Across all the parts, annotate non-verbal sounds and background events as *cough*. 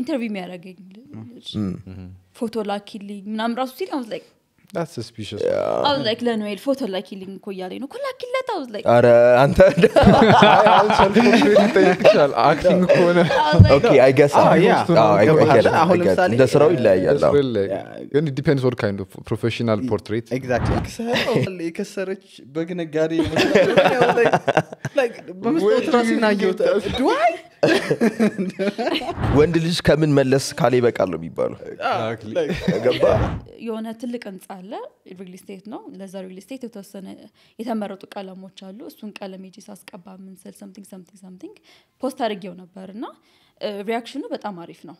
ኢንተርቪው የሚያደረገኝ ፎቶ ላኪልኝ ምናም ራሱ ሲል አውዝ ላይ ለኖኤል ፎቶ ላኪልኝ እኮ እያለኝ ነው እኮ ስራው ፖርትሬት የከሰረች በግ ነጋዴ *laughs* ወንድ ልጅ ከምን መለስ ካለ ይበቃል ነው የሚባለው። የሆነ ትልቅ ህንፃ አለ፣ ሪል ስቴት ነው። ለዛ ሪል ስቴት የተወሰነ የተመረጡ ቀለሞች አሉ። እሱን ቀለም ሄጄ ሳስቀባ ምን ስል ሰምቲንግ ሰምቲንግ ሰምቲንግ ፖስት አድርጌው ነበር እና ሪያክሽኑ በጣም አሪፍ ነው።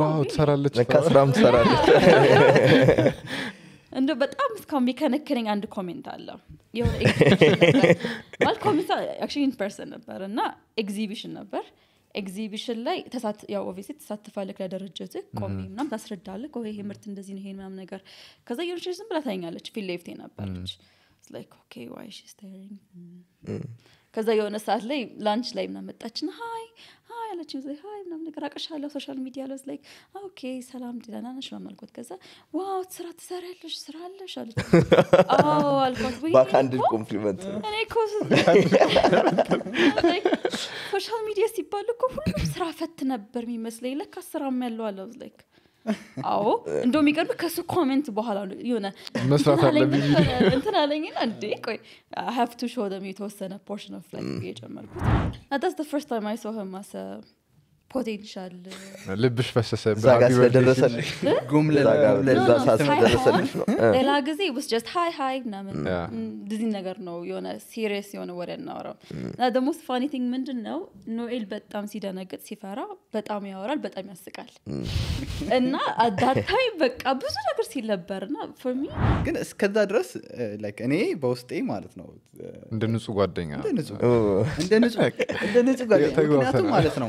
ዋው ትሰራለች፣ ስራም ትሰራለች *laughs* እንደ በጣም እስካሁን የሚከነክነኝ አንድ ኮሜንት አለ *laughs* ማለት ኮሜንት ነበር እና ኤግዚቢሽን ነበር ኤግዚቢሽን ላይ ያው ኦቪስ ተሳትፋለክ ለድርጅትህ ቆሜ ምናም ታስረዳለህ ይሄ ምርት እንደዚህ ነው ይሄን ምናም ነገር ከዛ የሆነች ዝም ብላ ታኛለች ፊት ለፊቴ ነበረች ከዛ የሆነ ሰዓት ላይ ላንች ላይ ምናመጣችን ሀይ ሀይ አለችኝ። ዘ ሀይ ምናምን ነገር አቀሻለሁ ሶሻል ሚዲያ ለስ ላይ ኦኬ ah, ሰላም ደህና ነሽ ምናምን ከዛ ዋው ስራ ትሰሪያለሽ ስራ አለሽ አለች። አዎ አልኳት። በአካንድል ኮምፕሊመንት እኔ እኮ ሶሻል ሚዲያ ሲባል እኮ ሁሉም ስራ ፈት ነበር የሚመስለኝ ለካ ስራም ያለው አለ ላይክ አዎ እንደ የሚቀርብ ከሱ ኮሜንት በኋላ የሆነ መስራት እንትን *laughs* እንዴ ቆይ ሀፍቱ ሾ ደም የተወሰነ ፖርሽን ኦፍ ላይ የጨመርኩት ታስ ፈርስት ታይም አይ ሶ ህም አሰ ፖቴንሻል ልብሽ ፈሰሰ ሌላ ጊዜ ውስ ጀስት ሀይ ሀይ ምናምን እንደዚህ ነገር ነው የሆነ ሲሪየስ የሆነ ወደ እናወራው እና ደግሞ ስፋኒቲንግ ምንድን ነው ኖኤል በጣም ሲደነግጥ ሲፈራ በጣም ያወራል በጣም ያስቃል እና አዳታይ በቃ ብዙ ነገር ሲለበር ና እና ፎርሚ ግን እስከዛ ድረስ እኔ በውስጤ ማለት ነው እንደ ንጹ ጓደኛ እንደ ንጹ ጓደኛ ምክንያቱም ማለት ነው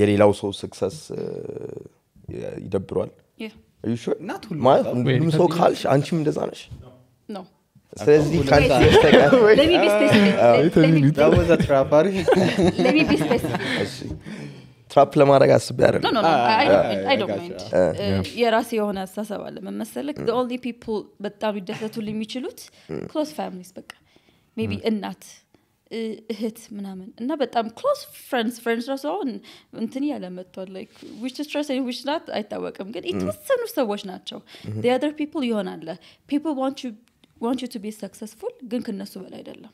የሌላው ሰው ስክሰስ ይደብሯል ሁሉም ሰው ካልሽ አንቺም እንደዛ ነሽ ስለዚህ ትራፕ ለማድረግ አስቤ የራሴ የሆነ አስተሳሰብ አለ መመሰለክ በጣም ሊደሰቱ የሚችሉት ክሎዝ ፋሚሊስ በቃ ቢ እናት እህት ምናምን እና በጣም ክሎስ ፍሬንድስ ፍሬንድስ ራሱ አሁን እንትን ያለ መጥቷል ላይክ ዊች ስትረስ ዊች ናት አይታወቅም ግን የተወሰኑ ሰዎች ናቸው አደር ፒፕል ይሆናለ ፒፕል ዋንት ዩ ቱ ቢ ሰክሰስፉል ግን ከነሱ በላይ አይደለም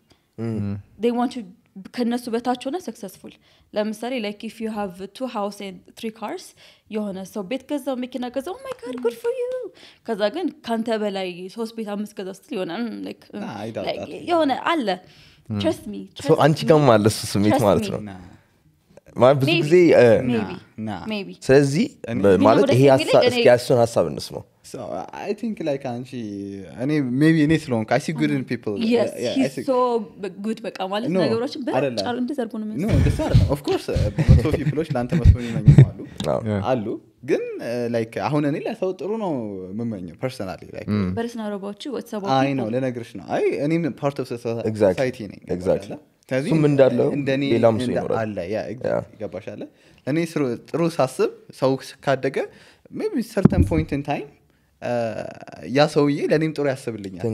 ከነሱ በታች ሆነ ሰክሰስፉል ለምሳሌ ላይክ ኢፍ ዩ ሃቭ ቱ ሃውስ ትሪ ካርስ የሆነ ሰው ቤት ገዛው መኪና ገዛው ማይ ጋድ ጉድ ፎር ዩ ከዛ ግን ከአንተ በላይ ሶስት ቤት አምስት ገዛ ስትል የሆነ የሆነ አለ አንቺ ጋር አለ እሱ ስሜት ማለት ነው ብዙ ጊዜ ስለዚህ ማለት ይሄ ሀሳብ እስኪ ያሱን ሀሳብ እንስማው አይ ቲንክ ላይክ አንቺ እኔ ሜቢ እኔ ስለሆንኩ አይ ሲ ጉድ ኢን ፒፕል ሶ ጉድ በቃ ማለት ነገሮችን በጫሉ እንደዚ አርጎ ነው እንደሱ አለ ኦፍኮርስ መቶ ፒፕሎች ለአንተ መቶ የሚመኙ አሉ አሉ ግን ላይክ uh, አሁን እኔ ለሰው ጥሩ ነው የምመኘው ፐርሰናሊ በርስናረባዎቹ ወትሰባአይ ነው ልነግርሽ ነው አይ እኔም ፓርት ኦፍ ሶሳይቲ ነኝ ስለዚህም እንዳለው ሌላም ሰው ይኖራል ይገባሻለ እኔ ጥሩ ሳስብ ሰው ካደገ ሜቢ ሰርተን ፖይንት ኢን ታይም ያ ሰውዬ ለእኔም ጥሩ ያስብልኛል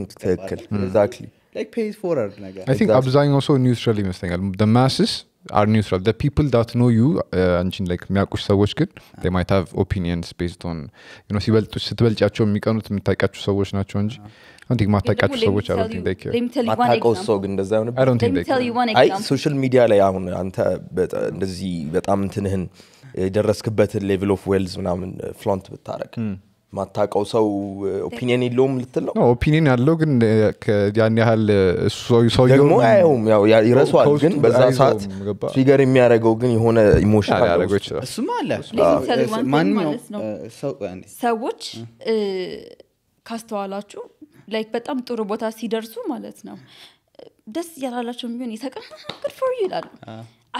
አብዛኛው ሰው ኒውትራል ይመስለኛል ማስስ አር ኒውትራል ፒፕል ዳት ኖ ዩ አንቺን ላይክ የሚያውቁሽ ሰዎች ግን ማይት ሃቭ ኦፒኒየንስ ቤዝድ ኦን ሲበልጡ ስትበልጫቸው የሚቀኑት የምታውቂያቸው ሰዎች ናቸው እንጂ አንቲንክ ማታውቂያቸው ሰዎች ማታውቀው ሰው ግን እንደዛ ሆነአይ ሶሻል ሚዲያ ላይ አሁን አንተ እንደዚህ በጣም እንትንህን የደረስክበትን ሌቭል ኦፍ ዌልዝ ምናምን ፍሎንት ብታረግ hmm. ማታቀው ሰው ኦፒኒየን የለውም ልትል ነው? ኦፒኒየን ያለው ግን ያን ያህል ሰውየውም አያውም፣ ይረሷል። ግን በዛ ሰዓት ፊገር የሚያደረገው ግን የሆነ ኢሞሽን እሱም አለ። ሰዎች ካስተዋላችሁ ላይክ በጣም ጥሩ ቦታ ሲደርሱ ማለት ነው ደስ እያላላቸው የሚሆን የተቀም ፎር ዩ ይላሉ።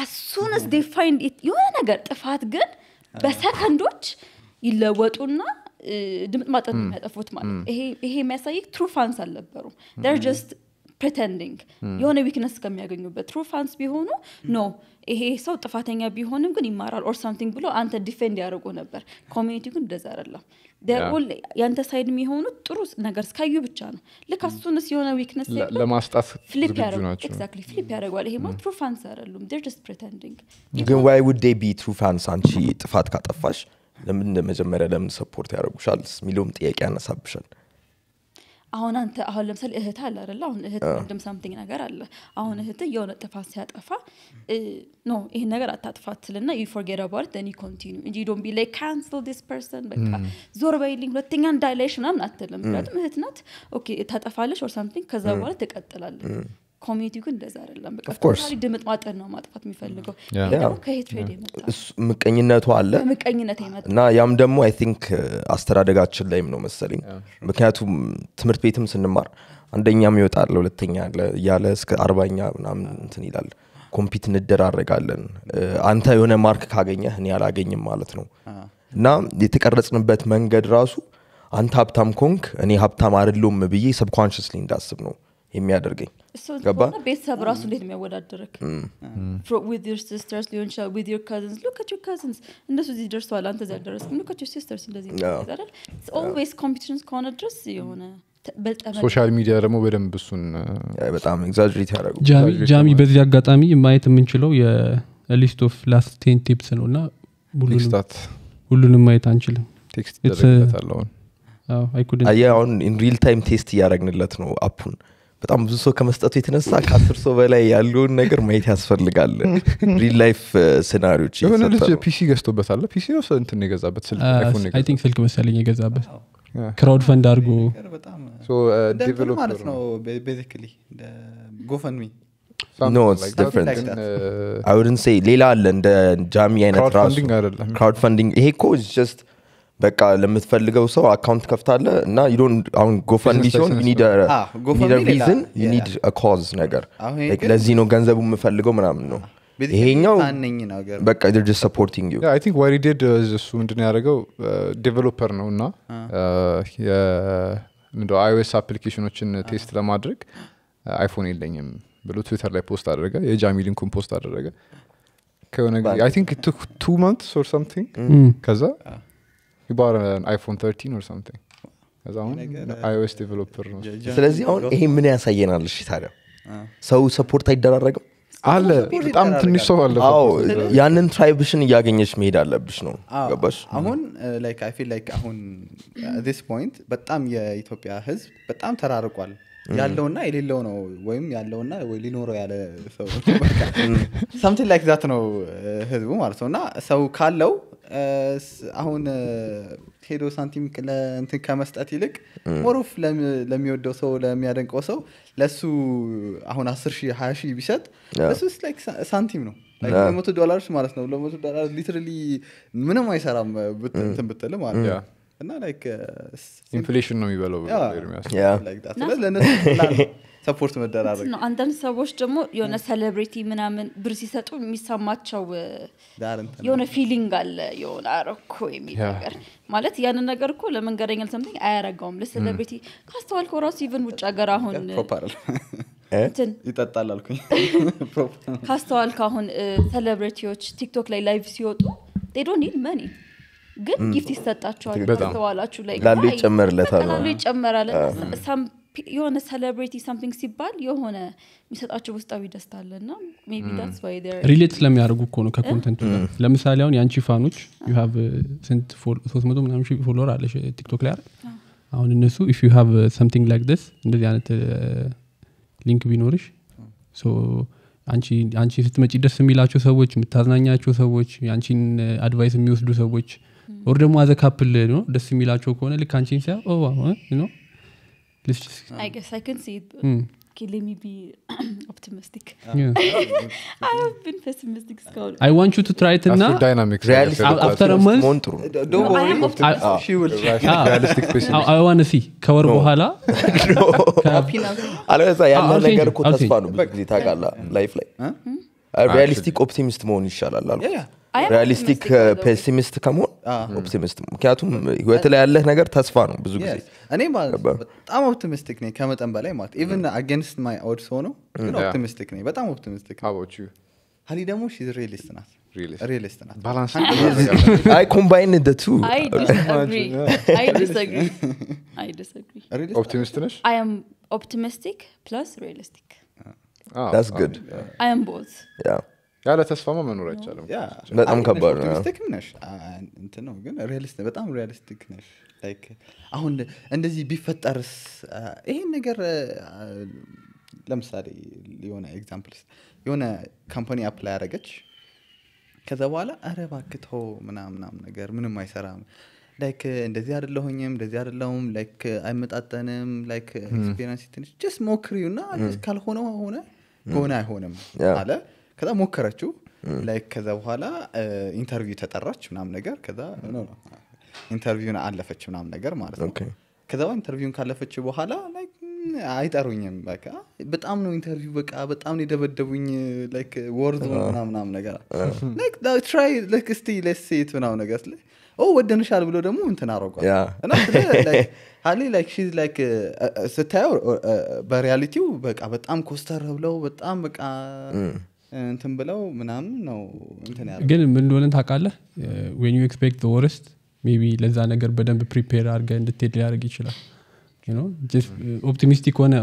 አሱንስ ፋይንድ የሆነ ነገር ጥፋት ግን በሰከንዶች ይለወጡና ድምጥ ማጠን የሚያጠፉት ማለት ይሄ የሚያሳይ ትሩ ፋንስ አልነበሩም ር ጀስት ፕሪተንዲንግ የሆነ ዊክነስ ከሚያገኙበት ትሩ ፋንስ ቢሆኑ ኖ ይሄ ሰው ጥፋተኛ ቢሆንም ግን ይማራል ኦር ሳምቲንግ ብሎ አንተ ዲፌንድ ያደርጉ ነበር ኮሚኒቲ ግን እንደዛ አደለም ኦል የአንተ ሳይድ የሚሆኑት ጥሩ ነገር እስካዩ ብቻ ነው ልክ አሱን የሆነ ዊክነስ ለማስጣት ፍሊፕ ያደርጓል ይሄ ትሩ ፋንስ አደሉም ር ጀስት ፕሪተንዲንግ ግን ዋይ ውዴ ቢ ትሩ ፋንስ አንቺ ጥፋት ካጠፋሽ ለምን እንደመጀመሪያ ለምን ሰፖርት ያደረጉሻል የሚለውም ጥያቄ ያነሳብሻል አሁን አንተ አሁን ለምሳሌ እህት አለ አይደለ አሁን እህት ወንድም ሳምቲንግ ነገር አለ አሁን እህት የሆነ ጥፋት ሲያጠፋ ኖ ይህን ነገር አታጥፋት ትልና ዩ ፎርጌት አባውት ደን ዩ ኮንቲኒ እንጂ ዶን ቢ ላይ ካንስል ዲስ ፐርሰን በቃ ዞር በይልኝ ሁለተኛ እንዳይላይሽ ምናምን አትልም ምክንያቱም እህት ናት ኦኬ ታጠፋለች ኦር ሳምቲንግ ከዛ በኋላ ትቀጥላለች ኮሚኒቲ ግን እንደዛ አይደለም በቃ ድምጥ ማጠን ነው ማጥፋት የሚፈልገው mm. ከሄትሬድ mm. ምቀኝነቱ አለ ምቀኝነት ይመጣል እና ያም ደግሞ አይ ቲንክ uh, አስተዳደጋችን ላይም ነው መሰለኝ ምክንያቱም ትምህርት ቤትም ስንማር አንደኛም ይወጣል ሁለተኛ እያለ እስከ አርባኛ ምናምን እንትን ይላል ኮምፒት እንደራረጋለን አንተ የሆነ ማርክ ካገኘ እኔ አላገኝም ማለት ነው ah. እና የተቀረጽንበት መንገድ ራሱ አንተ ሀብታም ኮንክ እኔ ሀብታም አይደለሁም ብዬ ሰብኮንሽስሊ እንዳስብ ነው የሚያደርገኝ ቤተሰብ ራሱ እንዴት የሚያወዳደረክ ሊሆን ይችላል ዊዝ እዚህ ደርሰዋል አንተ እዚያ ደረስ ከሆነ ድረስ የሆነ ሶሻል ሚዲያ ደግሞ በደንብ እሱን በጣም ኤግዛጅሬት በዚህ አጋጣሚ ማየት የምንችለው የሊስት ኦፍ ላስት ቴን ቲፕስ ነው እና ሁሉንም ማየት አንችልም uh, አሁን ኢን ሪል ታይም ቴስት እያደረግንለት ነው አፑን በጣም ብዙ ሰው ከመስጠቱ የተነሳ ከአስር ሰው በላይ ያለውን ነገር ማየት ያስፈልጋል። ሪል ላይፍ ሴናሪዎች የሆነ ልጅ ፒሲ ገዝቶበታል። ፒሲ ነው እንትን የገዛበት ስልክ uh, ስልክ መሰለኝ የገዛበት ክራውድ ፈንድ አርጎ ማለት ነው ቤዚክሊ ጎፈንሚ ኖ ሌላ አለ እንደ ጃሚ አይነት ራሱ ክራውድ ፈንዲንግ ይሄ ኮ ጀስት በቃ ለምትፈልገው ሰው አካውንት ከፍታለ እና ዩዶን አሁን ጎፈንዲ ሲሆን ኒድ ኮዝ ነገር ለዚህ ነው ገንዘቡ የምፈልገው ምናምን ነው ይሄኛው በቃ ር ሰፖርቲንግ አይ ቲንክ ዋሪ ዴድ እሱ ምንድን ያደረገው ዴቨሎፐር uh, ነው እና ምንደ አይኦኤስ አፕሊኬሽኖችን ቴስት ለማድረግ አይፎን uh, የለኝም ብሎ ትዊተር ላይ ፖስት አደረገ የጃሚ ሊንኩን ፖስት አደረገ ከሆነ ቱ ማንት ኦር ሳምቲንግ ከዛ he bought an iphone 13 or something ከዛ አሁን ነው ስለዚህ አሁን ይሄ ምን ያሳየናል እሺ ታዲያ ሰው ሰፖርት አይደራረግም አለ በጣም ትንሽ ሰው አለ ያንን ትራይብሽን እያገኘች መሄድ አለብሽ ነው ገባሽ አሁን ላይክ አይ ፊል ላይክ አሁን ዲስ ፖይንት በጣም የኢትዮጵያ ህዝብ በጣም ተራርቋል ያለውና የሌለው ነው ወይም ያለውና ሊኖረው ያለ ሰው ሳምቲንግ ላይክ ዛት ነው *laughs* ህዝቡ ማለት ነው እና ሰው ካለው አሁን ሄዶ ሳንቲም ለእንትን ከመስጠት ይልቅ ሞሮፍ ለሚወደው ሰው ለሚያደንቀው ሰው ለእሱ አሁን አስር ሺህ ሀያ ሺህ ቢሰጥ እሱ ሳንቲም ነው ለመቶ ዶላሮች ማለት ነው ለመቶ ዶላር ሊትራሊ ምንም አይሰራም ትን ብትል ማለት ነው እና ላይክ ኢንፍሌሽን uh, ነው የሚበለው ሰፖርት መደራረግ ነው አንዳንድ ሰዎች ደግሞ የሆነ ሴሌብሪቲ ምናምን ብር ሲሰጡ የሚሰማቸው uh, የሆነ ፊሊንግ አለ የሆነ አረኮ የሚል ነገር ማለት ያንን ነገር እኮ ለመንገደኛል ሰምተኝ አያረጋውም ለሴሌብሪቲ ካስተዋልከው ራሱ ኢቨን ውጭ ሀገር አሁን *laughs* eh? ይጠጣል አልኩኝ *laughs* ካስተዋልከ አሁን ሴሌብሪቲዎች uh, ቲክቶክ ላይ ላይቭ ሲወጡ ዶንት ኒድ መኒ ግን ጊፍት ይሰጣቸዋል ተባላችሁ ይጨመራል የሆነ ሴሌብሬቲ ሳምቲንግ ሲባል የሆነ የሚሰጣቸው ውስጣዊ ደስታ አለና ሪሌት ስለሚያደርጉ እኮ ነው ከኮንተንቱ ጋር ለምሳሌ አሁን የአንቺ ፋኖች ሃቭ ስንት ሶስት መቶ ምናምን ፎሎወር አለሽ ቲክቶክ ላይ አይደል አሁን እነሱ ኢፍ ዩ ሃቭ ሰምቲንግ ላይክ ደስ እንደዚህ አይነት ሊንክ ቢኖርሽ አንቺ ስትመጪ ደስ የሚላቸው ሰዎች የምታዝናኛቸው ሰዎች የአንቺን አድቫይስ የሚወስዱ ሰዎች ወር hmm. ደግሞ አዘ ካፕል ደስ የሚላቸው ከሆነ ልክ አንቺን ሲያ ዋንቹ ትራይትናአፍተረመንአይዋን ከወር በኋላ ኦፕቲሚስት መሆን ይሻላል ሪያሊስቲክ ፔሲሚስት ከመሆን ኦፕቲሚስት ምክንያቱም ህይወት ላይ ያለህ ነገር ተስፋ ነው ብዙ ጊዜ እኔ በጣም ኦፕቲሚስቲክ ነኝ ከመጠን በላይ ማለት ኢቨን አጌንስት ማይ ኦድስ ሆኖ ግን ኦፕቲሚስቲክ ነኝ በጣም ኦፕቲሚስቲክ ሀሊ ደግሞ ሺዝ ሪሊስት ናት ሪሊስት ናት አይ ኮምባይን ደ ኦፕቲሚስት ነሽ አይ ኦፕቲሚስቲክ ፕላስ ሪሊስቲክ That's good. Yeah. I ያለ ተስፋ መኖር አይቻልም። በጣም ከባድ ነው። ነው ግን ሪሊስት በጣም ሪያሊስቲክ ነሽ። አሁን እንደዚህ ቢፈጠርስ ይሄን ነገር ለምሳሌ የሆነ ኤግዛምፕል የሆነ ካምፓኒ አፕላይ ያደረገች ከዛ በኋላ አረ እባክህ ምናምናም ነገር ምንም አይሰራም ላይክ እንደዚህ አደለሁኝም እንደዚህ አደለውም ላይክ አይመጣጠንም ላይክ ኤክስፔሪንስ ትንሽ ጀስ ሞክሪዩ እና ካልሆነ ሆነ ከሆነ አይሆንም አለ ከዛ ሞከረችው ላይክ ከዛ በኋላ ኢንተርቪው ተጠራች ምናም ነገር ከዛ ኢንተርቪውን አለፈች ምናም ነገር ማለት ነው ከዛ ኢንተርቪውን ካለፈች በኋላ አይጠሩኝም በቃ በጣም ነው ኢንተርቪው በቃ በጣም ነው የደበደቡኝ ላይክ ወርዝ ምናምናም ነገር ላይክ ትራይ ላይክ እስቲ ለሴት ምናም ነገር ስለ ኦ ወደንሻል ብሎ ደግሞ እንትን አረጓል እና ስታየው በሪያሊቲው በቃ በጣም ኮስተር ብለው በጣም በቃ እንትን ብለው ምናምን ነው ግን ምን እንደሆነ ታውቃለህ ዌን ዩ ኤክስፔክት ወርስት ቢ ለዛ ነገር በደንብ ፕሪፔር አድርገ እንድትሄድ ሊያደርግ ይችላል ኦፕቲሚስቲክ ሆነ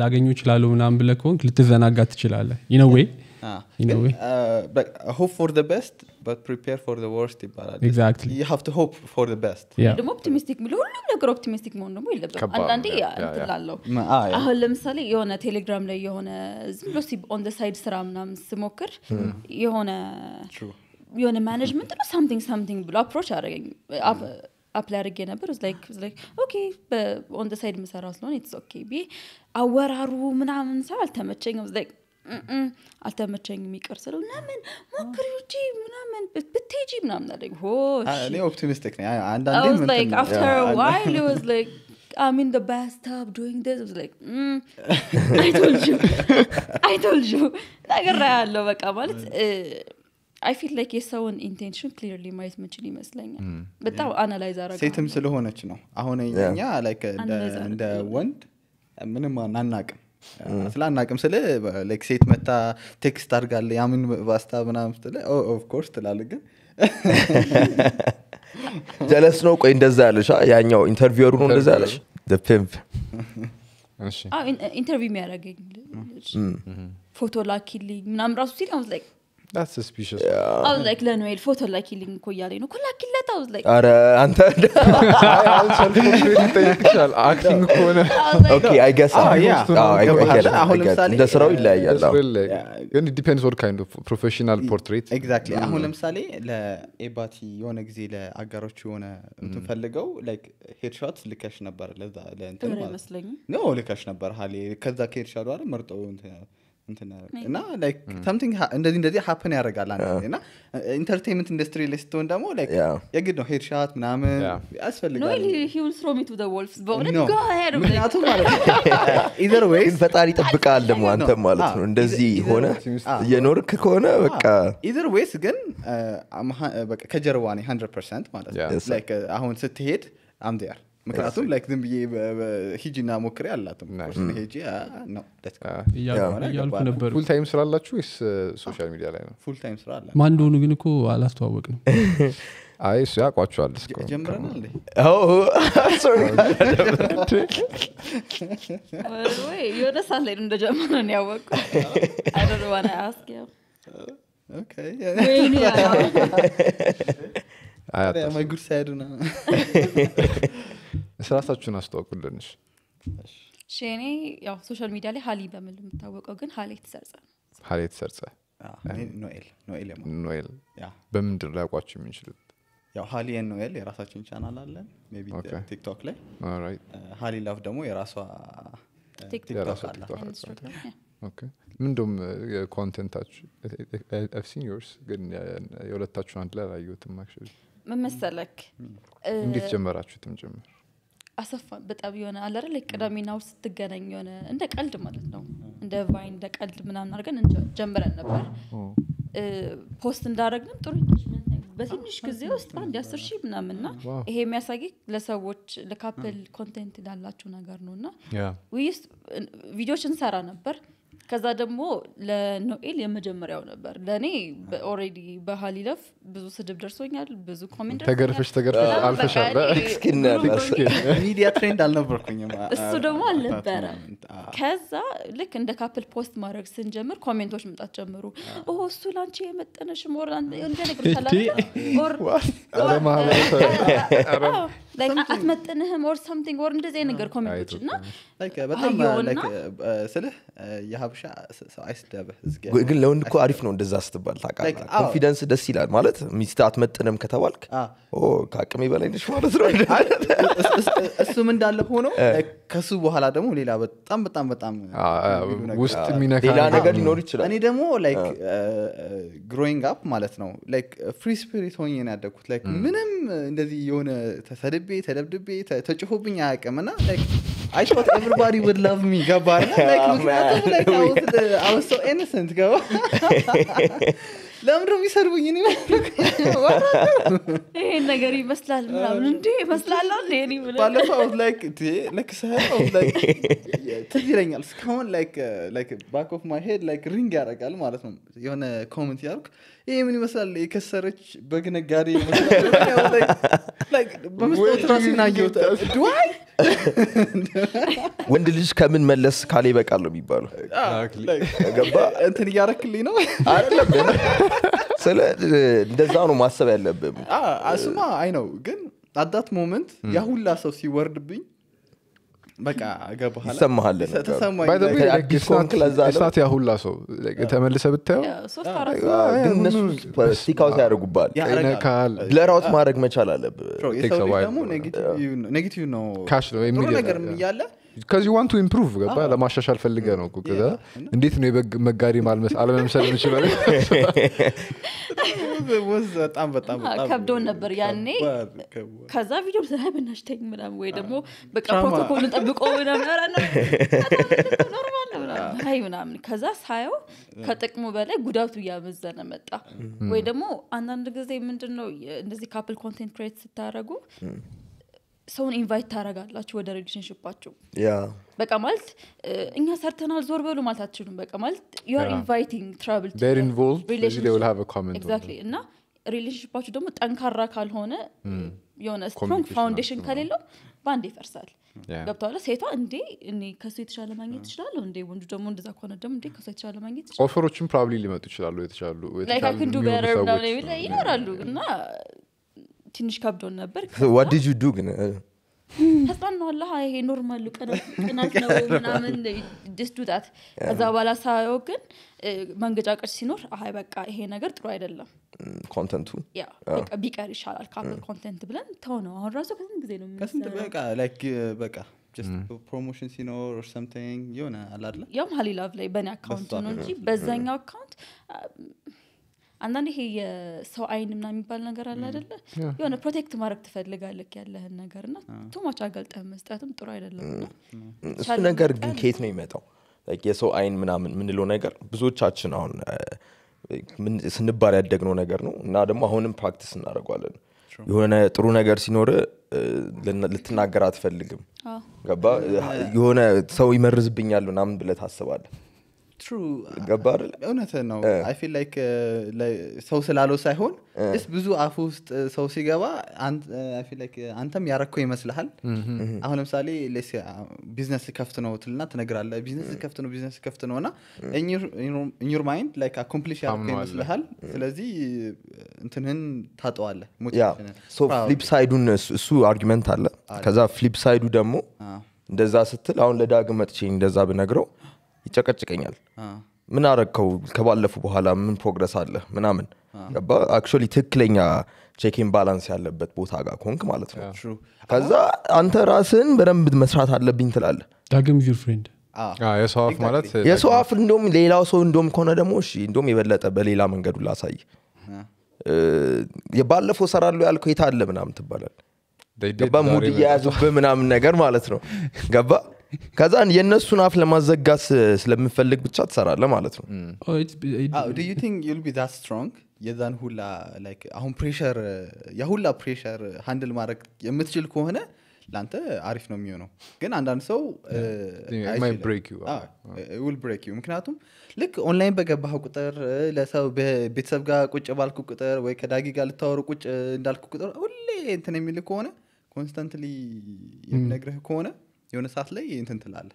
ላገኙ ይችላሉ ምናምን ብለ ከሆን ልትዘናጋ ትችላለ ኢነወይ Ah. You know, Uh, but hope for the best but prepare for the worst exactly. you have to hope for the best ደግሞ ኦፕቲሚስቲክ ለሁሉም ነገር ኦፕቲሚስቲክ መሆን ደግሞ የለበትም አንዳንዴ እንትላለው አሁን ለምሳሌ የሆነ ቴሌግራም ላይ የሆነ ዝም ብሎ ኦን ደ ሳይድ ስራ ምናምን ስሞክር hmm. የሆነ የሆነ ማኔጅመንት ነው ሳምቲንግ ሳምቲንግ ብሎ አፕሮች አደረገኝ አፕላይ አድርጌ ነበር ኦኬ ኦን ደ ሳይድ ምሰራ ስለሆነ ኦኬ ብዬ አወራሩ ምናምን ሰው አልተመቸኝ አልተመቸኝም ይቅር ስለው ለምን ሞክሪ ውጪ ምናምን ብትጂ ምናምን አለኝ ሆእኔ ኦፕቲሚስቲክ ነኝ አንዳንዴ I'm in the bathtub doing this. I was like, mm, I told you. I told you. ነገር ያለው በቃ ማለት አይ ፊል ላይክ የሰውን ኢንቴንሽን ክሊርሊ ማየት ምችል ይመስለኛል በጣም አናላይዝ አረ ሴትም ስለሆነች ነው አሁን ኛ ላይክ እንደ ወንድ ምንም አናቅም ስለ አናቅም ስል ሴት መታ ቴክስት አድርጋለ ያምን ባስታ ምናም ስትል ኦፍኮርስ ትላል ግን *laughs* ጀለስ ነው ቆይ እንደዛ ያለሽ ያኛው ኢንተርቪወሩ ነው እንደዛ ያለሽ ፒምፕ ኢንተርቪው *laughs* የሚያደረገኝ ፎቶ ላኪልኝ ምናም ራሱ ሲል ላይክ ላይክ ለኖኤል ፎቶ ላኪልኝ እኮ እያለኝ ነው ላኪለት አውዝ ላይክ ኧረ አንተ ይጠይቅሻል አክቲንግ ከሆነ አሁን ለምሳሌ እንደ ስራው ይለያያል ዲፔንድስ ኦን ካይንድ ፕሮፌሽናል ፖርትሬት ኤግዛክትሊ አሁን ለምሳሌ ለኤባቲ የሆነ ጊዜ ለአጋሮቹ የሆነ እንትን ፈልገው ላይክ ሄድሾት ልከሽ ነበር ለዛ ለእንትን ነው ልከሽ ነበር ሀሌ ከዛ ከሄድሻሉ አይደል መርጠው እንትን እና ሰምቲንግ እንደዚህ እንደዚህ ሀፕን ያደርጋል አንዳንዴ እና ኢንተርቴንመንት ኢንዱስትሪ ላይ ስትሆን ደግሞ የግድ ነው ሄድሻት ምናምን ያስፈልጋልምክንያቱም ማለት ነው *laughs* ፈጣሪ ይጠብቃል ደግሞ አንተ ማለት ነው ah, እንደዚህ ሆነ ah, እየኖርክ ከሆነ ah, በቃ ኢዘር ዌይስ ግን ከጀርባ ነ ሀንድረድ ፐርሰንት ማለት ነው uh, አሁን ስትሄድ አምዚያር ምክንያቱም ላይክ ዝም ብዬ ሂጂና ሞክሬ አላትም ሄጂ ነው እያልኩ ነበር ፉል ታይም ስራ አላችሁ ወይስ ሶሻል ሚዲያ ላይ ነው ፉል ታይም ስራ አላ ማን እንደሆኑ ግን እኮ አላስተዋወቅ ነው *laughs* አይ እሱ ያቋቸዋል *laughs* የሆነ ሳት ላይ እንደጀመረን ያወቁ አዶርባና አስኪያው ስራሳችሁን አስተዋውቁልንሽ እኔ ያው ሶሻል ሚዲያ ላይ ሀሊ በምል የምታወቀው ግን ሀሌ ተሰርጸ ሀሌ ተሰርጸ ኖኤል በምንድን ላይ ያውቋቸው የሚችሉት ያው ሀሊ ኖኤል የራሳችን ቻናል አለን ቢ ቲክቶክ ላይ ሀሊ ላፍ ደግሞ የራሷ ምንደም ምንድም ኮንቴንታችሁ ዮርስ ግን የሁለታችሁን አንድ ላይ አላየሁትም መመሰለክ እንዴት ጀመራችሁትም ጀምር አሰፋ በጣም የሆነ አለረ ላይ ቅዳሜና እሑድ ስትገናኝ የሆነ እንደ ቀልድ ማለት ነው እንደ ቫይን እንደ ቀልድ ምናምን አድርገን ጀምረን ነበር። ፖስት እንዳደረግንም ጥሩ በትንሽ ጊዜ ውስጥ አንድ አስር ሺህ ምናምን ና ይሄ የሚያሳይ ለሰዎች ለካፕል ኮንቴንት ላላቸው ነገር ነው እና ቪዲዮች እንሰራ ነበር ከዛ ደግሞ ለኖኤል የመጀመሪያው ነበር ለእኔ ኦልሬዲ በሀሊለፍ ብዙ ስድብ ደርሶኛል ብዙ ኮሜንት ተገርፈሽ *laughs* ትሬንድ አልነበርኩኝም እሱ ደግሞ አልነበረም ከዛ ልክ እንደ ካፕል ፖስት ማድረግ ስንጀምር ኮሜንቶች መምጣት ጀምሩ እሱ ላንቺ የመጠነሽ ሞር እንደነግርሻላ አትመጥንህም ኦር ሶምቲንግ ኦር እንደዚህ ነገር ኮሜንቶች እና uh, uh, uh, ስልህ የሀብሻ ሰው አይስደብህ ግን ለወንድ እኮ አሪፍ ነው እንደዛ ስትባል ታውቃለህ ኮንፊደንስ ደስ ይላል ማለት ሚስት አትመጥንም ከተባልክ ከአቅሜ በላይ ነሽ ማለት ነው *laughs* እሱም እንዳለ ሆኖ ከሱ በኋላ ደግሞ ሌላ በጣም በጣም በጣም ውስጥ የሚነካ ነገር ሊኖር ይችላል እኔ ደግሞ ላይክ ግሮይንግ አፕ ማለት ነው ላይክ ፍሪ ስፒሪት ሆኜ ነው ያደግኩት ላይክ ምንም እንደዚህ የሆነ ተሰድብ ተሰድቤ ተደብድቤ ተጭሁብኝ አያቅም እና I thought everybody would love me ገባ *laughs* oh, like, I *laughs* *laughs* ይሄን ነገር ይመስላል ምናምን እንዲ ይመስላለሁ ይለኛል እስካሁን ባክ ኦፍ ማይ ሄድ ሪንግ ማለት ነው የሆነ ኮመንት ያልኩ ይህ ምን ይመስላል? የከሰረች በግ ነጋዴ *laughs* በመስታወት ራሴን *laughs* ወንድ ልጅ ከምን መለስ ካለ ይበቃል ነው የሚባለው። ah, ገባ እንትን እያረክልኝ ነው አይደለም። *laughs* ስለ እንደዛ ነው ማሰብ ያለብን። ah, ስማ አይ ነው ግን አዳት ሞመንት ያሁላ ሰው ሲወርድብኝ በቃ ያሁላ ሰው ተመልሰ ብታየውእነሱስቲካውስ ያደርጉባል ብለራውት ማድረግ መቻል አለብህ ነው እያለ ከዚህ ዋንቱ ኢምፕሩቭ ገባ ለማሻሻል ፈልገ ነው ከዛ እንዴት ነው መጋሪ ማልመስ አለመምሰል የምችለው በጣም በጣም ከብዶን ነበር ያኔ ከዛ ቪዲዮ ስላይ ብናሽተኝ ምናም ወይ ደግሞ በቃ ፕሮቶኮል ጠብቆ ኖርማል ነው ምናምን ከዛ ሳየው ከጥቅሙ በላይ ጉዳቱ እያመዘነ መጣ ወይ ደግሞ አንዳንድ ጊዜ ምንድን ነው እንደዚህ ካፕል ኮንቴንት ክሬት ስታደረጉ ሰውን ኢንቫይት ታደረጋላችሁ ወደ ሪሌሽንሽፓችሁ በቃ ማለት እኛ ሰርተናል ዞር በሉ ማለት አትችሉም በቃ ማለት ዩር ኢንቫይቲንግ ትራብል እና ሪሌሽንሽፓችሁ ደግሞ ጠንካራ ካልሆነ የሆነ ስትሮንግ ፋውንዴሽን ከሌለው በአንድ ይፈርሳል ገብተዋለ ሴቷ እንዴ እኔ ከሱ የተሻለ ማግኘት ይችላለሁ እንዴ ወንዱ ደግሞ እንደዛ ከሆነ ደግሞ እንዴ ከሱ የተሻለ ማግኘት ይችላል ኦፈሮችም ፕሮባብሊ ሊመጡ ይችላሉ የተሻሉ ይኖራሉ እና ትንሽ ከብዶን ነበር ዋዲጅ *laughs* ዱ ግን ተጽናኗላ ይሄ ኖርማሉ *laughs* ቅናት ነው ምናምን ድስዱጣት ከዛ በኋላ ሳየው ግን መንገጫ ቅርጽ ሲኖር አይ በቃ ይሄ ነገር ጥሩ አይደለም ኮንተንቱ ቢቀር ይሻላል ከአፕል ኮንተንት ብለን ተው ነው አሁን ራሱ ከስንት ጊዜ ነው ከስንት በቃ ላይክ በቃ ፕሮሞሽን ሲኖር ሰምቲንግ የሆነ አላለ ያም ሀሊላቭ ላይ በእኔ አካውንት ነው እንጂ በዛኛው አካውንት አንዳንድ ይሄ የሰው አይን ምና የሚባል ነገር አለ አደለ የሆነ ፕሮቴክት ማድረግ ትፈልጋለክ ያለህን ነገር እና ቱማች አገልጠህ መስጠትም ጥሩ አይደለም እሱ ነገር ግን ከየት ነው የሚመጣው የሰው አይን ምናምን የምንለው ነገር ብዙዎቻችን አሁን ስንባል ያደግነው ነገር ነው እና ደግሞ አሁንም ፕራክቲስ እናደርጓለን የሆነ ጥሩ ነገር ሲኖር ልትናገር አትፈልግም ገባ የሆነ ሰው ይመርዝብኛል ምናምን ብለ ታስባለህ ገባል እውነት ነው አይፊል ላይክ ሰው ስላለው ሳይሆን ስ ብዙ አፍ ውስጥ ሰው ሲገባ አንተም ያረኮ ይመስልሃል አሁን ለምሳሌ ቢዝነስ ከፍት ነው ትልና ትነግራለ ቢዝነስ ከፍት ነው ቢዝነስ ከፍት ነው እና ኢንዩር ማይንድ ላይክ አኮምፕሊሽ ያረኮ ይመስልሃል ስለዚህ እንትንህን ታጠዋለ ፍሊፕ ሳይዱን እሱ አርጊመንት አለ ከዛ ፍሊፕ ሳይዱ ደግሞ እንደዛ ስትል አሁን ለዳግም መጥቼ እንደዛ ብነግረው ይጨቀጭቀኛል። ምን አረግከው ከባለፉ በኋላ ምን ፕሮግረስ አለ ምናምን ገባ አክቹዋሊ ትክክለኛ ቼኪን ባላንስ ያለበት ቦታ ጋር ኮንክ ማለት ነው ከዛ አንተ ራስን በደንብ መስራት አለብኝ ትላለ ዳግም ፍሬንድ የሰዋፍ ማለት የሰዋፍ እንደም ሌላው ሰው እንደም ከሆነ ደግሞ እሺ እንደም የበለጠ በሌላ መንገዱ ላሳይ ባለፈው ሰራሉ ያልከው የታለ ምናምን ትባላል ገባ ሙድ እያያዙብህ ምናምን ነገር ማለት ነው ገባ ከዛ የእነሱን አፍ ለማዘጋት ስለምፈልግ ብቻ ትሰራለ ማለት ነው oh, የዛን ሁላ አሁን ፕሬሸር የሁላ ፕሬሸር ሃንድል ማድረግ የምትችል ከሆነ ለአንተ አሪፍ ነው የሚሆነው ግን አንዳንድ ሰው ዊል ብሬክ ዩ ምክንያቱም ልክ ኦንላይን በገባህ ቁጥር ለሰው ቤተሰብ ጋር ቁጭ ባልኩ ቁጥር ወይ ከዳጊ ጋር ልታወሩ ቁጭ እንዳልኩ ቁጥር ሁሌ እንትን የሚል ከሆነ ኮንስተንትሊ የሚነግርህ ከሆነ የሆነ ሰዓት ላይ እንትን ትላለ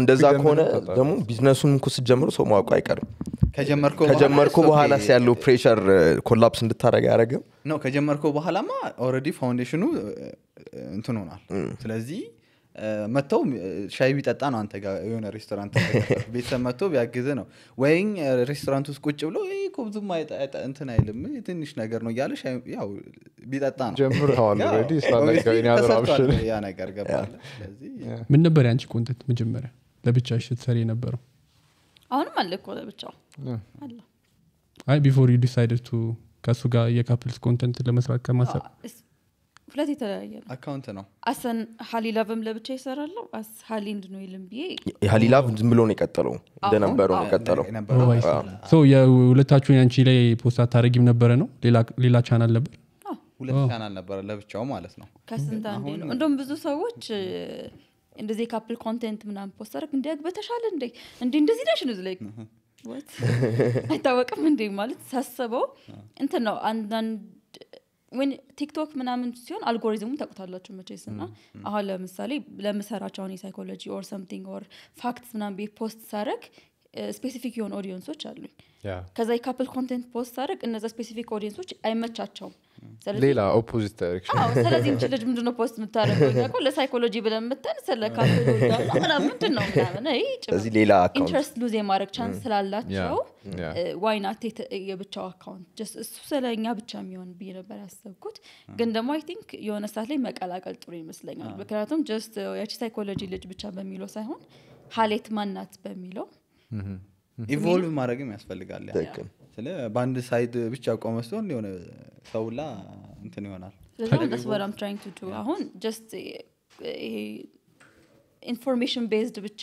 እንደዛ ከሆነ ደግሞ ቢዝነሱን እኮ ስትጀምሩ ሰው ማወቁ አይቀርም ከጀመርኩ በኋላ ያለው ፕሬሸር ኮላፕስ እንድታደረግ አያደረግም ነው ከጀመርኩ በኋላማ ኦረዲ ፋውንዴሽኑ uh, uh, እንትን ሆናል ስለዚህ መጥተው ሻይ ቢጠጣ ነው አንተ ጋር የሆነ ሬስቶራንት ቤተሰብ መጥቶ ቢያግዝ ነው ወይም ሬስቶራንት ውስጥ ቁጭ ብሎ እኮ ብዙም እንትን አይልም ትንሽ ነገር ነው እያለ ያው ቢጠጣ ነው ነገር ገባለ ምን ነበር ያንቺ ኮንተንት መጀመሪያ ለብቻ ስትሰሪ የነበረው አሁንም አለ እኮ ለብቻው አይ ቢፎር ዩ ዲሳይድ ቱ ከእሱ ጋር የካፕልስ ኮንተንት ለመስራት ከማሰብ ሁለት የተለያየ ነው አካውንት ነው አሰን ሀሊላቭም ለብቻ ይሰራለሁ ሀሊንድ ነው ይልም ብዬ ሀሊላቭ ዝም ብሎ ነው የቀጠለው እንደነበረው ነው የቀጠለው የሁለታችሁን ያንቺ ላይ ፖስት አታደረጊም ነበረ ነው ሌላ ቻናል ነበር ሁለት ቻናል ነበረ ለብቻው ማለት ነው ከስንት አንዴ ነው እንደም ብዙ ሰዎች እንደዚህ የካፕል ኮንቴንት ምናም ፖስት አረግ እንዲያግ በተሻለ እንደ እንዲ እንደዚህ ነሽ ነው ላይ አይታወቅም እንዴ ማለት ሳስበው እንትን ነው አንዳንድ ቲክቶክ ምናምን ሲሆን አልጎሪዝሙ ተቁታላችሁ መቼስ እና አሁን ለምሳሌ ለምሰራቸው አሁን የሳይኮሎጂ ኦር ሰምቲንግ ኦር ፋክትስ ምናም ቤት ፖስት ሳረግ ስፔሲፊክ የሆኑ ኦዲየንሶች አሉኝ ከዛ የካፕል ኮንቴንት ፖስት ሳደርግ እነዛ ስፔሲፊክ ኦዲየንሶች አይመቻቸውም ሌላ ኦፖዚት ስለዚህ እንቺ *laughs* ልጅ ምንድነው ፖስት የምታደርገው ለሳይኮሎጂ ብለን ምትን ስለ ካቶሊክ ሌላ ኢንትረስት ሉዝ የማድረግ ቻንስ ስላላቸው ዋይናት የብቻው አካውንት እሱ ስለ እኛ ብቻ የሚሆን ብዬ ነበር ያሰብኩት። ግን ደግሞ አይ ቲንክ የሆነ ሰዓት ላይ መቀላቀል ጥሩ ይመስለኛል። ምክንያቱም ጀስት ያቺ ሳይኮሎጂ ልጅ ብቻ በሚለው ሳይሆን ሀሌት ማናት በሚለው ኢቮልቭ ማድረግም ያስፈልጋል። ስለ በአንድ ሳይድ ብቻ ቆመ ሲሆን የሆነ ሰውላ እንትን ይሆናል አሁን ኢንፎርሜሽን ቤዝድ ብቻ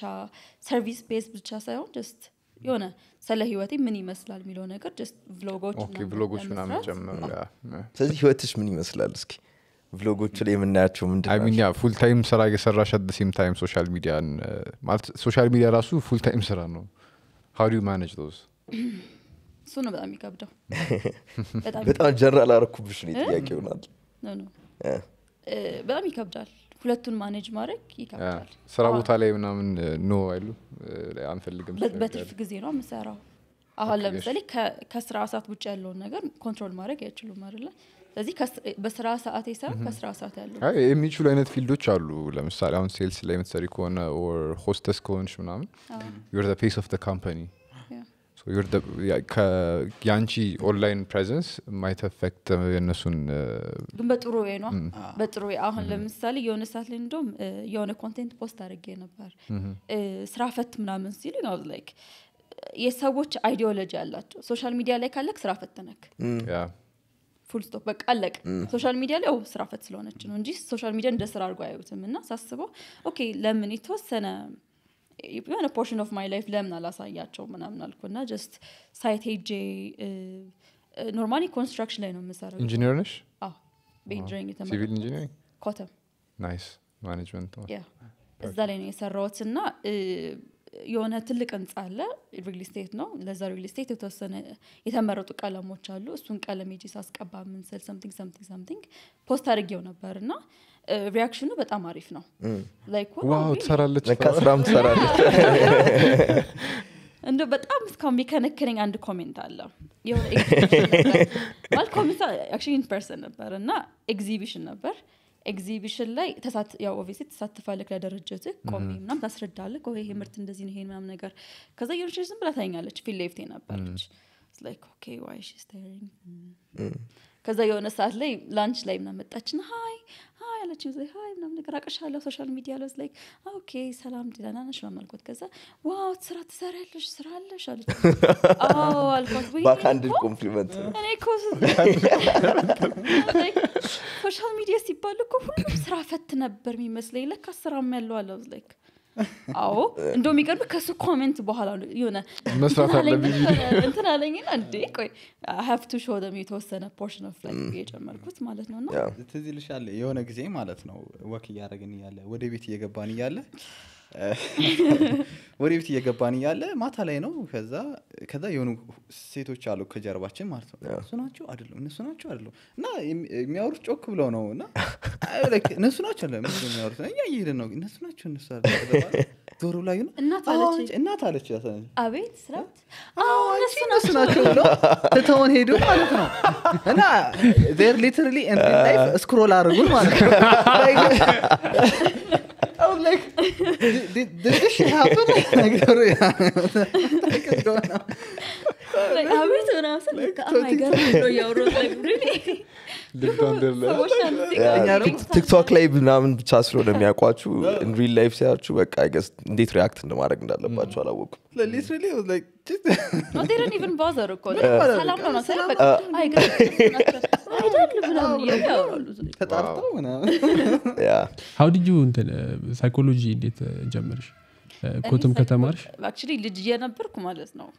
ሰርቪስ ቤዝድ ብቻ ሳይሆን ጀስት የሆነ ስለ ህይወቴ ምን ይመስላል የሚለው ነገር ቭሎጎች ስለዚህ ህይወትሽ ምን ይመስላል እስኪ ቭሎጎች ላይ የምናያቸው ምንድን ፉል ታይም ስራ እየሰራሽ አደሴም ታይም ሶሻል ሚዲያን ማለት ሶሻል ሚዲያ ራሱ ፉል ታይም ስራ ነው ሀው ዱ ማኔጅ ዶዝ እሱ ነው በጣም የሚከብደው። *laughs* በጣም ጀነራል አረኩብሽ ነው ጥያቄ ይሆናል። በጣም ይከብዳል። ሁለቱን ማኔጅ ማድረግ ይከብዳል። ስራ ቦታ ላይ ምናምን ኖ አይሉ አንፈልግም። በትርፍ ጊዜ ነው የምሰራው። አሁን ለምሳሌ ከስራ ሰዓት ውጭ ያለውን ነገር ኮንትሮል ማድረግ አይችሉም አይደለ? ስለዚህ በስራ ሰዓት የሰራ ከስራ ሰዓት ያለው የሚችሉ አይነት ፊልዶች አሉ። ለምሳሌ አሁን ሴልስ ላይ የምትሰሪ ከሆነ ኦር ሆስተስ ከሆንሽ ምናምን ዩር ፌስ ኦፍ ካምፓኒ የአንቺ ኦንላይን ፕሬዘንስ ማይት አፌክት የእነሱን uh, ግን በጥሩ ወይ ነው mm. በጥሩ ወይ አሁን mm-hmm. ለምሳሌ የሆነ ሰዓት ላይ እንደም uh, የሆነ ኮንቴንት ፖስት አድርጌ ነበር mm-hmm. uh, ስራ ፈት ምናምን ሲል ላይክ የሰዎች አይዲዮሎጂ አላቸው ሶሻል ሚዲያ ላይ ካለክ ስራ ፈትነክ ፉል ስቶፕ በቃ አለቅ ሶሻል ሚዲያ ላይ ስራ ፈት ስለሆነች ነው እንጂ ሶሻል ሚዲያ እንደ ስራ አድርጎ አያዩትም እና ሳስበው ኦኬ ለምን የተወሰነ የሆነ ፖርሽን ኦፍ ማይ ላይፍ ለምን አላሳያቸው ምናምን እና ጀስት ሳይት ሄጄ ኖርማ ኮንስትራክሽን ላይ ነው የምሰራው ኢንጂኒር ነሽ በኢንጂኒሪንግ ሲቪል ኢንጂኒሪንግ ኮተም ናይስ ማኔጅመንት እዛ ላይ ነው የሰራውት እና የሆነ ትልቅ ህንፃ አለ ሪል ስቴት ነው ለዛ ሪል ስቴት የተወሰነ የተመረጡ ቀለሞች አሉ እሱን ቀለም ጂ ሳስቀባ ምንስል ሰምቲንግ ሰምቲንግ ሰምቲንግ ፖስት አድርጌው ነበር እና ሪያክሽኑ በጣም አሪፍ ነው ዋው ትሰራለች ስራም ትሰራለች *laughs* እንደ በጣም እስካሁን የሚከነክነኝ አንድ ኮሜንት አለ ማለት ነበር እና ኤግዚቢሽን ነበር ኤግዚቢሽን ላይ ያው ኦቪስ ተሳትፋለክ ለድርጅትህ ቆሜ ምናም ታስረዳለህ ይሄ ምርት እንደዚህ ይሄ ምናም ነገር ከዛ የሆነች ዝም ብላ ታኛለች ፊት ለፊቴ ነበረች ከዛ የሆነ ሰዓት ላይ ላንች ላይ ምናመጣችን ሀይ ሀይ አለችኝ። ዘ ሀይ ምናምን ነገር አቀሻለሁ ሶሻል ሚዲያ ለስ ላይ ኦኬ ሰላም ደህና ነሽ ምናምን ከዛ ዋው ስራ ትሰሪያለሽ ስራ አለሽ አለች። አዎ አልኳት። በአካንድል ኮምፕሊመንት እኔ እኮ ሶሻል ሚዲያ ሲባል እኮ ሁሉም ስራ ፈት ነበር የሚመስለኝ። ለካ ስራም ያለው አለ ላይክ አዎ እንደው የሚቀርብ ከሱ ኮሜንት በኋላ የሆነ መስራት እንትን *laughs* እንዴ ቆይ ሀፍቱ ሾ ደም የተወሰነ ፖርሽን ኦፍ ላይ የጨመርኩት ማለት ነው እና ትዝ ይልሻል የሆነ ጊዜ ማለት ነው ወክ እያደረግን እያለ ወደ ቤት እየገባን እያለ *laughs* ወደ ቤት እየገባን እያለ ማታ ላይ ነው ከዛ ከዛ የሆኑ ሴቶች አሉ ከጀርባችን ማለት ነው እነሱ ናቸው አይደለም እነሱ ናቸው አይደለም እና የሚያወሩት ጮክ ብለው ነው እና እነሱ ናቸው አለ የሚያወሩት እኛ እየሄድን ነው እነሱ ናቸው እነሱ አለ ጆሮ ላይ ነው እናት አለች አቤት ስራት እነሱ እነሱ ናቸው ብለው ትተውን ሄዱ ማለት ነው እና ር ሊትርሊ ስክሮል አድርጉን ማለት ነው *laughs* like, did, did, did this shit happen? *laughs* like, *laughs* what the heck is going on? አቤት ምናምንቲክቶክ ላይ ምናምን ብቻ ስለሆነ የሚያውቋችሁ ሪል ላይፍ ሲያችሁ በቃ ገስ እንዴት ሪያክት እንደማድረግ እንዳለባችሁ አላወቁም oh, ተጣርተው ምናምን ሳይኮሎጂ *laughs* uh, እንዴት uh, ጀመርሽ uh, ኮትም ከተማርሽ ልጅ እየነበርኩ ማለት ነው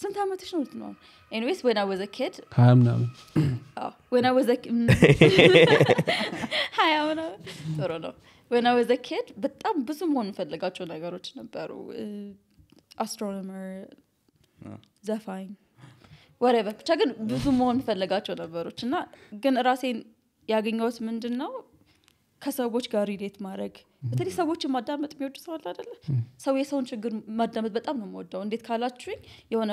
ስንት ዓመትሽ ነው ልትኖር ኤኒዌይስ ወና ወዘ ኬድ ሀያ ምናምን ወና ወዘ ሀያ ምናምን ጥሩ ነው ወና ወዘ ኬድ በጣም ብዙ መሆን ፈልጋቸው ነገሮች ነበሩ አስትሮኖመር ዘፋኝ ወሬቨር ብቻ ግን ብዙ መሆን ፈልጋቸው ነበሮች እና ግን ራሴን ያገኘሁት ምንድን ነው ከሰዎች ጋር ሪሌት ማድረግ በተለይ ሰዎችን ማዳመጥ የሚወድ ሰው አለ አደለ ሰው የሰውን ችግር ማዳመጥ በጣም ነው የምወደው እንዴት ካላችሁኝ የሆነ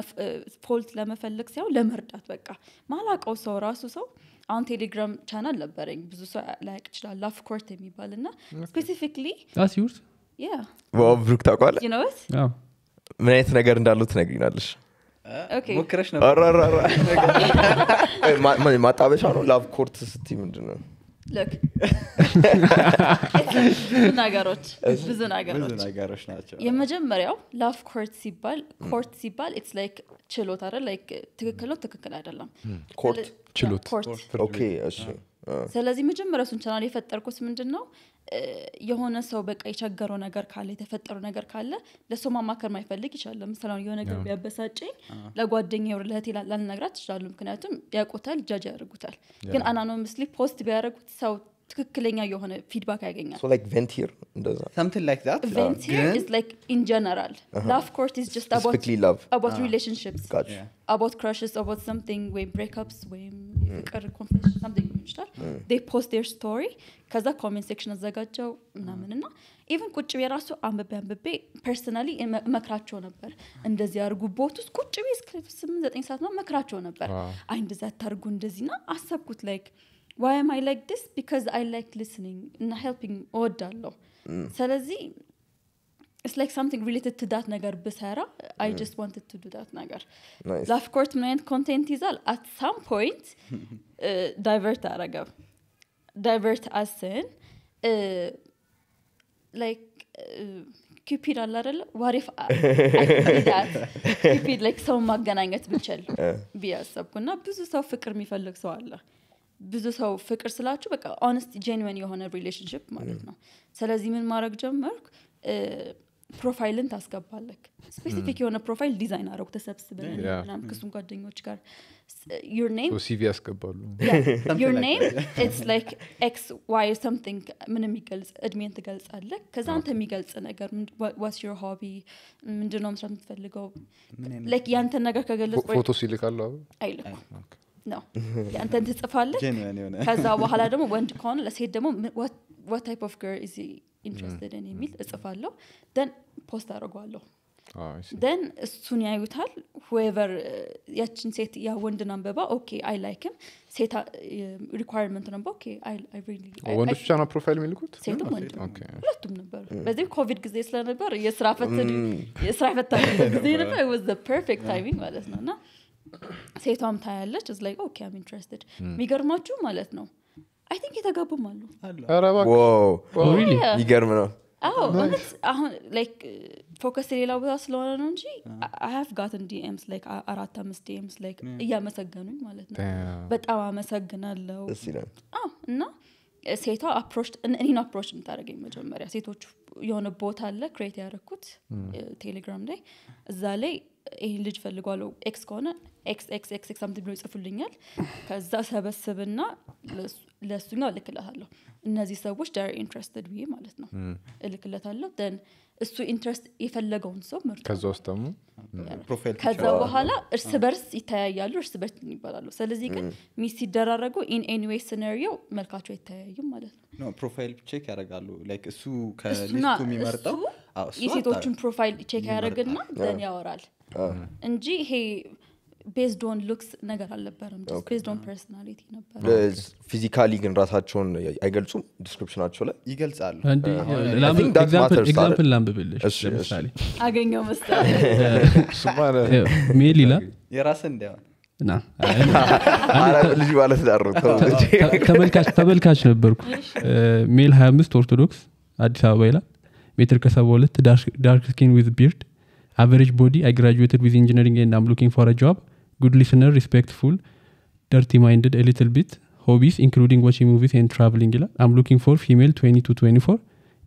ፎልት ለመፈለግ ሲያው ለመርዳት በቃ ማላቀው ሰው ራሱ ሰው አሁን ቴሌግራም ቻናል ነበረኝ ብዙ ሰው ላያቅ ይችላል ላፍ ኮርት የሚባል እና ስፔሲፊክሊ ብሩክ ታውቋለ ይነወት ምን አይነት ነገር እንዳሉት ትነግሪናለሽ ሞክረሽ ነበር *laughs* ማጣበሻ ነው ላቭ ኮርት ስቲ ምንድን ነው ልክ *laughs* *laughs* ነገሮች ብዙ ነገሮች ናቸው የመጀመሪያው ላፍ ኮርት ሲባል ኮርት ሲባል ኢትስ ላይክ ችሎት አይደል ላይክ ትክክል ነው ትክክል አይደለም ኮርት ችሎት ስለዚህ መጀመሪያ እሱን ቻናል የፈጠርኩት ምንድን ነው የሆነ ሰው በቃ የቸገረው ነገር ካለ የተፈጠረው ነገር ካለ ለሰው ማማከር ማይፈልግ ይችላል። ለምሳሌ የሆነ ነገር ቢያበሳጭኝ ለጓደኛ ወር ለህት ላልነግራት ይችላሉ። ምክንያቱም ያውቁታል፣ ጃጅ ያደርጉታል። ግን አናኖ ምስሊ ፖስት ቢያደርጉት ሰው ትክክለኛ የሆነ ፊድባክ ያገኛል ቬንቲር ኢን ጀነራል ላቭ ኮርስ ኢዝ ጀስት አባት ሪሌሽንሽፕስ አባት ክራሽስ አባት ሰምቲንግ ወይም ብሬክፕስ ወይም ፍቅር ኮንፌሽን ሰምቲንግ ሊሆን ይችላል ዴይ ፖስት ዴር ስቶሪ ከዛ ኮሜንት ሴክሽን አዘጋጀው ምናምን እና ኢቨን ቁጭ ቤ ራሱ አንብቤ አንብቤ ፐርሰናሊ መክራቸው ነበር እንደዚህ አርጉ ቦት ውስጥ ቁጭ ቤ እስከ ስምንት ዘጠኝ ሰዓት ነው መክራቸው ነበር አይ እንደዚህ አታርጉ እንደዚህ ና አሰብኩት ላይክ ዋይ አም ላይክ ዲስ ቢካዝ አይ ላይክ ሊስኒንግ እና ሄልፒንግ እወዳለሁ mm. ስለዚህ ስ ላይክ ሳምቲንግ ሪሌትድ ትዳት ነገር ብሰራ አይ ጀስት ዋንት ቱ ዱ ዳት ነገር ላፍኮርት ምን አይነት ኮንቴንት ይዛል አት ሳም ፖይንት ዳይቨርት አረገብ ዳይቨርት አስን ላይክ ኪፒድ አለ አደለ ዋሪፍ ኪፒድ ላይክ ሰውን ማገናኘት ብችል ብያሰብኩ እና ብዙ ሰው ፍቅር የሚፈልግ ሰው አለ ብዙ ሰው ፍቅር ስላችሁ በቃ ኦነስት ጄኒን የሆነ ሪሌሽንሽፕ ማለት ነው ስለዚህ ምን ማድረግ ጀመርኩ ፕሮፋይልን ታስገባለክ ስፔሲፊክ የሆነ ፕሮፋይል ዲዛይን አረጉ ተሰብስበን ክሱም ጓደኞች ጋር ዩር ኔምሲቪ ያስገባሉ ሰምቲንግ ምን የሚገልጽ እድሜን ትገልጻለህ ከዛ አንተ የሚገልጽ ነገር ዋስ ዩር ሆቢ ምንድነው ምስራት የምትፈልገው ያንተን ነገር ከገለጽ ፎቶ ሲልካሉ አይልኩም ነው *laughs* የአንተን ትጽፋለህ ከዛ *laughs* በኋላ ደግሞ ወንድ ከሆነ ለሴት ደግሞ ወት ታይፕ ኦፍ ገር ኢዚ ኢንትረስትድን የሚል እጽፋለሁ ደን ፖስት አድርጓለሁ ደን እሱን ያዩታል ሁቨር ያችን ሴት ያ ወንድን አንበባ ኦኬ አይ ላይክም ሴታ ሪኳርመንት ነበ ኦኬ ወንዶች ብቻ ነው ፕሮፋይል የሚልኩት ሴትም ወንድ ሁለቱም ነበሩ በዚህ ኮቪድ ጊዜ ስለነበር የስራ የስራ ፈታ *laughs* ጊዜ ነበር ወዘ ፐርፌክት ታይሚንግ ማለት ነው እና ሴቷም ታያለች እዚ ላይ ኦኬ ኢንትረስትድ የሚገርማችሁ ማለት ነው አይ ቲንክ የተጋቡም አሉ ይገርም oh, oh, ነው አሁን ፎከስ የሌላ ቦታ ስለሆነ ነው እንጂ ሀፍ ጋትን ዲኤምስ ላይክ አራት አምስት ዲኤምስ ላይክ እያመሰገኑኝ ማለት ነው በጣም አመሰግናለው እና ሴቷ አፕሮች እኔን አፕሮች የምታደረገኝ መጀመሪያ ሴቶች የሆነ ቦታ አለ ክሬት ያደረግኩት ቴሌግራም ላይ እዛ ላይ ይህን ልጅ ፈልጓለው ኤክስ ከሆነ ኤክስ ብሎ ይጽፉልኛል ከዛ ሰበስብና ለእሱኛው እልክለታለሁ እነዚህ ሰዎች ዳይሬክት ኢንትረስትድ ብዬ ማለት ነው እልክለታለሁ ን እሱ ኢንትረስት የፈለገውን ሰው ምርከዛ ውስጥ ደግሞ ከዛ በኋላ እርስ በርስ ይተያያሉ እርስ በርስ ይባላሉ ስለዚህ ግን ሚስ ሲደራረጉ ኢን ኤኒዌይ ስነሪዮ መልካቸው አይተያይም ማለት ነው ፕሮፋይል ቼክ ያደረጋሉ እሱ ከሊስቱ የሚመርጠው የሴቶችን ፕሮፋይል ቼክ ያደረግና ዘን ያወራል እንጂ ይሄ ቤዝድ ኦን ሉክስ ነገር አልነበረም ቤዝድ ኦን ፐርሶናሊቲ ነበር ፊዚካሊ ግን ራሳቸውን አይገልጹም ዲስክሪፕሽናቸው ላይ ይገልጻሉ ኤግዛምፕል uh, ላንብብልሽ ለምሳሌ አገኘው *laughs* *laughs* ሜል ይላል የራስ እንዳይሆን *laughs* ተመልካች ነበርኩ ሜል 25 ኦርቶዶክስ አዲስ አበባ ይላል ሜትር ከ72 ዳርክ ስኪን ዊዝ ቢርድ አቨሬጅ ቦዲ አይ ግራጁዌትድ ዊዝ ኢንጂነሪንግ ኤንድ አም ሉኪንግ ፎር ጆብ good listener, respectful, dirty minded a little bit, hobbies including watching movies and traveling. I'm looking for female 20 to 24,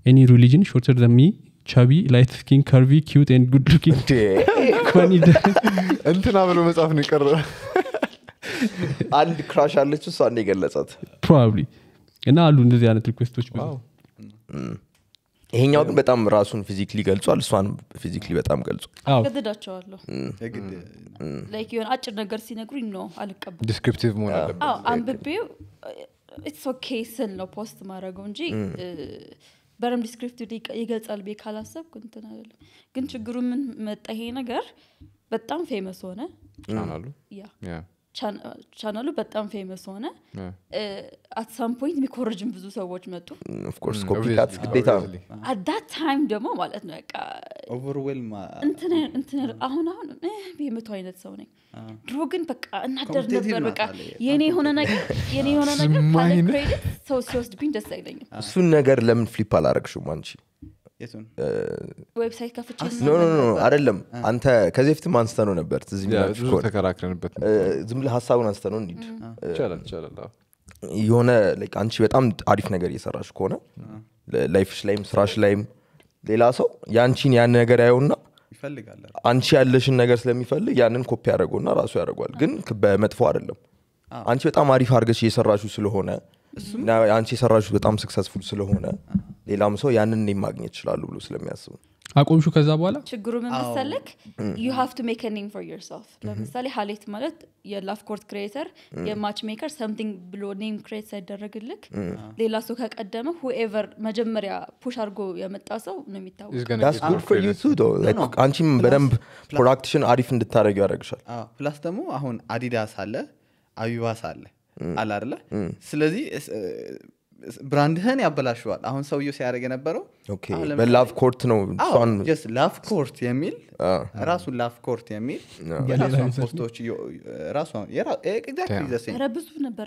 any religion shorter than me, chubby, light skin, curvy, cute and good looking. *laughs* *laughs* funny እንትና ብሎ መጽሐፍ ነው የቀረ አንድ ክራሽ አለች እሷ የገለጻት ፕሮባብሊ እና አሉ እንደዚህ አይነት ሪኩዌስቶች ብዙ ይሄኛው ግን በጣም ራሱን ፊዚክሊ ገልጿል እሷን ፊዚክሊ በጣም ገልጿል አጭር ነገር ሲነግሩኝ ነው አልቀበል ዲስክሪፕቲቭ መሆን አለበት አንብቤው ኢትስ ኦኬ ስል ነው ፖስት ማድረገው እንጂ በረም ዲስክሪፕቲቭ ይገልጻል ቤ ካላሰብኩ እንትን ግን ችግሩ ምን መጣ ይሄ ነገር በጣም ፌመስ ሆነ ያ ቻናሉ በጣም ፌመስ ሆነ አትሳም ፖይንት የሚኮረጅም ብዙ ሰዎች መጡ ኦፍኮርስ ኮፒካት ግዴታ አዳት ታይም ደግሞ ማለት ነው በቃ አሁን አሁን የመቶ አይነት ሰው ነኝ ድሮ ግን በቃ እናደር ነበር በቃ የኔ የሆነ ነገር ሰው ሲወስድብኝ ደስ አይለኝም እሱን ነገር ለምን ፍሊፕ አላረግሽም አንቺ ዌብሳይት ከፍቼ አይደለም አንተ ከዚህ በፊትም አንስተ ነው ነበር ትዝ ተከራክረንበት ዝም ብለህ ሀሳቡን አንስተ ነው እንሂድ የሆነ አንቺ በጣም አሪፍ ነገር እየሰራሽ ከሆነ ላይፍሽ ላይም ስራሽ ላይም ሌላ ሰው የአንቺን ያን ነገር ያየውና አንቺ ያለሽን ነገር ስለሚፈልግ ያንን ኮፒ ያደረገውና ራሱ ያደርጓል ግን በመጥፎ አይደለም አንቺ በጣም አሪፍ አርገሽ እየሰራሹ ስለሆነ አንቺ የሰራሹ በጣም ስክሰስፉል ስለሆነ ሌላም ሰው ያንን ማግኘት ይችላሉ ብሎ ስለሚያስቡ አቆምሹ ከዛ በኋላ ችግሩ ምን ዩ ሃቭ ቱ ሜክ ኔም ፎር ዮርሰልፍ ለምሳሌ ሀሌት ማለት የላፍ ኮርት ክሬተር የማች ሜከር ሰምቲንግ ብሎ ኔም ክሬት ሳይደረግልክ ሌላ ሰው ከቀደመ ሁኤቨር መጀመሪያ ፑሽ አድርጎ የመጣ ሰው ነው የሚታወቅአንቺም በደንብ ፕሮዳክትሽን አሪፍ እንድታደረግ ያደረግሻል ፕላስ ደግሞ አሁን አዲዳስ አለ አቢባስ አለ አለ ስለዚህ ብራንድህን ያበላሸዋል አሁን ሰውየው ሲያደረግ የነበረው በላቭ ኮርት ነው ላፍ ኮርት የሚል ራሱን ላፍ ኮርት የሚል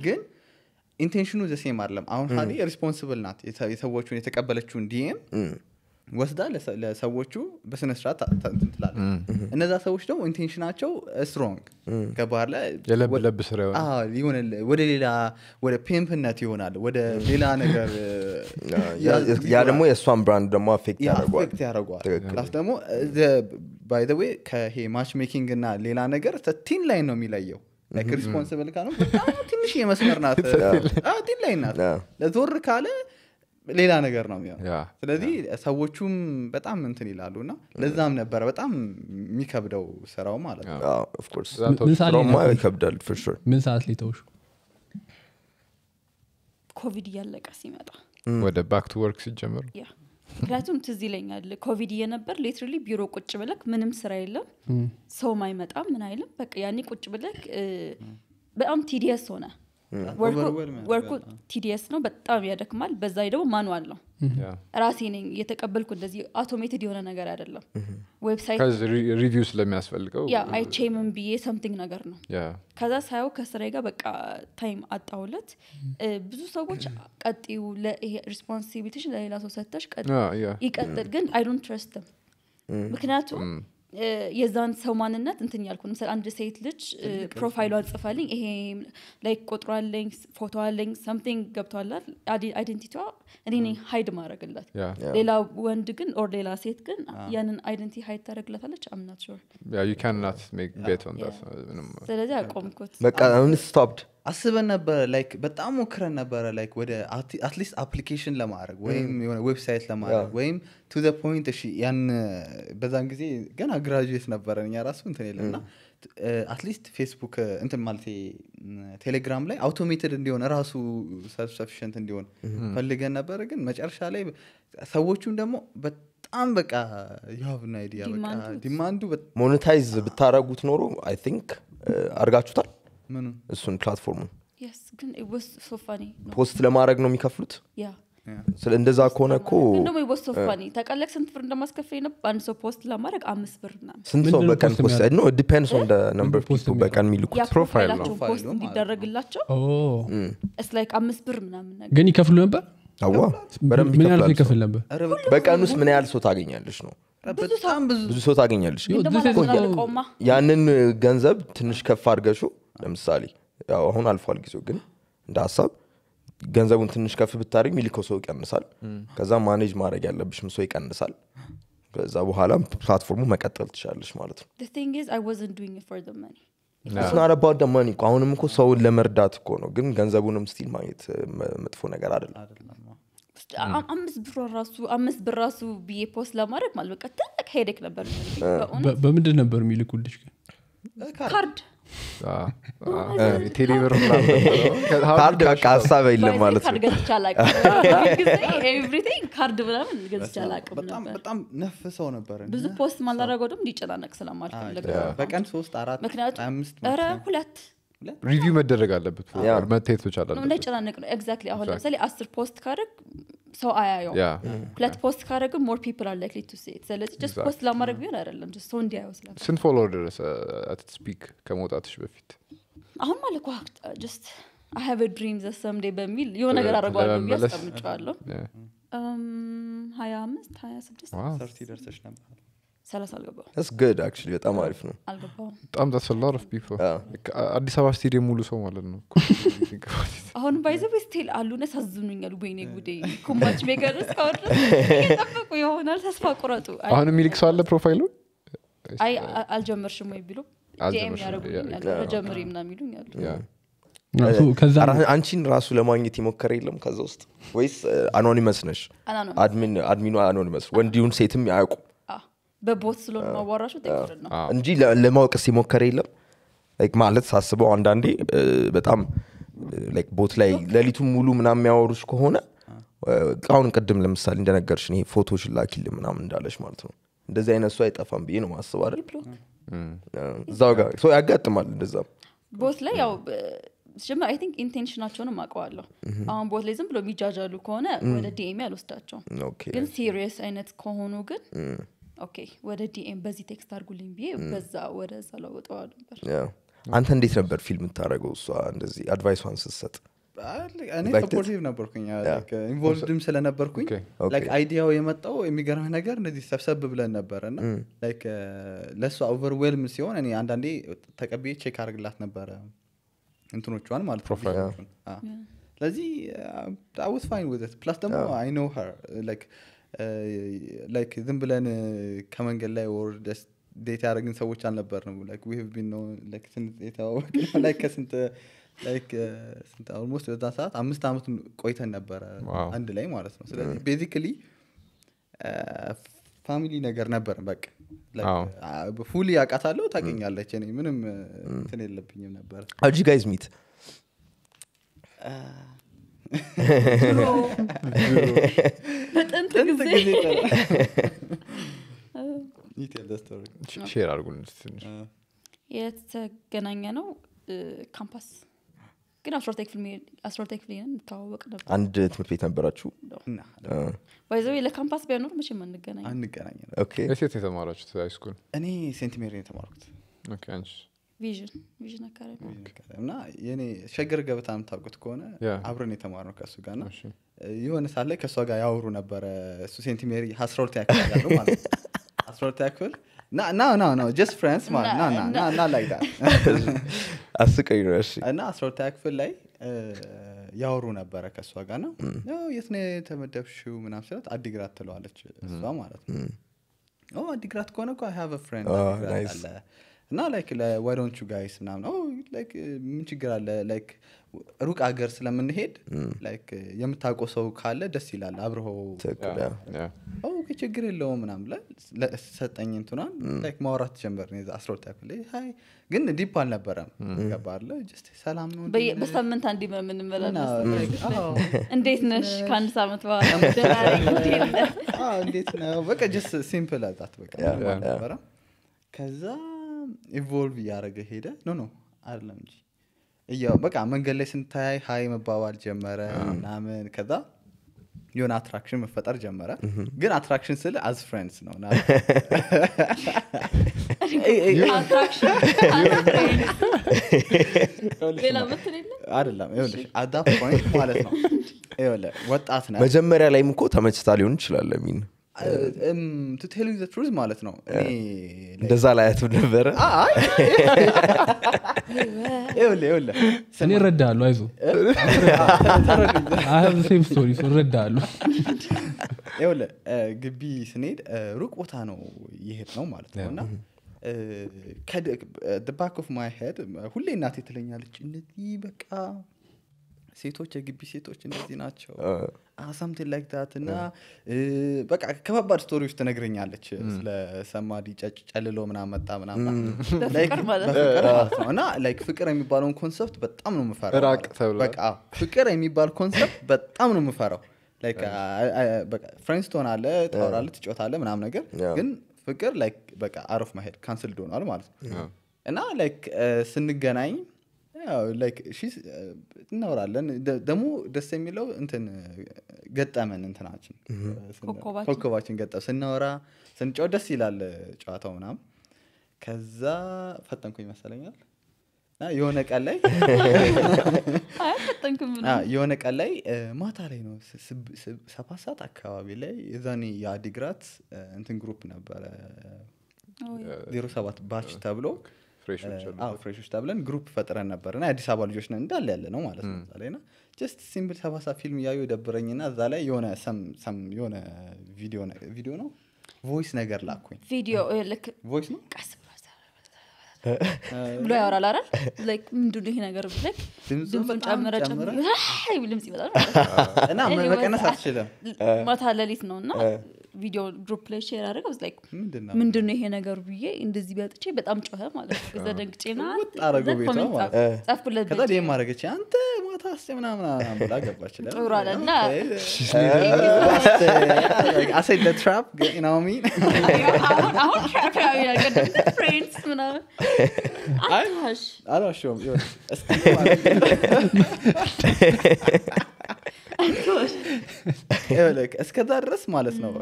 ግን ኢንቴንሽኑ ዘሴም አለም አሁን ሀዲ ሪስፖንስብል ናት የሰዎቹን የተቀበለችውን ዲም ወስዳ ለሰዎቹ በስነ ስርዓት ትላለ። እነዛ ሰዎች ደግሞ ኢንቴንሽናቸው ስትሮንግ ከባህር ላይ የለብለብ ወደ ሌላ ወደ ፔምፕነት ይሆናል፣ ወደ ሌላ ነገር ያ ደግሞ የእሷን ብራንድ ደግሞ አፌክት ያደረጓል ደግሞ ባይ ዘ ዌይ ከሄ ማች ሜኪንግ እና ሌላ ነገር ቲን ላይ ነው የሚለየው ሪስፖንስብል ካ በጣም ትንሽ የመስመር ናት፣ ቲን ላይ ናት። ለዞር ካለ ሌላ ነገር ነው የሚሆን ስለዚህ ሰዎቹም በጣም እንትን ይላሉ እና ለዛም ነበረ በጣም የሚከብደው ስራው ማለትነውምን ሰዓት ሊተውሹ ኮቪድ እያለቀ ሲመጣ ወደ ባክ ቱ ወርክ ሲጀምሩ ምክንያቱም ትዝ ይለኛል ኮቪድ እየነበር ሌትርሊ ቢሮ ቁጭ ብለክ ምንም ስራ የለም ሰውም አይመጣም ምን አይልም በቃ ያኔ ቁጭ ብለክ በጣም ቲዲየስ ሆነ ወርኩ ቲዲስ ነው በጣም ያደክማል በዛ ደግሞ ማኑዋል ነው ራሴ ነኝ እየተቀበልኩ እንደዚህ አውቶሜትድ የሆነ ነገር አይደለም ዌብሳይትሪቪው ስለሚያስፈልገው አይቼምን ብዬ ሰምቲንግ ነገር ነው ከዛ ሳየው ከስራ ጋር በቃ ታይም አጣውለት ብዙ ሰዎች ቀጢው ሪስፖንሲቢሊቲሽን ለሌላ ሰው ሰተሽ ይቀጥል ግን አይዶንት ትረስትም ምክንያቱም የዛን ሰው ማንነት እንትን ያልኩ ለምሳሌ አንድ ሴት ልጅ ፕሮፋይሉ ጽፋልኝ ይሄ ላይ ቆጥሯለኝ ፎቶ አለኝ ሰምቲንግ ገብቷላል አይደንቲቲዋ እኔ ነኝ ሀይድ ማድረግላት ሌላ ወንድ ግን ኦር ሌላ ሴት ግን ያንን አይደንቲ ሀይድ ታደረግላታለች አምናት ሹር ስለዚህ አቆምኩት በቃ ስቶፕድ አስበን ነበረ ላይክ በጣም ሞክረን ነበረ ላይክ ወደ አትሊስት አፕሊኬሽን ለማድረግ ወይም የሆነ ዌብሳይት ለማድረግ ወይም ቱ ዘ ፖይንት እሺ ያን በዛን ጊዜ ገና ግራጁዌት ነበረ እኛ ራሱ እንትን የለ እና አትሊስት ፌስቡክ እንትን ማለት ቴሌግራም ላይ አውቶሜትድ እንዲሆን ራሱ ሰብሰፊሽንት እንዲሆን ፈልገን ነበረ ግን መጨረሻ ላይ ሰዎቹም ደግሞ በጣም በቃ ዩሀብን አይዲያ ዲማንዱ ሞኔታይዝ ብታረጉት ኖሮ አይ ቲንክ አርጋችሁታል እሱን ፕላትፎርሙ ፖስት ለማድረግ ነው የሚከፍሉት ስለ እንደዛ ከሆነ እኮ ደግሞ ስንት ብር እንደማስከፍ ነበር አንድ ሰው ፖስት ለማድረግ አምስት ብር ስንት ሰው በቀን ፖስት ኖ ኦን ነምበር በቀን የሚልኩት ፕሮፋይላቸውን ፖስት እንዲደረግላቸው እስ ላይክ አምስት ብር ምናምን ነገር ግን ይከፍሉ ነበር አዋ በደንብ ይከፍል ነበር በቀን ውስጥ ምን ያህል ሰው ታገኛለች ነው ብዙ ሰው ታገኛለች ያንን ገንዘብ ትንሽ ከፍ አድርገሽው ለምሳሌ አሁን አልፏል ጊዜው ግን እንደ ሀሳብ ገንዘቡን ትንሽ ከፍ ብታደርግ የሚልከው ሰው ይቀንሳል ከዛ ማኔጅ ማድረግ ያለብሽም ሰው ይቀንሳል ከዛ በኋላ ፕላትፎርሙ መቀጠል ትችላለች ማለት ነው አሁንም እኮ ሰውን ለመርዳት እኮ ነው ግን ገንዘቡንም ስቲል ማግኘት መጥፎ ነገር አይደለም አምስት ብሮ ራሱ አምስት ብር ራሱ ብዬ ፖስት ለማድረግ ማለት በቃ ትልቅ ሄደክ ነበር በምንድን ነበር የሚልኩልሽ ግን ካርድ ቴሌብር ካርድ በቃ ሀሳብ የለም ማለት ነው ካርድ *laughs* ምናምን በጣም ነፍ ሰው ነበር ብዙ ፖስት ማላረገው ደግሞ እንዲጨናነቅ ስለማልፈልግ ሶስት አራት ምክንያቱም ሁለት ሪቪው መደረግ አለበት መታየት ብቻ እንዳይጨናነቅ ነው ኤግዛክትሊ አሁን ለምሳሌ አስር ፖስት ካደረግ ሰው አያየው ሁለት ፖስት ካደረግ ሞር ፒፕል አር ላይክሊ ቱ ሴት ስለዚህ ጀስት ፖስት ለማድረግ ቢሆን አይደለም ሰው እንዲያየው ስለ ስንት ፎሎወር ደረሰ አት ስፒክ ከመውጣትሽ በፊት አሁን ማለኳ ጀስት አይ ሃቭ ድሪም ዴ በሚል የሆነ ነገር አድርገዋለሁ ብዬ አስቀምጨዋለሁ ሀያ አምስት ሀያ ስድስት ደርሰሽ ነበር ሰላሳ አልገባው ግድ አክቹዋሊ በጣም አሪፍ ነው በጣም ዛስፈላር ኦፍ ፒፕል አዲስ አበባ ስቴዲየም ሙሉ ሰው ማለት ነው *laughs* አሁን ባይዘብ ስቴል አሉ ነ ሳዝኑኛሉ በኔ ጉዴ ኩማች ሜገር እስካሁን ጠብቁ ይሆናል ተስፋ ቁረጡ አሁን የሚልክ ሰው አለ ፕሮፋይሉ አይ አልጀመርሽም ወይ ቢሉ ጀምሪ ምና ሚሉኝ አንቺን ራሱ ለማግኘት የሞከረ የለም ከዛ ውስጥ ወይስ አኖኒመስ ነሽ አድሚኑ አኖኒመስ ወንዲሁን ሴትም አያውቁም በቦት ስለሆነ ማዋራሹ ነው እንጂ ለማወቅ ሲሞከር የለም ማለት ሳስበው አንዳንዴ በጣም ቦት ላይ ለሊቱ ሙሉ ምናም የሚያወሩች ከሆነ አሁን ቅድም ለምሳሌ እንደነገርሽ ይሄ ፎቶ ላኪል ምናም እንዳለች ማለት ነው እንደዚህ አይነት ሱ አይጠፋም ብዬ ነው ማስብ አይደል እዛው ጋር ሰው ያጋጥማል እንደዛም ቦት ላይ ያው ሲጀምር አይ ቲንክ ኢንቴንሽናቸውንም አውቀዋለሁ አሁን ቦት ላይ ዝም ብሎ የሚጃጃሉ ከሆነ ወደ ዲኤሚ አልወስዳቸውም ግን ሲሪየስ አይነት ከሆኑ ግን ኦኬ ወደ ዲኤም በዚህ ቴክስት አርጉልኝ ብዬ በዛ ወደዛ ለውጠዋ ነበር አንተ እንዴት ነበር ፊልም የምታደረገው እሷ እንደዚህ አድቫይሷን ስትሰጥ እኔ ሰፖርቲቭ ነበርኩኝ ኢንቮልቭድም ስለነበርኩኝ አይዲያው የመጣው የሚገርምህ ነገር እነዚህ ሰብሰብ ብለን ነበር እና ለእሷ ኦቨርዌልም ሲሆን እኔ አንዳንዴ ተቀብዬ ቼክ አርግላት ነበረ እንትኖቿን ማለት ነው ስለዚህ አውስ ፋይን ፕላስ ደግሞ አይ ኖ ር ላይክ ዝም ብለን ከመንገድ ላይ ወርደስ ዴት ያደረግን ሰዎች አልነበርንም ላይክ ዊቭ ቢን ነው ላይክ ስንት ላይክ ከስንት ላይክ ስንት ኦልሞስት በዛ ሰዓት አምስት ዓመት ቆይተን ነበረ አንድ ላይ ማለት ነው ስለዚህ ቤዚካሊ ፋሚሊ ነገር ነበር በቃ ፉሊ አቃታለሁ ታገኛለች እኔ ምንም እንትን የለብኝም ነበር አጂ ጋይዝ ሚት በጥንት ጊዜ ሼር አድርጉን የተገናኘ ነው ካምፓስ ግን አስሮቴክ ፍል እንተዋወቅ ነበር አንድ ትምህርት ቤት ነበራችሁ ባይዘ ለካምፓስ ቢያኖር መቼም አንገናኝ አንገናኝ የት የተማራችሁት ሃይስኩል እኔ ሴንት ሜሪ የተማርኩት ቪዥን ቪዥን አካባቢ እና የኔ ሸገር ገበታ የምታውቁት ከሆነ አብረን የተማር ነው ከእሱ ጋር የሆነ ሰዓት ላይ ከእሷ ጋር ያውሩ ነበረ እሱ ሴንቲሜሪ አስራ ሁለት ያክል ያለው ማለት ነው ያክል እና አስራ ክፍል ላይ ያወሩ ነበረ ከእሷ ጋር ነው የት ነው የተመደብሽው ምናም ስላት አዲግራት ትለዋለች እሷ ማለት ነው አዲግራት ከሆነ ኳ ሀ ፍሬንድ አለ እና ላይክ ለወደንቹ ጋይስ ምናምን ላይክ ምን ችግር አለ ላይክ ሩቅ ሀገር ስለምንሄድ ላይክ የምታውቀው ሰው ካለ ደስ ይላል አብርሆ ችግር የለውም ምናም ሰጠኝ እንትኗን ላይክ ማውራት ጀንበር አስራ ሁለት ያክል ግን ዲፕ አልነበረም ገባለ ሰላም ነው በሳምንት አንድ የምንመላለስእንዴት *laughs* ነሽ ከአንድ ሳምንት በኋላ እንዴት ነው በቃ ጀስት ሲምፕል አዛት በቃ ነበረ ከዛ ኢንቮልቭ እያደረገ ሄደ ኖ ኖ አይደለም እንጂ እያው በቃ መንገድ ላይ ስንታያይ ሀይ መባባል ጀመረ ምናምን ከዛ የሆነ አትራክሽን መፈጠር ጀመረ ግን አትራክሽን ስል አዝ ፍሬንድስ ነው አይደለም ማለት ነው ወጣት ነ መጀመሪያ ላይም እኮ ተመችታ ሊሆን ይችላል ሚን ቱቴሊንግ ዘ ትሩዝ ማለት ነው እንደዛ ላያትም ነበረ እኔ እረዳሉ አይዞ ሴም እረዳሉ ይኸውልህ ግቢ ስንሄድ ሩቅ ቦታ ነው ይሄድ ነው ማለት ነው እና ባክ ኦፍ ማይ ሄድ ሁሌ እናት የተለኛለች እነዚህ በቃ ሴቶች የግቢ ሴቶች እንደዚህ ናቸው አሳምቲን ላይክታት እና በቃ ከባባድ ስቶሪዎች ትነግረኛለች ስለሰማ ሰማዲ ጨልሎ ምና መጣ ምናምናእና ላይክ ፍቅር የሚባለውን ኮንሰፕት በጣም ነው ምፈራው ፍቅር የሚባል ኮንሰፕት በጣም ነው ምፈራው ፍሬንድስ ትሆናለ ታወራለ ትጮታለ ምናም ነገር ግን ፍቅር ላይክ በቃ አሮፍ ማሄድ ካንስል ዶኗል ማለት ነው እና ስንገናኝ እናወራለን። ደግሞ ደስ የሚለው እንትን ገጠመን እንትናችን ኮኮባችን ገጠም ስናወራ ስንጫው ደስ ይላል ጨዋታው ምናምን። ከዛ ፈጠንኩ ይመስለኛል የሆነ ቀን ላይ የሆነ ቀን ላይ ማታ ላይ ነው ሰባት ሰዓት አካባቢ ላይ የዛኔ የአዲግራት እንትን ግሩፕ ነበረ ዜሮ ሰባት ባች ተብሎ ፍሬሾች ተብለን ግሩፕ ፈጥረን ነበር እና የአዲስ አበባ ልጆች ነን እንዳለ ያለ ነው ማለት ነው ዛላይ ና ጀስት ሲምፕል ሰባሳ ፊልም እያዩ የደብረኝ ና እዛ ላይ የሆነ ሰም የሆነ ቪዲዮ ነው ቮይስ ነገር ላኩኝ ቪዲዮ ልክ ቮይስ ነው ቀስ ብሎ ያወራል አረ ላይክ ምንድን ይሄ ነገር ብለክ ድምፁን ጨምረ ጨምረ ድምፅ ይመጣል እና መቀነስ አትችልም ማታ ለሊት ነው እና ቪዲዮ ድሮፕ ላይ ሼር አድርገ ላይክ ምንድን ነው ይሄ ነገር ብዬ እንደዚህ ቢያጥቼ በጣም ጮኸ ማለት ነው። ከዛ ደንግጬናጻፍለትከዛ ዴም አረገች አንተ ማታ ስ ምናምና ብላ ገባች ጥሩአለና አሴ ለትራፕ ናሚ ፍሬንድስ ምናምን አልዋሽ አልዋሽም ይኸውልህ እስከዛ ድረስ ማለት ነው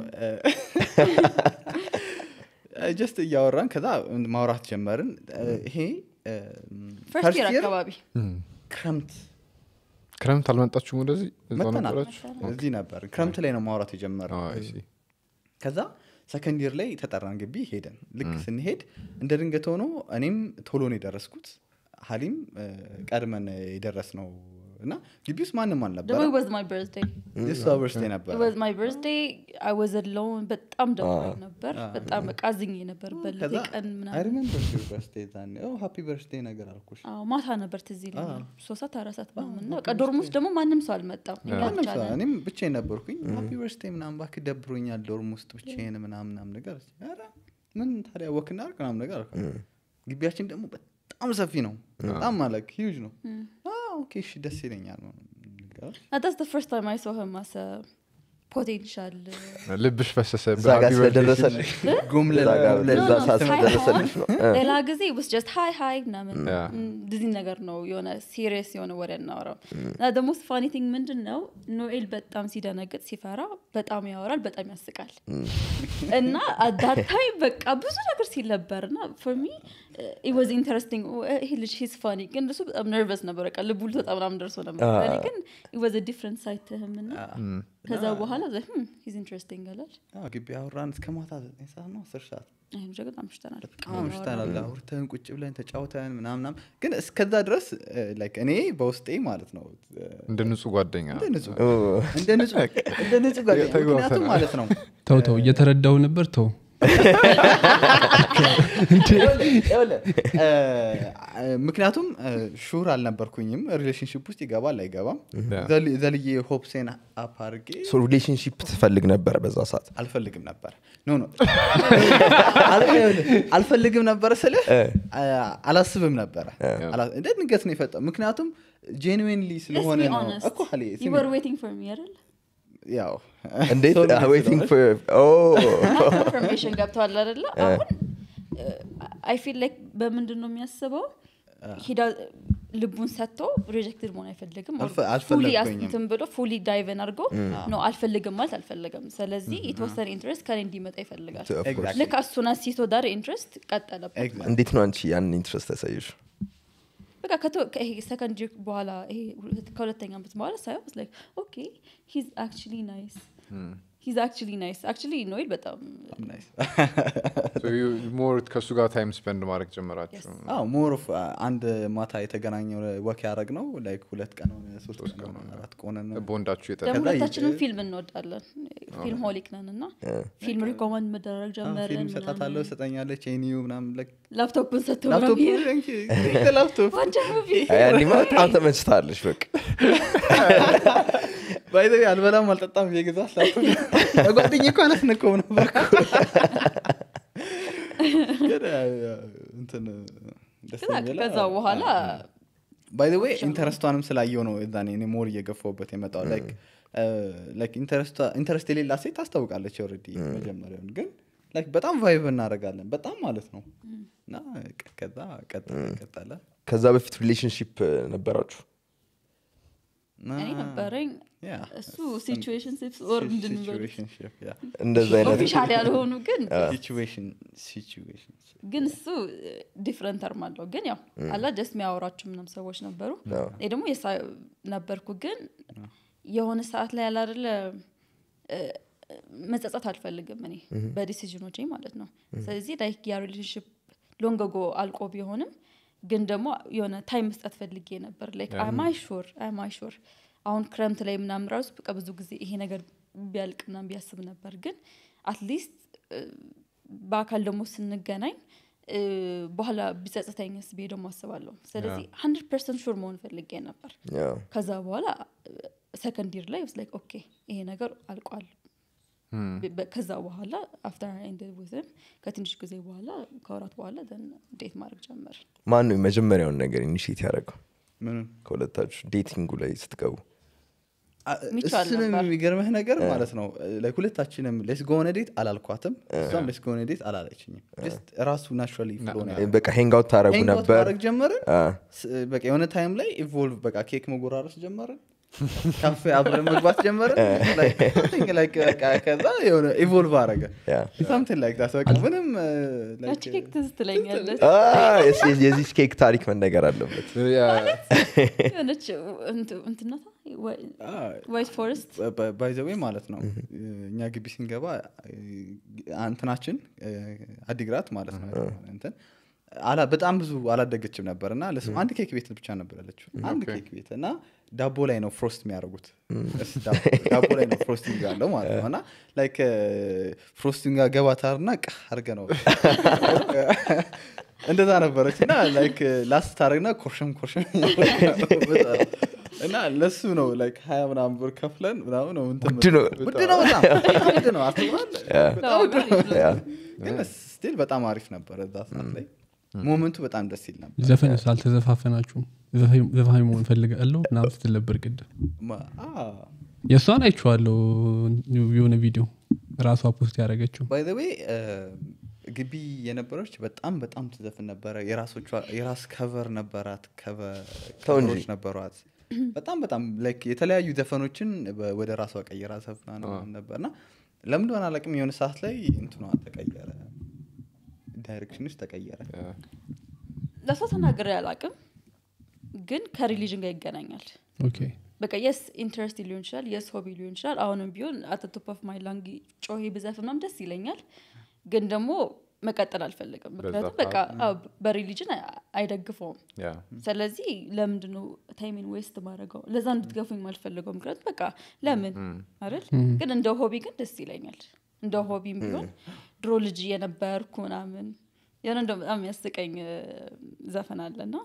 ጀስት እያወራን ከዛ ማውራት ጀመርን ይሄ አካባቢ ክረምት ክረምት አልመጣችሁም ወደዚህ እዚህ ነበር ክረምት ላይ ነው ማውራት የጀመረ ከዛ ሰከንድ ላይ ተጠራን ግቢ ሄደን ልክ ስንሄድ እንደ ድንገት ሆኖ እኔም ቶሎን የደረስኩት ሀሊም ቀድመን የደረስ ነው እና ግቢ ውስጥ ማንም mm. በጣም ah. ነበር ah. በጣም ቃዝኝ ነበር mm. በልቀን oh, ነገር ማታ ነበር ትዝ ah. ሶስት በቃ ዶርም ውስጥ ደግሞ ማንም ሰው አልመጣም እኔም ብቻ ነበርኩኝ በርስቴ mm. ደብሮኛል ዶርም ውስጥ ምናምናም ነገር ምን ታዲያ ወክና ርቅ ነገር ግቢያችን ደግሞ በጣም ሰፊ ነው በጣም ሂዩጅ ነው اوكي شو دسيرين يعني That's the first time I saw him as a ፖቴንሻል ልብሽ ፈሰሰ ጊዜ ውስ ጀስት ሀይ ሀይ ምናምን እንደዚህ ነገር ነው የሆነ ሲሪየስ የሆነ ወደ እናወራው ደግሞ ፋኒ ቲንግ ምንድን ነው ኖኤል በጣም ሲደነግጥ ሲፈራ በጣም ያወራል በጣም ያስቃል እና አዳታይ በቃ ብዙ ነገር ሲለበር ነበር እና ፎርሚ ኢወዝ ኢንተረስቲንግ ይህ ልጅ ሂስ ፋኒ ግን እሱ በጣም ነርቨስ ነበር በቃ ልቡ ልትወጣ ምናምን ደርሶ ነበር ግን ኢወዝ ዲፍረንት ሳይትህም እና ከዛ በኋላ ሂዝ ኢንትረስቲንግ አላል ግቢ አውራን እስከ ማታ ዘጠኝ ሰዓት ነው አስር ሰዓት በጣም አምሽተናል አውርተን ቁጭ ብለን ተጫውተን ምናምናም ግን እስከዛ ድረስ እኔ በውስጤ ማለት ነው እንደ ንጹ ጓደኛ እንደ ንጹ *laughs* ጓደኛ ምክንያቱም ማለት ነው ተው ተው እየተረዳው ነበር ተው ምክንያቱም ሹር አልነበርኩኝም ሪሌሽንሽፕ ውስጥ ይገባል አይገባም ዘልዬ ሆፕሴን አፓርጌ ሪሌሽንሽፕ ትፈልግ ነበረ በዛ ሰዓት አልፈልግም ነበር ኖ ኖ አልፈልግም ነበረ ስልህ አላስብም ነበረ ድንገት ነው የፈጠ ምክንያቱም ጄንዌንሊ ስለሆነ ነው እኮ ያው እንዴት ዌቲንግ ኮንፈርሜሽን ገብተዋል አደለ አሁን አይ ፊል ላይክ በምንድን ነው የሚያስበው ሄዳ ልቡን ሰጥቶ ሪጀክትድ መሆን አይፈልግም ፉሊ ብሎ ፉሊ ዳይቨን አድርጎ ነው አልፈልግም ማለት አልፈልግም ስለዚህ የተወሰነ ኢንትረስት ከኔ እንዲመጣ ይፈልጋል ልክ አሱና ሲቶ ዳር ኢንትረስት ቀጠለበት እንዴት ነው አንቺ ያንን ኢንትረስት ያሳየሽ በቃ ከሰከንድ በኋላ ከሁለተኛ ዓመት በኋላ ሳይሆን ኦኬ ሂዝ አክቹሊ ናይስ ከእሱ ጋር ታይም ስፔንድ ማድረግ ጀመራችሁ oh, uh, አንድ ማታ የተገናኘ ወክ ያደረግ ነው ላይክ ሁለት ቀን ሆነ ፊልም እንወዳለን ፊልም ሆሊክ ነን እና ፊልም ሪኮመንድ መደረግ ጀመርን ሰጠኛለች ኒዩ ምናምን *laughs* ላፕቶፕን ተመችታለች በቃ *laughs* ባይዘ አልበላም አልጠጣም የገዛ ጓደኝ እኮ አላስነካውም ነበርከዛ በኋላ ባይ ወይ ኢንተረስቷንም ስላየው ነው ዛ ሞር እየገፋውበት የመጣው ኢንተረስት uh, የሌላ ሴት ታስታውቃለች ኦልሬዲ መጀመሪያውን ግን በጣም ቫይብ እናደረጋለን በጣም ማለት ነው እና ከዛ ቀጠለ ከዛ በፊት ሪሌሽንሽፕ ነበራችሁ እኔ ነበረኝ እሱ ሲዌሽንሽፕ ወር እንደዚህ አይነት ያልሆኑ ግን ግን እሱ ዲፍረንት eh, ተርም አለው ግን ያው mm. አላ ደስ የሚያወራቸው ምንም ሰዎች ነበሩ ይ ደግሞ የሳ ነበርኩ ግን የሆነ ሰዓት ላይ ያላደለ eh, መጸጸት አልፈልግም እኔ በዲሲዥኖች ማለት ነው ስለዚህ ላይክ ያ ሪሌሽንሽፕ ሎንገጎ አልቆ ቢሆንም ግን ደግሞ የሆነ ታይም መስጠት ፈልጌ ነበር ላይክ አማይ ሹር አማይ ሹር አሁን ክረምት ላይ ምናምን ራሱ በቃ ብዙ ጊዜ ይሄ ነገር ቢያልቅ ምናምን ቢያስብ ነበር። ግን አትሊስት በአካል ደግሞ ስንገናኝ በኋላ ቢጸጽተኝስ ብዬ ደግሞ አስባለሁ። ስለዚህ ሀንድርድ ፐርሰንት ሹር መሆን ፈልጌ ነበር። ከዛ በኋላ ሰከንድ ይር ላይ ላይክ ኦኬ ይሄ ነገር አልቋል። hmm. ከዛ በኋላ አፍተር ኤንድድ ዊዝም ከትንሽ ጊዜ በኋላ ከወራት በኋላ ዘን ዴት ማድረግ ጀመር። ማን ነው የመጀመሪያውን ነገር ኢኒሽት ያደረገው? ከሁለታችሁ ዴቲንጉ ላይ ስትገቡ እሱንም የሚገርምህ ነገር ማለት ነው ሁለታችንም ሌስ ጎነ ዴት አላልኳትም እሷም ሌስ ጎነ ዴት አላለችኝም ራሱ ናቹራሊ በቃ ሄንጋውት ታረጉ ነበር ጀመርን በቃ የሆነ ታይም ላይ ኢቮልቭ በቃ ኬክ መጎራረስ ጀመርን ካፌ አብረን መግባት ጀመረ ከዛ የሆነ ኢቮልቭ አረገ ሳምቲንግ ላይክ ታስበቃ ምንም ኬክ ታሪክ መነገር አለበት ማለት ነው እኛ ግቢ ስንገባ አንትናችን አዲግራት ማለት ነው እንትን በጣም ብዙ አላደገችም ነበር እና አንድ ኬክ ቤት ብቻ ነበር ያለችው አንድ ኬክ ቤት እና ዳቦ ላይ ነው ፍሮስት የሚያደርጉት ዳቦ ላይ ነው ፍሮስቲንግ ያለው ማለት ነው እና ላይክ ፍሮስቲንግ ገባ ታርና አርገ ነው እንደዛ ነበረች እና ላይክ ላስት ታደረግና ኮርሽም ኮርሽም እና ለሱ ነው ላይክ ሀያ ምናምን ብር ከፍለን ምናምን ነው ውድ ነው ውድ ነው ነው ግን ስቲል በጣም አሪፍ ነበረ እዛ ሰት ላይ ሞመንቱ በጣም ደስ ይል ነበር ዘፈን አልተዘፋፈናችሁም ዘፋኝ መሆን ፈልጋለሁ ና ስትል ነበር ቅድም የእሷን አይችዋለሁ የሆነ ቪዲዮ ራሷ ፖስት ያደረገችው ባይዘዌ ግቢ የነበረች በጣም በጣም ትዘፍን ነበረ የራስ ከቨር ነበራት ከቨሮች ነበሯት በጣም በጣም የተለያዩ ዘፈኖችን ወደ ራሷ ቀይራ ዘፍና ነበርና ለምንደሆን አላቅም የሆነ ሰዓት ላይ እንትኗ ተቀየረ ዳይሬክሽንሽ ተቀየረ ለእሷ ተናግሬ ያላቅም ግን ከሪሊጅን ጋር ይገናኛል በቃ የስ ኢንትረስት ሊሆን ይችላል የስ ሆቢ ሊሆን ይችላል አሁንም ቢሆን አተቶፕ ኦፍ ጮሄ ብዘፍ ምናም ደስ ይለኛል ግን ደግሞ መቀጠል አልፈልግም ምክንያቱም በቃ በሪሊጅን አይደግፈውም ስለዚህ ለምንድነው ታይሚን ዌስት ማድረገው ለዛ እንድትገፉኝ አልፈልገው ምክንያቱም በቃ ለምን አይደል ግን እንደ ሆቢ ግን ደስ ይለኛል እንደ ሆቢም ቢሆን ድሮ ልጅ እየነበርኩ ምናምን የሆነ እንደው በጣም ያስቀኝ ዘፈን አለና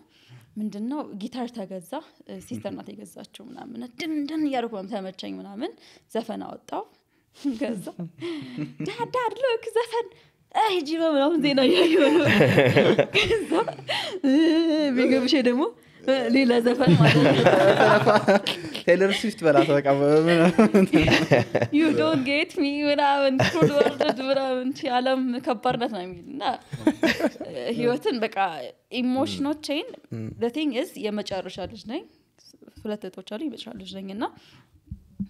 ምንድን ነው ጊታር ተገዛ ሲስተር ናት የገዛችው ምናምን ድንድን እያደረኩ ተመቸኝ ምናምን ዘፈን አወጣው ገዛ ዳዳድ ልክ ዘፈን ሂጂ በምናምን ዜና እያየሁ ነው ቢገብሼ ደግሞ ሌላ ዘፈን ቴይለር ስዊፍት በላት በቃ ዩ ዶንት ጌት ሚ ምናምን ክሩድ ምናምን አለም ከባድ ናት ነው የሚል እና ህይወትን በቃ ኢሞሽኖቼን ዘ ቲንግ ኢዝ የመጨረሻ ልጅ ነኝ ሁለት እህቶች አሉ የመጨረሻ ልጅ ነኝ እና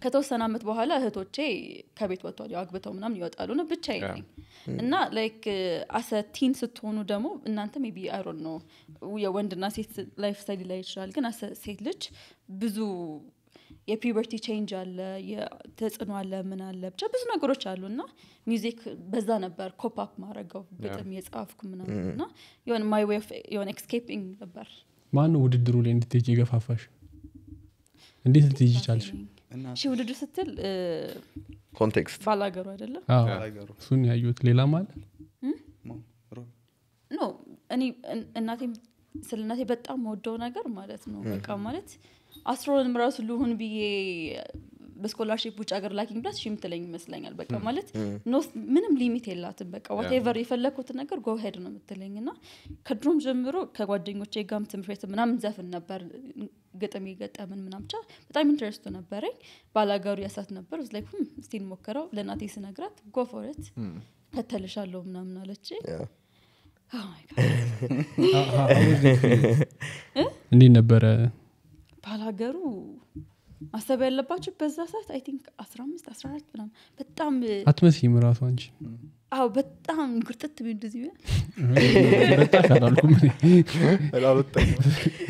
ከተወሰነ አመት በኋላ እህቶቼ ከቤት ወጥተዋል ያው አግብተው ምናምን ይወጣሉ ነው ብቻ ነኝ እና ላይክ አሰ ቲን ስትሆኑ ደግሞ እናንተ ቢ አይሮን ነው የወንድና ሴት ላይፍ ስታይል ላይ ይችላል ግን አሰ ሴት ልጅ ብዙ የፒበርቲ ቼንጅ አለ ተጽዕኖ አለ ምን አለ ብቻ ብዙ ነገሮች አሉ እና ሚዚክ በዛ ነበር ኮፓፕ ማድረገው ግጥም የጻፍኩ ምናምን እና የሆነ ማይ ወይ የሆነ ኤክስኬፒንግ ነበር ማን ነው ውድድሩ ላይ እንድትጅ የገፋፋሽ እንዴት ልትጅ ይቻልሽ ሺ ውድድር ስትል ኮንቴክስት ባላገሩ አይደለም እሱን ያዩት ሌላ ማለ ኖ እኔ እናቴ ስለ እናቴ በጣም ወደው ነገር ማለት ነው በቃ ማለት አስሮንም ራሱ ልሁን ብዬ በስኮላርሽፕ ውጭ ሀገር ላኪኝ ብላት እሺ የምትለኝ ይመስለኛል። በቃ ማለት ምንም ሊሚት የላትም። በቃ ዋቴቨር የፈለግኩት ነገር ጎሄድ ነው የምትለኝ እና ከድሮም ጀምሮ ከጓደኞች ጋም ትምህርት ቤት ምናምን ዘፍን ነበር ግጥም የገጠምን ምናምን ብቻ በጣም ኢንትረስቱ ነበረኝ። ባላገሩ ያሳት ነበር ስ ላይክ hm, እስቲ እንሞክረው። ለእናቴ ስነግራት ጎፎረት ከተልሻለሁ ምናምን አለች። oh *laughs* እንዲህ ነበረ ባላገሩ ማሰብ ያለባቸው በዛ ሰዓት አይ ቲንክ አስራ አምስት አስራ አራት ምናምን በጣም አትመስይም ራሱ አንቺ አዎ በጣም ጉርጠት ቢ እንደዚህ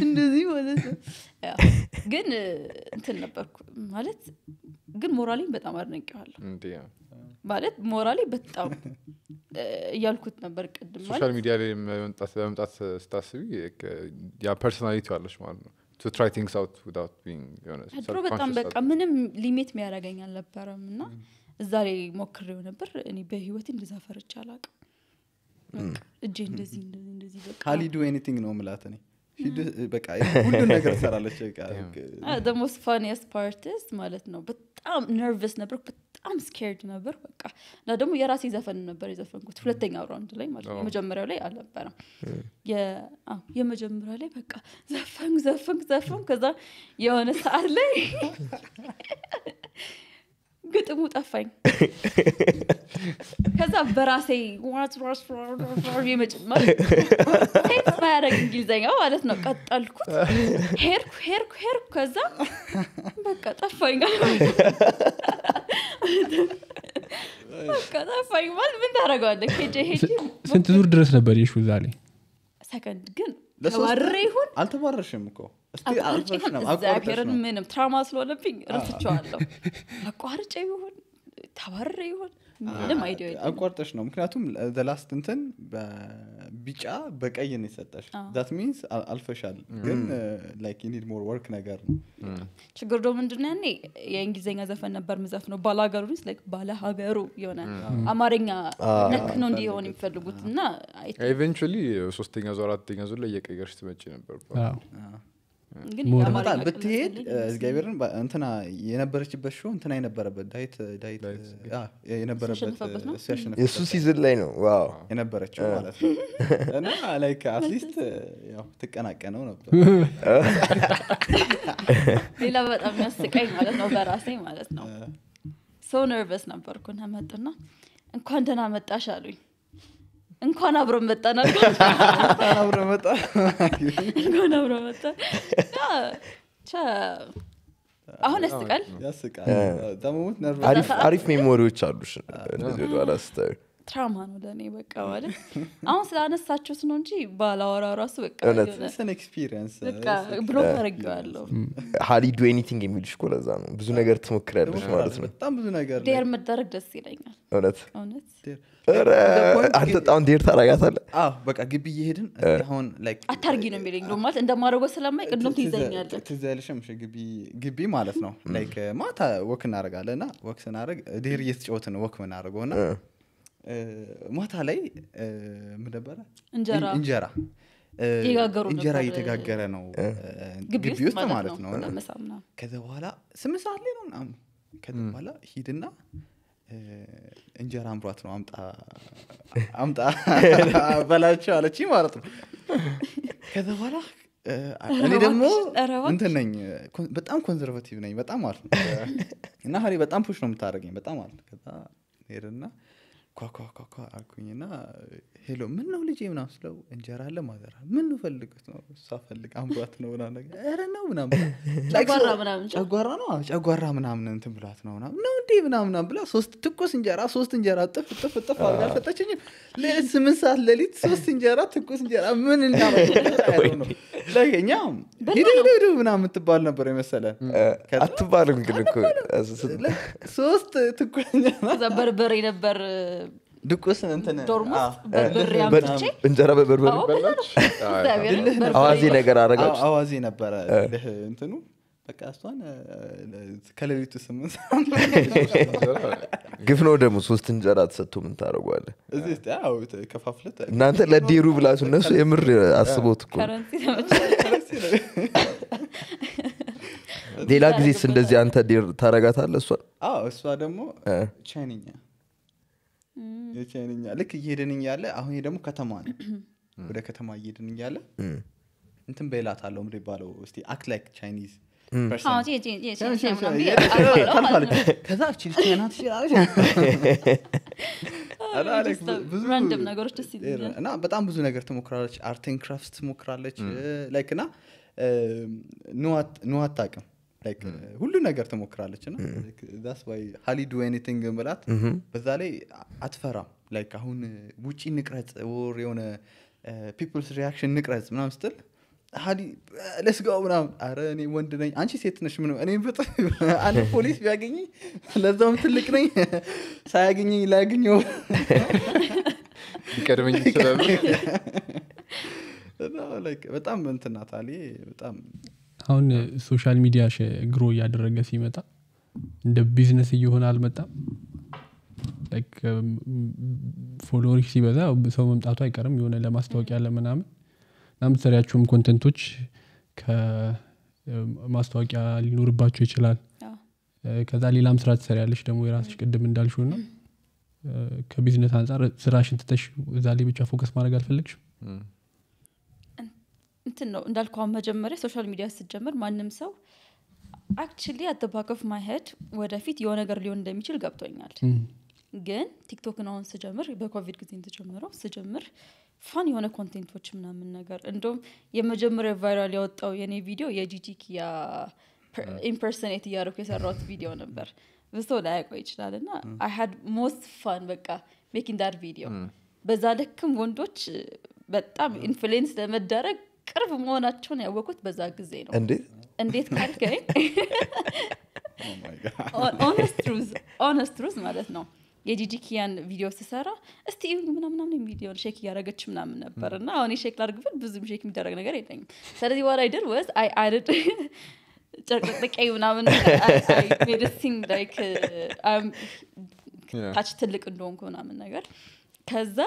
እንደዚህ ማለት ነው ግን እንትን ነበርኩ ማለት ግን ሞራሌን በጣም አድነቂዋለሁ ማለት ሞራሊ በጣም እያልኩት ነበር ቅድም ሶሻል ሚዲያ ላይ መምጣት ስታስቢ ያ ፐርሶናሊቲ አለች ማለት ነው to try things out without being honest ድሮ በጣም በቃ ምንም ሊሚት የሚያደርገኝ አልነበረም እና እዛ ላይ ሞክሬው ነበር እኔ በህይወት እንደዛ ፈርቻ አላቅም እጄ እንደዚህ እንደዚህ በቃ ካሊዱ ኤኒቲንግ ነው ምላት እኔ ሁሉ ነገር ትሰራለች ደግሞ ፓርቲስት ማለት ነው በጣም ነርቨስ ነበር በጣም ስኬርድ ነበር በቃ እና ደግሞ የራሴ ዘፈን ነበር የዘፈንኩት ሁለተኛ ራንድ ላይ ማለት መጀመሪያው ላይ አልነበረም የመጀመሪያው ላይ በቃ ዘፈንኩ ዘፈንኩ ዘፈንኩ ከዛ የሆነ ሰዓት ላይ ግጥሙ ጠፋኝ። ከዛ በራሴ ማያደረግ እንግሊዘኛ ማለት ነው ቀጠልኩት። ሄድኩ ሄርኩ ሄርኩ ከዛ በቃ ጠፋኝ በቃ ጠፋኝ ማለት ምን ታደረገዋለ ስንት ዙር ድረስ ነበር የሹ ዛሌ ሰከንድ ግን ተባርሬ ይሁን አልተባረሽም እኮ እግዚአብሔርን ምንም ትራማ ስለሆነብኝ ረትቸዋለሁ አቋርጬ ይሁን ተባረ ይሁን አቋርጠሽ ነው ምክንያቱም ዘላስት እንትን በቢጫ በቀይ ነው የሰጠሽ ዛት ሚንስ አልፈሻል ግን ላይክ ኒድ ሞር ወርክ ነገር ነው ችግር ዶ ምንድነ ያኔ የእንግሊዝኛ ዘፈን ነበር ምዘፍ ነው ባለ ሀገሩ ላይክ ባለ ሀገሩ የሆነ አማርኛ ነክ ነው እንዲሆን የሚፈልጉት እና ኢቨንቹሊ ሶስተኛ ዙ አራተኛ ዙር ላይ እየቀየርሽ ትመጪ ነበር ብትሄድ እግዚአብሔርን እንትና የነበረችበት ሾ እንትና የነበረበት ዳይት የነበረበትሱ ሲዝን ላይ ነው ዋው የነበረችው ማለት ነው እና ላይክ አትሊስት ትቀናቀነው ነበር ሌላ በጣም ያስቀኝ ማለት ነው በራሴ ማለት ነው ሶ ነርቨስ ነበርኩ እና እንኳን ደና መጣሽ አሉኝ እንኳን አብሮ መጣ ነበር መጣ እንኳን መጣ አሁን ያስቃል ያስቃል አሪፍ ሜሞሪዎች አሉሽ እንደዚህ ወደኋላ ስታዩ ትራማ ነው ለእኔ በቃ ማለት አሁን ስለአነሳችሁት ስነው እንጂ ባላወራ ራሱ በቃብሎ አረገዋለሁ የሚልሽ እኮ ለዛ ነው ብዙ ነገር ትሞክሪያለሽ ማለት ነው ብዙ ነገር መደረግ ደስ ይለኛል እውነት አንተ ጣሁን ዴር ታረጋታለ በቃ ግቢ እየሄድን አሁን አታርጊ ነው የሚለኝ ነው ማለት እንደማደርገው ስለማይ ቅድም ትይዘኛለትዘልሽም ግቢ ማለት ነው ማታ ወክ እናደርጋለ እና ወክ ስናደርግ ዴር እየተጫወት ነው ወክ ምናደርገው እና ማታ ላይ ምን ነበረ እንጀራ እንጀራ እየተጋገረ ነው ግቢ ውስጥ ማለት ነው ከዚ በኋላ ስምንት ሰዓት ላይ ነው ምናምን ከዚ በኋላ ሂድና እንጀራ አምሯት ነው አምጣ አምጣ *laughs* በላቸው አለች ማለት ነው ከዚ በኋላ እኔ ደግሞ እንትነኝ በጣም ኮንዘርቫቲቭ ነኝ በጣም ማለት *laughs* እና ሀሪ በጣም ፑሽ ነው የምታደርገኝ በጣም ማለት ከዛ ሄድና ኳኳኳኳ አልኩኝና ሄሎ ምን ነው ስለው እንጀራ አለ ማዘራ ምን ነው ፈልግት ነው ፈልግ አምሯት ነው ነገር ነው ነው ጨጓራ ምናምን እንትን ብሏት ነው ነው እንዴ ብላ ሶስት ትኩስ እንጀራ ሶስት እንጀራ ጥፍ ጥፍ ጥፍ አልሰጠችኝም ስምንት ሰዓት ሌሊት ሶስት እንጀራ ትኩስ እንጀራ ምን እናረኛ *laughs* ሂደሂደ ምናምን የምትባል ነበር የመሰለ አትባልም። ግን ሶስት ትኩስ እንጀራ በርበሬ ነበር ድቁስ እንጀራ በበርበሬ አዋዜ ነገር አረጋችሁ። አዋዜ ነበረ እንትኑ በቃ እሷን ከሌሊቱ ስምንት *laughs* ግፍ ነው ደግሞ ሶስት እንጀራ ተሰጥቶ ምን ታደረጓለ ከፋፍለት እናንተ ለዴሩ ብላሱ እነሱ የምር አስቦት እኮ *laughs* *laughs* ሌላ ጊዜ እንደዚህ አንተ ዴር ታረጋታለ እሷ እሷ ደግሞ ቻይንኛ የቻይንኛ ልክ እየሄደን እያለ አሁን ደግሞ ከተማ ነው ወደ ከተማ እየሄደን እያለ እንትን በላት አለው ምድ ባለው ስ አክት ላይክ ቻይኒዝ اه *laughs* *laughs* እና በጣም ብዙ ነገር ትሞክራለች አርቴን ክራፍት ትሞክራለች ላይክ እና ኑዋት um, አታቅም ሁሉ ነገር ትሞክራለች እና ሀሊ ዱ ኤኒቲንግ ምላት በዛ ላይ አትፈራም ላይክ አሁን ውጪ ንቅረጽ ወር የሆነ ፒፕልስ uh, ሪያክሽን ንቅረጽ ምናም ስትል ለስጋው ምናምን አረ እኔ ወንድ ነኝ አንቺ ሴት ነሽ ምን እኔ ብጥ *laughs* አንድ ፖሊስ ቢያገኝ ለዛውም ትልቅ ነኝ *laughs* ሳያገኘኝ ላያገኘው ሊቀድመኝ ይችላሉ በጣም እንትናት አሌ በጣም አሁን ሶሻል ሚዲያ ግሮ እያደረገ ሲመጣ እንደ ቢዝነስ እየሆነ አልመጣም ፎሎሪክ ሲበዛ ሰው መምጣቱ አይቀርም የሆነ ለማስታወቂያ ለምናምን እና የምትሰሪያቸውም ኮንተንቶች ከማስታወቂያ ሊኖርባቸው ይችላል። ከዛ ሌላም ስራ ትሰሪያለች ደግሞ የራስሽ ቅድም እንዳልሽው እና ከቢዝነስ አንጻር ስራሽን ትተሽ እዛ ላይ ብቻ ፎከስ ማድረግ አልፈለግሽም? እንትን ነው እንዳልኩ አሁን መጀመሪያ ሶሻል ሚዲያ ስትጀምር ማንም ሰው አክቹሊ አደባቀፍ ማይሄድ ወደፊት የሆነ ነገር ሊሆን እንደሚችል ገብቶኛል። ግን ቲክቶክን አሁን ስጀምር በኮቪድ ጊዜ ተጀምረው ስጀምር ፋን የሆነ ኮንቴንቶች ምናምን ነገር እንደውም የመጀመሪያ ቫይራል ያወጣው የኔ ቪዲዮ የጂጂ ኪያ ኢምፐርሰኔት እያደረኩ የሰራሁት ቪዲዮ ነበር ብሶ ላያውቀው ይችላል እና አይ ሀድ ሞስት ፋን በቃ ሜኪንግ ዳት ቪዲዮ በዛ ልክም ወንዶች በጣም ኢንፍሉዌንስ ለመደረግ ቅርብ መሆናቸውን ያወቁት በዛ ጊዜ ነው እንዴት ካልከኝ ኦነስት ኦነስትሩዝ ማለት ነው የጂጂ ኪያን ቪዲዮ ስሰራ እስቲ ምናምናም ቪዲዮ ሼክ እያደረገች ምናምን ነበር እና አሁን ሼክ ላርግ ብል ብዙም ሼክ የሚደረግ ነገር የለኝም ስለዚህ ዋት አይ ዲድ ዋዝ አይ አድድ ጨርቅጥቄ ምናምን ሜድሲን ላይክ uh, ታች ትልቅ እንደሆንኩ ምናምን ነገር ከዛ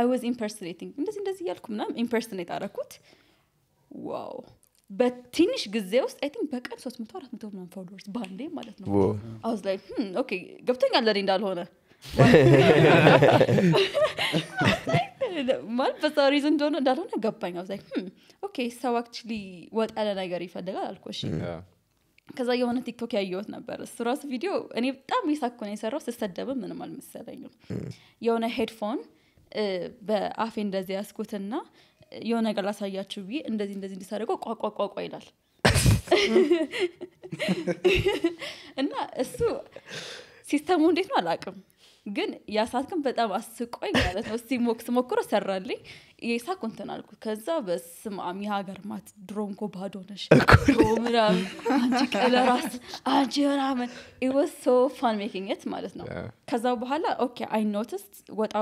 አይ ዋዝ ኢምፐርስኔቲንግ እንደዚህ እንደዚህ እያልኩ ምናም ኢምፐርስኔት አረኩት ዋው በትንሽ ጊዜ ውስጥ አይ ቲንክ በቀን 300 400 ምናምን ፎሎወርስ ባንዴ ማለት ነው አውዝ ላይ ኦኬ ገብቶኛል ለኔ እንዳልሆነ *laughs* ማለት በዛ ሪዝን እንደሆነ እንዳልሆነ ገባኝ አውዝ ላይ ኦኬ ሰው አክቹሊ ወጣ ያለ ነገር ይፈልጋል አልኩ እሺ ከዛ የሆነ ቲክቶክ ያየሁት ነበር እሱ ራሱ ቪዲዮ እኔ በጣም የሳኮ ነው የሰራው ስሰደብም ምንም አልመሰለኝም የሆነ ሄድፎን በአፌ እንደዚህ ያስኩትና የሆነ ነገር ላሳያችሁ ብዬ እንደዚህ እንደዚህ እንዲታደርገው ቋቋቋቋ ይላል እና እሱ ሲስተሙ እንዴት ነው አላቅም ግን ያሳት ግን በጣም አስቆኝ ማለት ነው ሲሞክ ስሞክሮ ሰራልኝ የሳቅ እንትን አልኩ ከዛ በስማም የሀገር ማት ድሮንኮ እኮ ባዶ ነሽ ምናምን አንቺ ቀለራስ አንቺ ምናምን ኢወስ ሶ ፋን ሜኪንግ ማለት ነው ከዛ በኋላ ኦኬ አይ ኖትስ ወጣ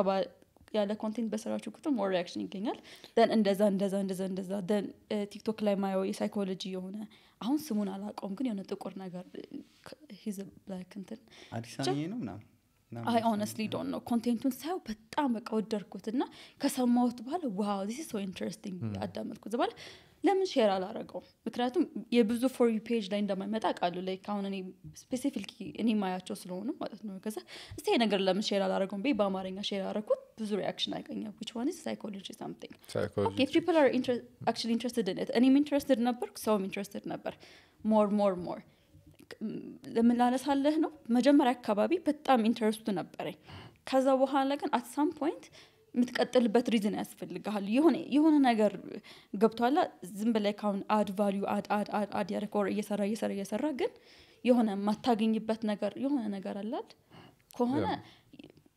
ያለ ኮንቴንት በሰራችሁ ቁጥር ሞር ሪያክሽን ይገኛል ን እንደዛ እንደዛ እንደዛ እንደዛ ን ቲክቶክ uh, ላይ ማየው የሳይኮሎጂ የሆነ አሁን ስሙን አላቀውም ግን የሆነ ጥቁር ነገር ሂዝ ብላክ እንትን አይ ኦነስትሊ ዶን ነው ኮንቴንቱን ሳየው በጣም በቃ ወደርኩት እና ከሰማሁት በኋላ ዋው ዚስ ሶ ኢንትረስቲንግ አዳመጥኩት በኋላ ለምን ሼር አላረገው? ምክንያቱም የብዙ ፎር ዩ ፔጅ ላይ እንደማይመጣ ቃሉ ላይ አሁን እኔ ስፔሲፊክ እኔ ማያቸው ስለሆኑ ማለት ነው። ከዛ እስቲ ይሄ ነገር ለምን ሼር አላረገውም ብ በአማርኛ ሼር ያረኩት ብዙ ሪያክሽን አገኘ። ዊች ዋን ኢዝ ሳይኮሎጂ ሳምቲንግ ፒፕል አር አክቹዋሊ ኢንትረስትድ ኢን ኢት። እኔም ኢንትረስትድ ነበር፣ ሰውም ኢንትረስትድ ነበር። ሞር ሞር ሞር ለምላነሳለህ ነው መጀመሪያ አካባቢ በጣም ኢንትረስቱ ነበረኝ። ከዛ በኋላ ግን አት ሳም ፖይንት የምትቀጥልበት ሪዝን ያስፈልግሃል። የሆነ ነገር ገብቷላ። ዝም በላይ ካሁን አድ ቫሊዩ አድ አድ አድ አድ ያደረግ እየሰራ እየሰራ እየሰራ ግን የሆነ የማታገኝበት ነገር የሆነ ነገር አላል ከሆነ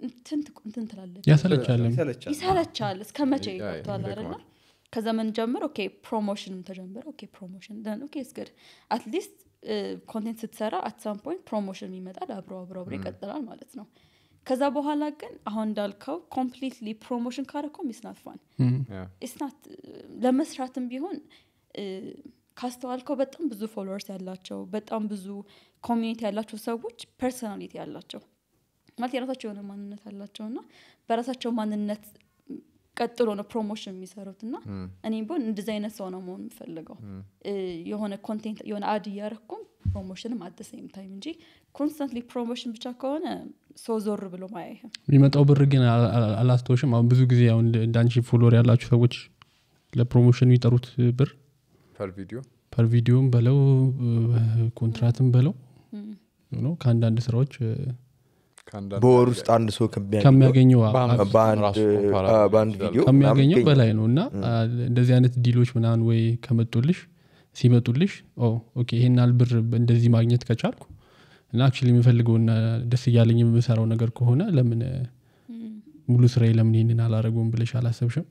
እንትን ትላለች፣ ይሰለቻል። እስከ መቼ ገብቷል አይደለ? ከዘመን ጀምር ኦኬ፣ ፕሮሞሽንም ተጀምረ ኦኬ፣ ፕሮሞሽን ኦኬ፣ እስገድ አትሊስት ኮንቴንት ስትሰራ አት ሳም ፖይንት ፕሮሞሽን ይመጣል። አብሮ አብሮ አብሮ ይቀጥላል ማለት ነው። ከዛ በኋላ ግን አሁን እንዳልከው ኮምፕሊትሊ ፕሮሞሽን ካረኮም ኢስናት ፋን ስናት ለመስራትም ቢሆን ካስተዋልከው በጣም ብዙ ፎሎወርስ ያላቸው በጣም ብዙ ኮሚኒቲ ያላቸው ሰዎች ፐርሶናሊቲ ያላቸው ማለት የራሳቸው የሆነ ማንነት ያላቸው እና በራሳቸው ማንነት ቀጥሎ ነው ፕሮሞሽን የሚሰሩት እና እኔም ቢሆን እንደዚህ አይነት ሰው ነው መሆን የምፈልገው የሆነ ኮንቴንት የሆነ አድ እያረኩም ፕሮሞሽንም አደሰይም ታይም እንጂ ኮንስታንትሊ ፕሮሞሽን ብቻ ከሆነ ሰው ዞር ብሎ ማያ የሚመጣው ብር ግን አላስተውሽም አሁን ብዙ ጊዜ አሁን እንዳንቺ ፎሎወር ያላችሁ ሰዎች ለፕሮሞሽን የሚጠሩት ብር ፐር ቪዲዮ ፐር ቪዲዮም በለው ኮንትራትም በለው ከአንዳንድ ስራዎች በወር ውስጥ አንድ ሰው ከሚያገኘው ከሚያገኘው በላይ ነው እና እንደዚህ አይነት ዲሎች ምናን ወይ ከመጡልሽ ሲመጡልሽ ይሄን አልብር እንደዚህ ማግኘት ከቻልኩ እና አክቹዋሊ የምፈልገውና ደስ እያለኝ የምሰራው ነገር ከሆነ ለምን ሙሉ ስራዬ ለምን ይህንን አላረገውም ብለሽ አላሰብሽም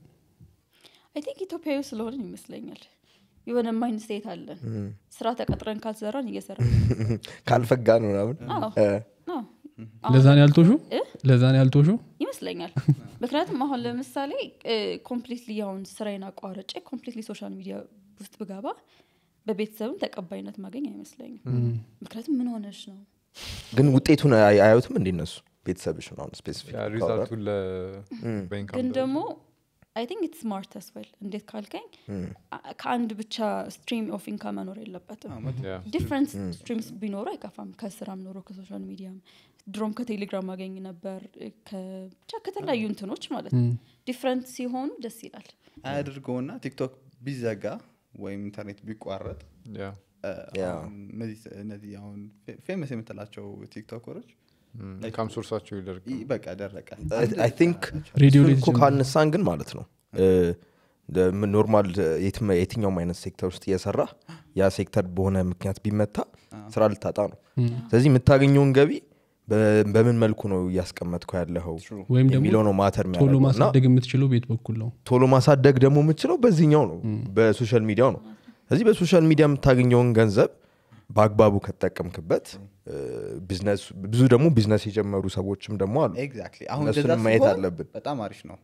አይ ቲንክ ኢትዮጵያዊ ስለሆነ ይመስለኛል የሆነ ማይን ስቴት አለን ስራ ተቀጥረን ካልሰራን እየሰራ ካልፈጋ ነው ምናምን *laughs* ለዛን ያልቶሹ ለዛን ያልቶሹ ይመስለኛል *laughs* ምክንያቱም አሁን ለምሳሌ ኮምፕሊት አሁን ስራዬን አቋርጬ ኮምፕሊት ሶሻል ሚዲያ ውስጥ ብገባ በቤተሰብም ተቀባይነት ማገኝ አይመስለኝም ምክንያቱም ምን ሆነች ነው ግን ውጤቱን አያዩትም እንዲነሱ ቤተሰብሽ ሁን ግን ደግሞ አይ ቲንክ ኢት ስማርት አስበል እንዴት ካልከኝ ከአንድ ብቻ ስትሪም ኦፍ ኢንካ መኖር የለበትም ዲፍረንት ስትሪምስ ቢኖሩ አይከፋም ከስራም ኖሮ ከሶሻል ሚዲያም ድሮም ከቴሌግራም አገኝ ነበር ብቻ ከተለያዩ እንትኖች ማለት ነው ዲፍረንት ሲሆኑ ደስ ይላል አያድርገውና ቲክቶክ ቢዘጋ ወይም ኢንተርኔት ቢቋረጥ እነዚህ አሁን ፌመስ የምትላቸው ቲክቶከሮች ካም ሶርሳቸው ይደርግ በቃ ደረቀ ቲንክ ካነሳን ግን ማለት ነው ኖርማል የትኛውም አይነት ሴክተር ውስጥ እየሰራ ያ ሴክተር በሆነ ምክንያት ቢመታ ስራ ልታጣ ነው ስለዚህ የምታገኘውን ገቢ በምን መልኩ ነው እያስቀመጥኩ ያለው የሚለው ነው ማተር ቶሎ ማሳደግ የምትችለው ቤት በኩል ነው ቶሎ ማሳደግ ደግሞ የምትችለው በዚህኛው ነው በሶሻል ሚዲያው ነው ስለዚህ በሶሻል ሚዲያ የምታገኘውን ገንዘብ በአግባቡ ከተጠቀምክበት ቢዝነስ ብዙ ደግሞ ቢዝነስ የጀመሩ ሰዎችም ደግሞ አሉ እነሱንም ማየት አለብን በጣም አሪፍ ነው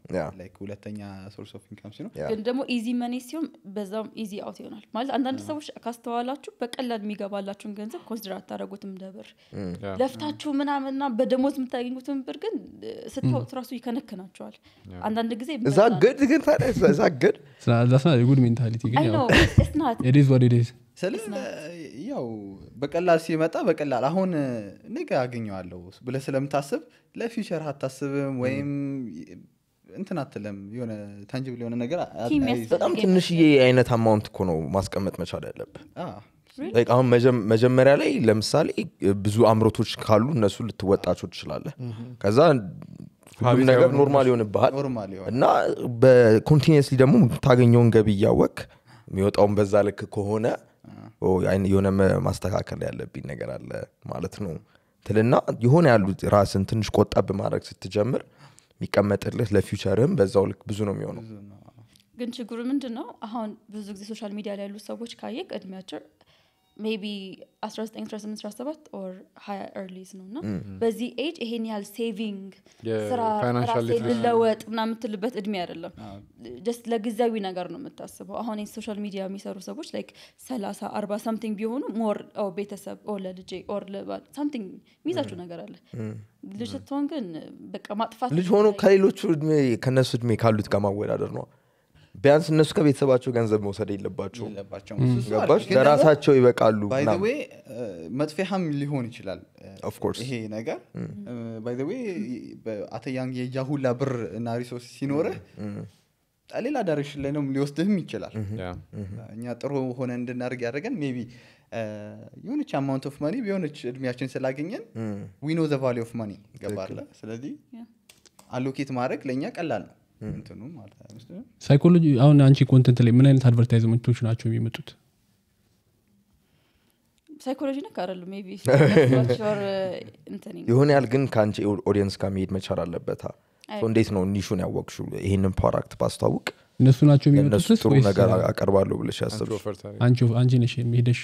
ሁለተኛ ሶርስ ኦፍ ኢንካም ሲሆን ግን ደግሞ ኢዚ መኔ ሲሆን በዛም ኢዚ አውት ይሆናል ማለት አንዳንድ ሰዎች ካስተዋላችሁ በቀላል የሚገባላችሁን ገንዘብ ኮንሲደር አታደረጉትም ደብር ለፍታችሁ ምናምንና በደሞዝ የምታገኙትን ብር ግን ስታውት ራሱ ይከነክናቸዋል አንዳንድ ጊዜ እዛ ግድ ግን ታዲያ እዛ ግድ ስናዛስና የጉድ ሜንታሊቲ ግን ስናት ስለ ያው በቀላል ሲመጣ በቀላል አሁን ነገ አገኘዋለሁ ብለ ስለምታስብ ለፊውቸር አታስብም ወይም እንትን አትለም የሆነ ታንጅብል የሆነ ነገር በጣም ትንሽዬ አይነት አማውንት እኮ ነው ማስቀመጥ መቻል ያለብ አሁን መጀመሪያ ላይ ለምሳሌ ብዙ አምሮቶች ካሉ እነሱ ልትወጣቸው ትችላለ ከዛ ሁሉም ነገር ኖርማል ይሆንብሃል እና በኮንቲኒስ ደግሞ ታገኘውን ገቢ እያወቅ የሚወጣውን በዛ ልክ ከሆነ የሆነ ማስተካከል ያለብኝ ነገር አለ ማለት ነው ትልና የሆነ ያሉ ራስን ትንሽ ቆጣ በማድረግ ስትጀምር የሚቀመጥልህ ለፊቸርህም በዛው ልክ ብዙ ነው የሚሆነው ግን ችግሩ ምንድን ነው አሁን ብዙ ጊዜ ሶሻል ሚዲያ ላይ ያሉ ሰዎች ካየቅ እድሜያቸው ሜቢ 1918 ኦር ሀያ ኤርሊዝ ነው እና በዚህ ኤጅ ይሄን ያህል ሴቪንግ ስራ ልለወጥ ምና የምትልበት እድሜ አይደለም ጀስት ለጊዜያዊ ነገር ነው የምታስበው አሁን ሶሻል ሚዲያ የሚሰሩ ሰዎች ላይክ 30 40 ሳምቲንግ ቢሆኑ ሞር oh, ቤተሰብ ኦር ለልጄ ኦር ለባል ሳምቲንግ የሚይዛችሁ ነገር አለ ልጅ ስትሆን ግን በቃ ማጥፋት ልጅ ሆኖ ከሌሎቹ እድሜ ከነሱ እድሜ ካሉት ጋር ማወዳደር ነው ቢያንስ እነሱ ከቤተሰባቸው ገንዘብ መውሰድ የለባቸውባቸው ለራሳቸው ይበቃሉ ባይዘዌይ መጥፌሃም ሊሆን ይችላል ይሄ ነገር ባይዘዌ አተያንግ የጃሁላ ብር እና ሪሶርስ ሲኖርህ ሌላ ዳይሬክሽን ላይ ነው ሊወስድህም ይችላል እኛ ጥሩ ሆነ እንድናደርግ ያደረገን ቢ የሆነች አማውንት ኦፍ ማኒ የሆነች እድሜያችን ስላገኘን ዊኖ ዘ ቫሊ ኦፍ ማኒ ገባለ ስለዚህ አሎኬት ማድረግ ለእኛ ቀላል ነው ሳይኮሎጂ አሁን አንቺ ኮንተንት ላይ ምን አይነት አድቨርታይዝመንቶች ናቸው የሚመጡት ሳይኮሎጂ ነክ አይደሉም የሆነ *laughs* uh, ያል ግን ከአንቺ ኦዲየንስ ጋር መሄድ መቻል አለበታ እንዴት ነው ኒሹን ያወቅሹ ይህንን ፕሮዳክት ባስተዋውቅ እነሱ ናቸው የሚመጡትጥሩ ነገር አቀርባለሁ ብለሽ ያሰብአንቺ ነሽ የሚሄደሽ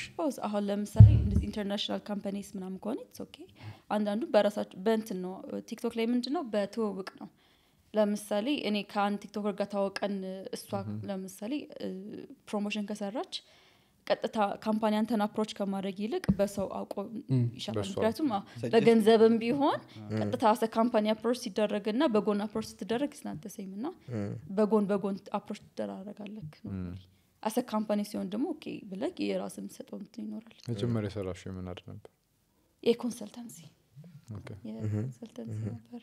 አሁን ለምሳሌ ኢንተርናሽናል ካምፓኒስ ምናም ከሆነ ኦኬ አንዳንዱ በራሳቸው በእንትን ነው ቲክቶክ ላይ ምንድን ነው በትውውቅ ነው ለምሳሌ እኔ ከአንድ ቲክቶከር ጋር ታወቀን እሷ ለምሳሌ ፕሮሞሽን ከሰራች ቀጥታ ካምፓኒ አንተን አፕሮች ከማድረግ ይልቅ በሰው አውቆ ይሻላል ምክንያቱም በገንዘብም ቢሆን ቀጥታ ሰ ካምፓኒ አፕሮች ሲደረግ እና በጎን አፕሮች ስትደረግ ስናንተ ሴም ና በጎን በጎን አፕሮች ትደራረጋለክ አሰ ካምፓኒ ሲሆን ደግሞ ኦኬ ብለህ የራስ የምትሰጠው ምትን ይኖራል መጀመር የሰራሽ የምናድ ነበር የኮንሰልታንሲ የኮንሰልታንሲ ነበር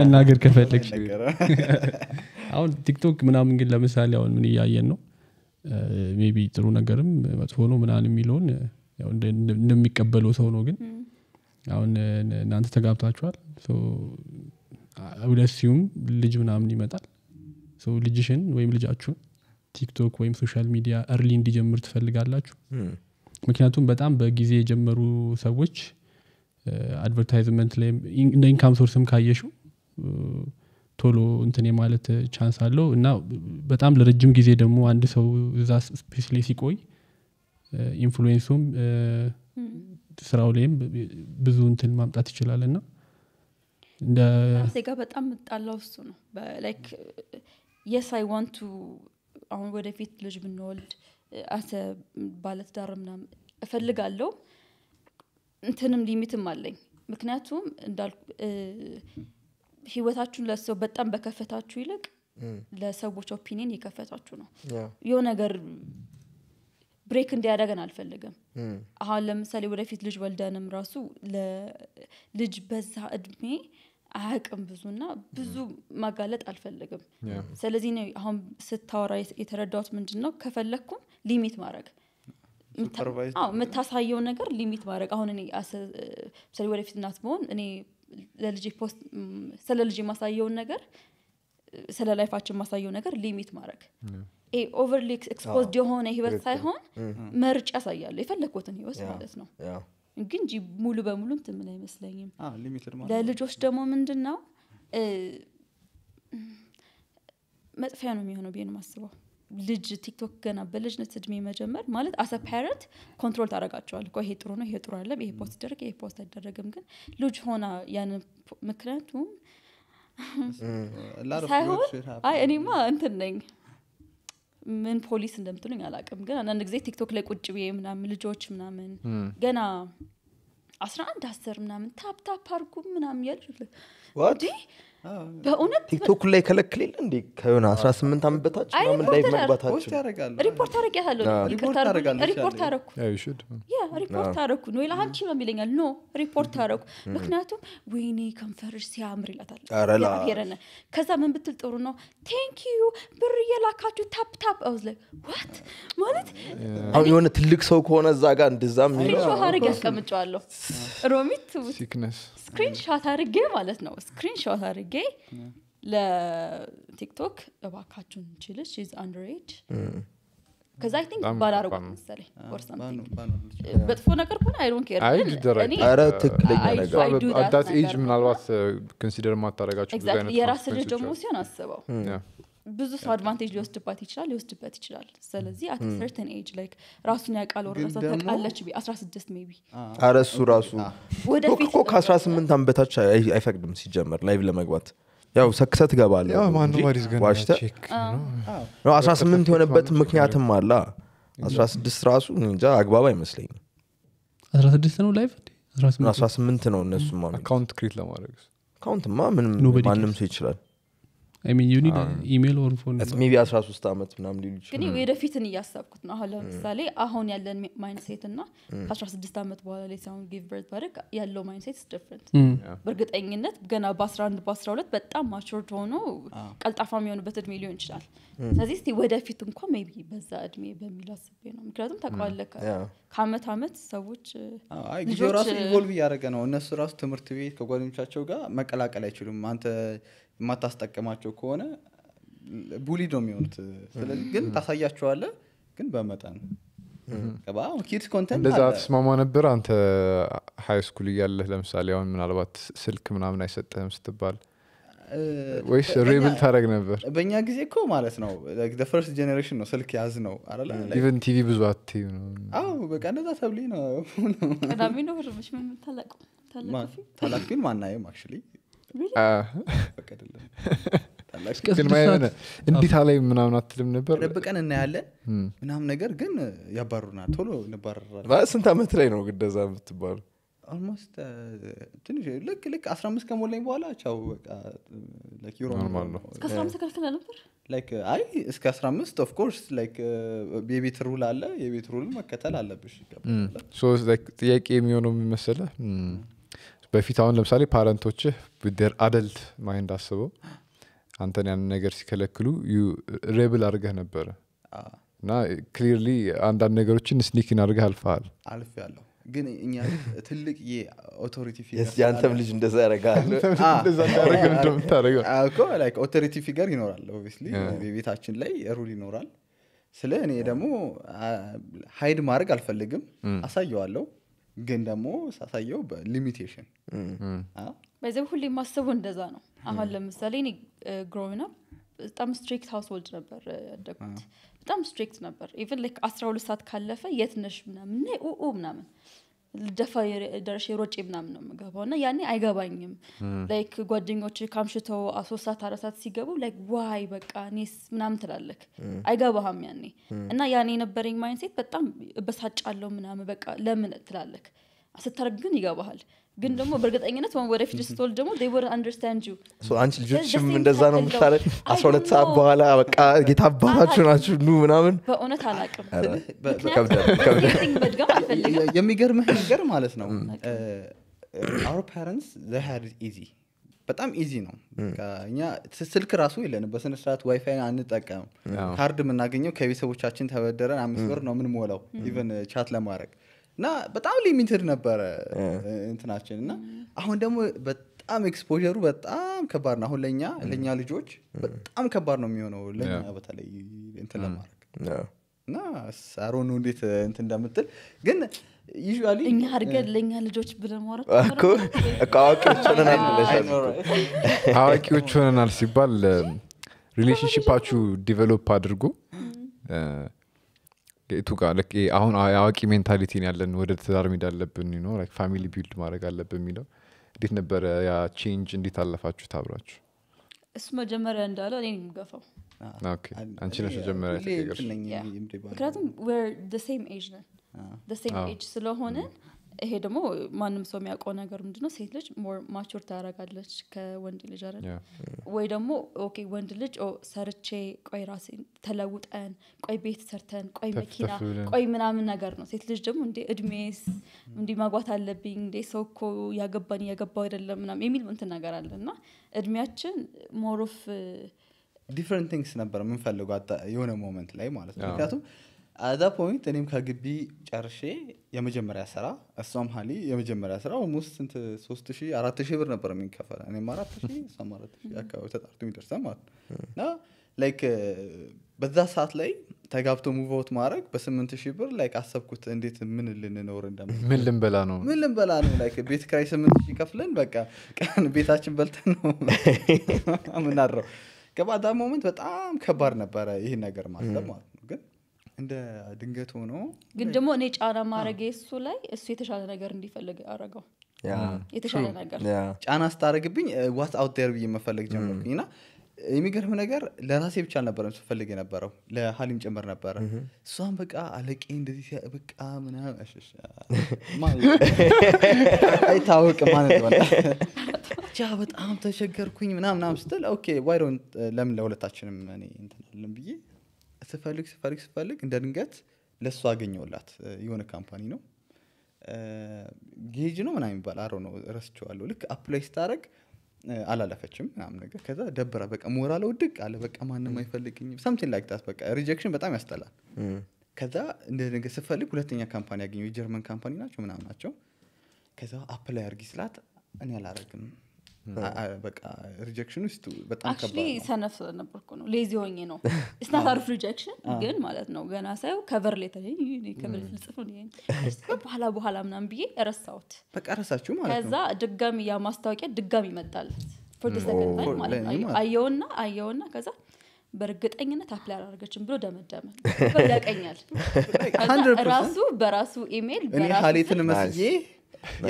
መናገር ከፈለግ *laughs* አሁን ቲክቶክ ምናምን ግን ለምሳሌ አሁን ምን እያየን ነው ቢ ጥሩ ነገርም መጥፎ ነው ምናን የሚለውን እንደሚቀበለው ሰው ነው ግን አሁን እናንተ ተጋብታችኋል ሁለት ሲሁም ልጅ ምናምን ይመጣል ልጅሽን ወይም ልጃችሁን ቲክቶክ ወይም ሶሻል ሚዲያ እርሊ እንዲጀምር ትፈልጋላችሁ ምክንያቱም በጣም በጊዜ የጀመሩ ሰዎች አድቨርታይዝመንት ላይ እንደ ኢንካም ሶርስም ካየሹ ቶሎ እንትን የማለት ቻንስ አለው እና በጣም ለረጅም ጊዜ ደግሞ አንድ ሰው እዛ ስፔስ ላይ ሲቆይ ኢንፍሉዌንሱም ስራው ላይም ብዙ እንትን ማምጣት ይችላል እና ዜጋ በጣም ምጣላው እሱ ነው ላይክ የስ አይ ዋንቱ አሁን ወደፊት ልጅ ብንወልድ አተ ባለትዳር ምናምን እፈልጋለው። እንትንም ሊሚትም አለኝ። ምክንያቱም እንዳልኩ ህይወታችሁን ለሰው በጣም በከፈታችሁ ይልቅ ለሰዎች ኦፒኒየን የከፈታችሁ ነው። የሆነ ነገር ብሬክ እንዲያደርገን አልፈልግም። አሁን ለምሳሌ ወደፊት ልጅ ወልደንም ራሱ ልጅ በዛ እድሜ አያውቅም ብዙና ብዙ ማጋለጥ አልፈልግም። ስለዚህ አሁን ስታወራ የተረዳሁት ምንድን ነው ከፈለግኩም ሊሚት ማድረግ የምታሳየው ነገር ሊሚት ማድረግ አሁን እኔ ወደፊት እናት መሆን እኔ ለልጅ ፖስት ስለ ልጅ የማሳየውን ነገር ስለ ላይፋችን የማሳየው ነገር ሊሚት ማድረግ ኦቨርሊ ኤክስፖዝድ የሆነ ህይወት ሳይሆን መርጭ ያሳያለሁ የፈለግኩትን ህይወት ማለት ነው ግን ሙሉ በሙሉ ትምን አይመስለኝም ለልጆች ደግሞ ምንድን ነው መጥፊያ ነው የሚሆነው ብን ማስበው ልጅ ቲክቶክ ገና በልጅነት እድሜ መጀመር ማለት አሰ ፓረንት ኮንትሮል ታደረጋቸዋል እ ይሄ ጥሩ ነው ይሄ ጥሩ አለም ይሄ ፖስት ይደረግ ይሄ ፖስት አይደረግም ግን ልጅ ሆና ያንን ምክንያቱም ሳይሆን አይ እኔማ እንትን ነኝ ምን ፖሊስ እንደምትሉኝ አላቅም ግን አንዳንድ ጊዜ ቲክቶክ ላይ ቁጭ ብዬ ምናምን ልጆች ምናምን ገና አስራ አንድ አስር ምናምን ታፕታፕ አርጉ ምናምን ያል በእውነት ቲክቶክ ላይ ከለክል የለ እንዲ ከሆነ 18 ዓመት በታች ምናምን ላይ መግባታችን ሪፖርት አረጋለሁ ሪፖርት አረኩ ሪፖርት አረኩ ነው ይላል አንቺ ነው የሚለኛል ኖ ሪፖርት አረኩ ምክንያቱም ወይኔ ከንፈርሽ ሲያምር ይላታል ከዛ ምን ብትል ጥሩ ነው ቴንክ ዩ ብር እየላካችሁ ታፕ ታፕ አውዝ ላይ ዋት ማለት አሁን የሆነ ትልቅ ሰው ከሆነ እዛ ጋር እንደዛ ስክሪንሾት አርግ ያስቀምጨዋለሁ ሮሚት ስክሪንሾት አርጌ ማለት ነው ስክሪንሾት አርጌ አድርጌ ለቲክቶክ እባካችሁን ችልች ኢዝ አንደር ከዛ አይ ቲንክ ባላረጉት መሰለኝ ኦር ነገር ሆነ አይ ምናልባት ኮንሲደር ማታረጋቸው የራስ ልጅ ደግሞ ሲሆን አስበው ብዙ ሰው አድቫንቴጅ ሊወስድባት ይችላል ሊወስድበት ይችላል ስለዚህ አት ሰርተን ኤጅ ላይክ ራሱን ያውቃል ወረሳ ተቃለች ቢ አረሱ ራሱ ወደፊት ከ አይፈቅድም ሲጀመር ላይቭ ለመግባት ያው ሰክሰ ትገባለዋሽተ የሆነበት ምክንያትም አላ 16 ራሱ እንጃ አግባብ አይመስለኝም 16 ነው ነው እነሱ አካውንት ለማድረግ አካውንትማ ምንም ማንም ሰው ይችላል ሚን ኢሜል ኦር ፎን ቢ 13 ዓመት ምናም ሊሉ ይችላል ግን ወደፊትን እያሰብኩት ነው አሁን ለምሳሌ አሁን ያለን ማይንሴት እና ከ16 ዓመት በኋላ ላይ ሳሁን ጊቭ በርት ባደግ ያለው ማይንሴት ስ ዲፍረንት በእርግጠኝነት ገና በ11 በ12 በጣም ማቹርድ ሆኖ ቀልጣፋ የሚሆኑበት እድሜ ሊሆን ይችላል ስለዚህ ስ ወደፊት እንኳ ቢ በዛ እድሜ በሚል አስቤ ነው ምክንያቱም ታቋለ ከአመት አመት ሰዎች ጊዜ ራሱ ኢንቮልቭ እያደረገ ነው እነሱ ራሱ ትምህርት ቤት ከጓደኞቻቸው ጋር መቀላቀል አይችሉም አንተ የማታስጠቀማቸው ከሆነ ቡሊ ነው የሚሆኑት። ስለዚህ ግን ታሳያቸዋለ፣ ግን በመጠን ኪድስ ኮንተንት እንደዛ ተስማማ ነበር። አንተ ሀይ ስኩል እያለህ ለምሳሌ አሁን ምናልባት ስልክ ምናምን አይሰጥህም ስትባል ወይስ ሬብል ታደረግ ነበር? በእኛ ጊዜ እኮ ማለት ነው ፈርስት ጀኔሬሽን ነው ስልክ ያዝ ነው ኢቨን ቲቪ ብዙ አትዩ ነው። አዎ በቃ እንደዛ ተብሌ ነው። ነው ታላቅ ፊልም አናየም እንዲታ ላይ ምናምን አትልም ነበር ደብቀን እናያለን ምናም ነገር ግን ያባሩና ቶሎ እንባረራል ስንት ዓመት ላይ ነው ግደዛ የምትባሉ ልክ ልክ አስራ አምስት ከሞላኝ በኋላ ቻው አይ እስከ አስራ አምስት ኦፍኮርስ የቤት ሩል አለ የቤት ሩል መከተል አለብሽ ጥያቄ የሚሆነው የሚመስለ በፊት አሁን ለምሳሌ ፓረንቶች ር አደልት ማይንድ አስበው አንተን ያን ነገር ሲከለክሉ ሬብል አድርገህ ነበረ እና ክሊርሊ አንዳንድ ነገሮችን ስኒክን አድርገህ አልፈሃል አልፍ ያለው ግን እኛ ትልቅ የኦቶሪቲ ፊገርየአንተም ልጅ እንደዛ ያደረጋል ኦቶሪቲ ፊገር ይኖራል ኦስ ቤታችን ላይ ሩል ይኖራል ስለ እኔ ደግሞ ሀይድ ማድረግ አልፈልግም አሳየዋለው ግን ደግሞ ሳሳየው በሊሚቴሽን በዚህ ሁሌ የማስቡ እንደዛ ነው አሁን ለምሳሌ እኔ ግሮዊን በጣም ስትሪክት ሀውስሆልድ ነበር ያደጉት በጣም ስትሪክት ነበር ኢቨን ላይክ አስራ ሁለት ሰዓት ካለፈ የትነሽ ምናምን ኡ ምናምን ልደፋ ደረሽ ሮጬ ምናምን ነው የምገባው እና ያኔ አይገባኝም ላይክ ጓደኞች ካምሽተው ሶስት ሰዓት አራት ሰዓት ሲገቡ ላይክ ዋይ በቃ ኔስ ምናምን ትላለክ አይገባህም ያኔ እና ያኔ የነበረኝ ማይንሴት በጣም እበሳጫለው ምናምን በቃ ለምን ትላለክ ስታደርግ ግን ይገባሃል ግን ደግሞ በእርግጠኝነት ወደፊት ስትወል ደግሞ ወር አንደርስታንድ ዩ አንቺ ልጆችም እንደዛ ነው የምታረግ አስራ ሁለት ሰዓት በኋላ በቃ ጌታ አባታችሁ ናችሁ ኑ ምናምን በእውነት አላቅም የሚገርምህ ነገር ማለት ነው አር ፓረንትስ ዘሃድ ኢዚ በጣም ኢዚ ነው እኛ ስልክ ራሱ የለን በስነስርዓት ዋይፋይ አንጠቀምም ካርድ የምናገኘው ከቤተሰቦቻችን ተበደረን አምስት ብር ነው የምንሞላው ኢቨን ቻት ለማድረግ እና በጣም ሊሚትድ ነበረ እንትናችን እና አሁን ደግሞ በጣም ኤክስፖሩ በጣም ከባድ ነው አሁን ለእኛ ለእኛ ልጆች በጣም ከባድ ነው የሚሆነው ለኛ በተለይ እንትን ለማድረግ እና ሳሮኑ እንዴት እንት እንደምትል ግን እኛ አድገን ለእኛ ልጆች ብለማረግአዋቂዎች አዋቂዎች ሆነናል ሲባል ሪሌሽንሽፓችሁ ዲቨሎፕ አድርጉ የቱ ጋር አሁን አዋቂ ሜንታሊቲን ያለን ወደ ትዳር ሜዳ አለብን ኖ ፋሚሊ ቢልድ ማድረግ አለብን የሚለው እንዴት ነበረ ያ ቼንጅ እንዴት አለፋችሁ ታብራችሁ እሱ መጀመሪያ እንዳለ እኔ የሚገፋው አንቺ ነሽ መጀመሪያ ምክንያቱም ሴም ኤጅ ነን ሴም ኤጅ ስለሆንን ይሄ ደግሞ ማንም ሰው የሚያውቀው ነገር ምንድነው ሴት ልጅ ሞር ማቹር ታያረጋለች ከወንድ ልጅ አለ ወይ ደግሞ ኦኬ ወንድ ልጅ ሰርቼ ቆይ ራሴ ተለውጠን ቆይ ቤት ሰርተን ቆይ መኪና ቆይ ምናምን ነገር ነው ሴት ልጅ ደግሞ እንዴ እድሜስ እንዲ ማጓት አለብኝ እንዴ ሰው እኮ ያገባን እያገባው አይደለም ምናምን የሚል እንትን ነገር አለ እና እድሜያችን ሞሮፍ ዲፍረንት ቲንግስ ነበር የምንፈልገው የሆነ ሞመንት ላይ ማለት ነው ምክንያቱም አዛ ፖይንት እኔም ከግቢ ጨርሼ የመጀመሪያ ስራ እሷም ሀሊ የመጀመሪያ ስራ ኦልሞስት ስንት ሶስት ሺህ አራት ሺህ ብር ነበር የሚከፈለ እኔም አራት ሺህ እሷም አራት ሺህ አካባቢ ተጣርቶ የሚደርሰ ማለት ነው እና ላይክ በዛ ሰዓት ላይ ተጋብቶ ሙቭአውት ማድረግ በስምንት ሺህ ብር ላይክ አሰብኩት እንዴት ምን ልንኖር እንደምን ልንበላ ነው ምን ልንበላ ነው ላይክ ቤት ክራይ ስምንት ሺህ ከፍለን በቃ ቀን ቤታችን በልተን ነው ምናድረው ገባዳ ሞመንት በጣም ከባድ ነበረ ይህን ነገር ማለት ማለት እንደ ድንገት ሆኖ ግን ደግሞ እኔ ጫና ማድረግ እሱ ላይ እሱ የተሻለ ነገር እንዲፈልግ አረገው የተሻለ ነገር ጫና ስታደረግብኝ ዋት አውት ር ብዬ መፈለግ ጀመርኩኝ እና የሚገርም ነገር ለራሴ ብቻ አልነበረም ስፈልግ የነበረው ለሀሊም ጭምር ነበረ እሷን በቃ አለቄ እንደዚህ በቃ ምናምንአይታወቅ *laughs* ማለት ብቻ በጣም ተቸገርኩኝ ምናምናም ስትል ኦኬ ዋይ ለምን ለሁለታችንም እኔ እንትናለን ብዬ ስፈልግ ስፈልግ ስፈልግ እንደ ድንገት ለእሱ አገኘውላት የሆነ ካምፓኒ ነው ጌጅ ነው ምናምን የሚባል አሮ ነው ረስችዋለሁ ልክ አፕላይ ስታደረግ አላለፈችም ምናም ነገር ከዛ ደብራ በቃ ሞራል ውድቅ አለ በቃ ማንም አይፈልግኝም ሳምቲንግ ላይክ ዳት በቃ ሪጀክሽን በጣም ያስጠላል ከዛ እንደ ነገር ስፈልግ ሁለተኛ ካምፓኒ ያገኘው የጀርመን ካምፓኒ ናቸው ምናም ናቸው ከዛ አፕላይ አርጊ ስላት እኔ አላረግም በቃ ሪጀክሽን ውስጥ በጣም ሰነፍ ነበርኩ ነው ሌዚ ሆኜ ነው እስናት ሪጀክሽን ግን ማለት ነው ገና ሳየው ከበር ሌተከበር በኋላ በኋላ ምናም ብዬ ረሳሁት በቃ ረሳችሁ ማለት ነው ከዛ ድጋሚ ያ ማስታወቂያ ድጋሚ ይመጣለት አየውና አየውና ከዛ በእርግጠኝነት አፕላይ አላደረገችም ብሎ ደመደመ ያቀኛል *laughs* ራሱ በራሱ ኢሜል ሀሌትን መስዬ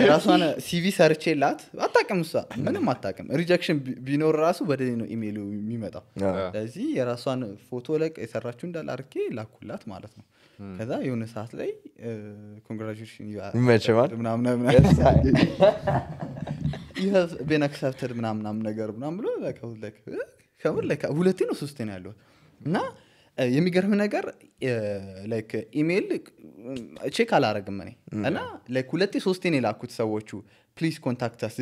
የራሷን ሲቪ ሰርቼ ላት አታቅም እሷ ምንም አታቅም ሪጀክሽን ቢኖር ራሱ ወደ ነው ኢሜይሉ የሚመጣው ስለዚህ የራሷን ፎቶ ለቅ የሰራችው እንዳለ አርኬ ላኩላት ማለት ነው ከዛ የሆነ ሰዓት ላይ ኮንግራቹሌሽን *laughs* የሚገርም ነገር ላይክ ኢሜይል ቼክ አላረግም እኔ እና ሁለቴ ሶስቴን የላኩት ሰዎቹ ፕሊዝ ኮንታክተስ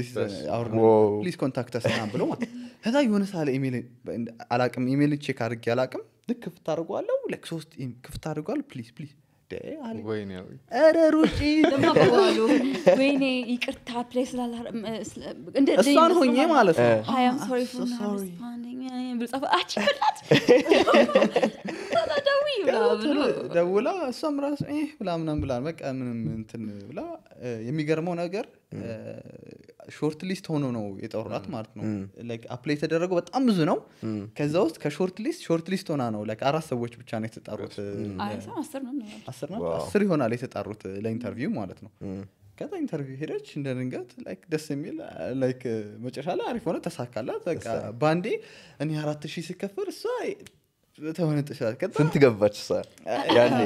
ፕሊዝ ኮንታክተስ ና ብሎ ከዛ የሆነ ሳለ ኢሜይል አላቅም ኢሜይል ቼክ አድርጌ አላቅም ልክ ክፍት አድርጓለው ሶስት ክፍት አድርጓል ፕሊዝ ፕሊዝ ኧረ ሩጪ ወይኔ ይቅርታ ፕሌይ ስላላእሷን ሆኜ ማለት ነው *laughs* ደውላ እሷም ራሱ ብላ ምናምን ብላ በቃ ምንም እንትን ብላ የሚገርመው ነገር ሾርት ሊስት ሆኖ ነው የጠሩናት ማለት ነው አፕላይ የተደረገው በጣም ብዙ ነው ከዛ ውስጥ ከሾርት ሊስት ሾርት ሊስት ሆና ነው አራት ሰዎች ብቻ ነው የተጠሩት አስር ይሆናል የተጠሩት ለኢንተርቪው ማለት ነው ከዛ ኢንተርቪው ሄደች እንደ ድንገት ላይክ ደስ የሚል ላይክ መጨረሻ ላይ አሪፍ ሆነ ተሳካላት በቃ በአንዴ እኔ አራት ሺህ ሲከፈል እሷ ተሆነጥሻል ስንት ገባች ሳ ያኔ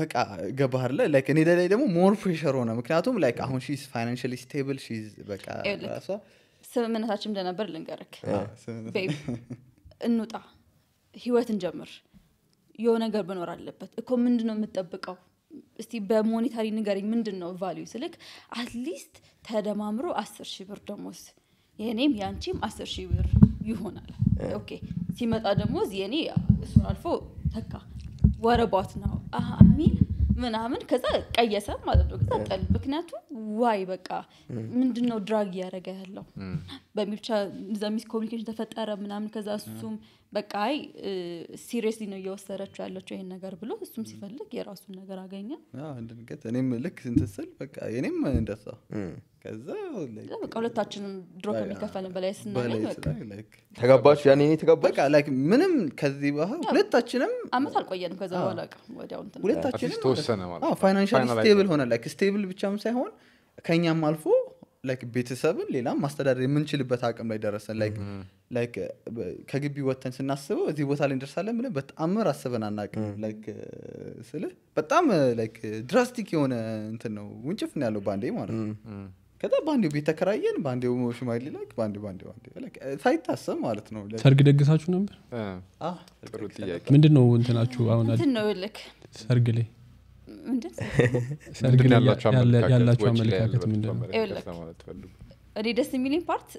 በቃ ገባህር ላይ እኔ ደላይ ደግሞ ሞር ፕሬሽር ሆነ ምክንያቱም ላይክ አሁን ሺዝ ፋይናንሽሊ ስቴብል ሺዝ በቃ ስምምነታችን እንደነበር ልንገርክ እንውጣ ህይወትን ጀምር የሆ ነገር ብኖር አለበት እኮ ምንድን ነው የምጠብቀው እስቲ በሞኒታሪ ንገሪኝ ምንድን ነው ቫሊዩ ስልክ አትሊስት ተደማምሮ አስር ሺህ ብር ደሞስ የእኔም የአንቺም አስር ሺህ ብር ይሆናል። ኦኬ ሲመጣ ደግሞ የእኔ እሱን አልፎ ተካ ወረባት ነው አሚን ምናምን ከዛ ቀየሰ ማለት ነው። ከዛ ጠል ምክንያቱም ዋይ በቃ ምንድን ነው ድራግ እያደረገ ያለው በሚል ብቻ እዛ ሚስ ኮሚኒኬሽን ተፈጠረ ምናምን ከዛ እሱም በቃ አይ ሲሪየስሊ ነው እየወሰደችው ያለችው ይሄን ነገር ብሎ እሱም ሲፈልግ የራሱን ነገር አገኘ ድንገት እኔም ልክ ስንትስል በቃ እኔም እንደሳ ከዛ ሁለታችንም ድሮ ከሚከፈልን በላይ ስናተጋባችሁ ያ ተጋባች ምንም ከዚህ በኋላ ሁለታችንም አመት አልቆየንም ከዛ በኋላ ሁለታችንም ፋይናንሻል ስቴብል ሆነ ስቴብል ብቻም ሳይሆን ከእኛም አልፎ ላይክ ቤተሰብን ሌላም ማስተዳደር የምንችልበት አቅም ላይ ደረሰን። ላይክ ላይክ ከግቢ ወተን ስናስበው እዚህ ቦታ ላይ እንደርሳለን ብለን በተአምር አስበን አናቅም። ላይክ ስል በጣም ላይክ ድራስቲክ የሆነ እንትን ነው ውንጭፍ ነው ያለው ባንዴ ማለት ነው። ከዛ ባንዴው ቤት ተከራየን፣ ባንዴው ሽማግሌ ላይክ ባንዴው ባንዴው ባንዴው ሳይታሰብ ማለት ነው። ሰርግ ደግሳችሁ ነበር? ምንድን ነው እንትናችሁ አሁን ነው ልክ ሰርግ ላይ ምንድንያላቸው *laughs* አመለካከት እኔ ደስ የሚለኝ ፓርት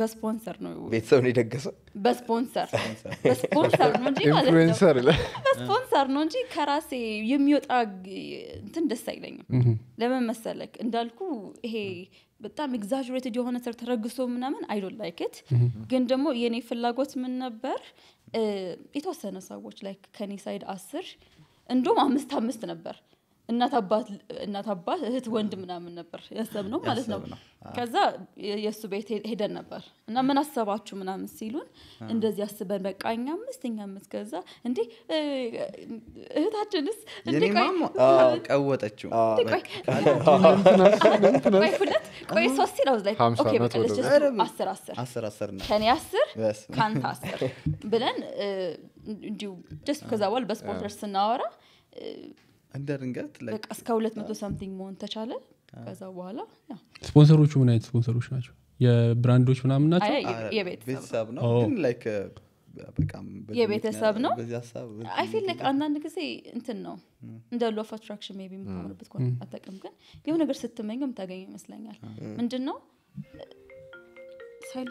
በስፖንሰር ነው ቤተሰብ ነው የደገሰው በስፖንሰር በስፖንሰር ነው እንጂ በስፖንሰር ነው እንጂ ከራሴ የሚወጣ እንትን ደስ አይለኝም ለምን መሰለክ እንዳልኩ ይሄ በጣም ኤግዛሬትድ የሆነ ስር ተረግሶ ምናምን አይዶ ላይክት ግን ደግሞ የእኔ ፍላጎት ምን ነበር የተወሰነ ሰዎች ላይ ከኔ ሳይድ አስር እንዲሁም አምስት አምስት ነበር እናት አባት እህት ወንድ ምናምን ነበር ያሰብ ነው ማለት ነው ከዛ የእሱ ቤት ሄደን ነበር እና ምን አሰባችሁ ምናምን ሲሉን እንደዚህ አስበን በቃ እኛ አምስት እኛ አምስት ከዛ እንዲህ እህታችንስ ቀወጠችው ቆይ ሶስት ሲል ላይ አስር አስር ከኔ አስር ከአንተ አስር ብለን እንዲሁ ጀስት ከዛ በኋላ በስፖርተር ስናወራ እንደ ድንገት እስከ ሁለት መቶ ሳምቲንግ መሆን ተቻለ ከዛ በኋላ ስፖንሰሮቹ ምን አይነት ስፖንሰሮች ናቸው የብራንዶች ምናምን ናቸው ነው የቤተሰብ ነው አይፊል ላይክ አንዳንድ ጊዜ እንትን ነው እንደ ሎፍ አትራክሽን ቢ የምታምርበት አጠቅም ግን የሆነ ነገር ስትመኝ የምታገኘ ይመስለኛል ምንድን ነው ሳይሉ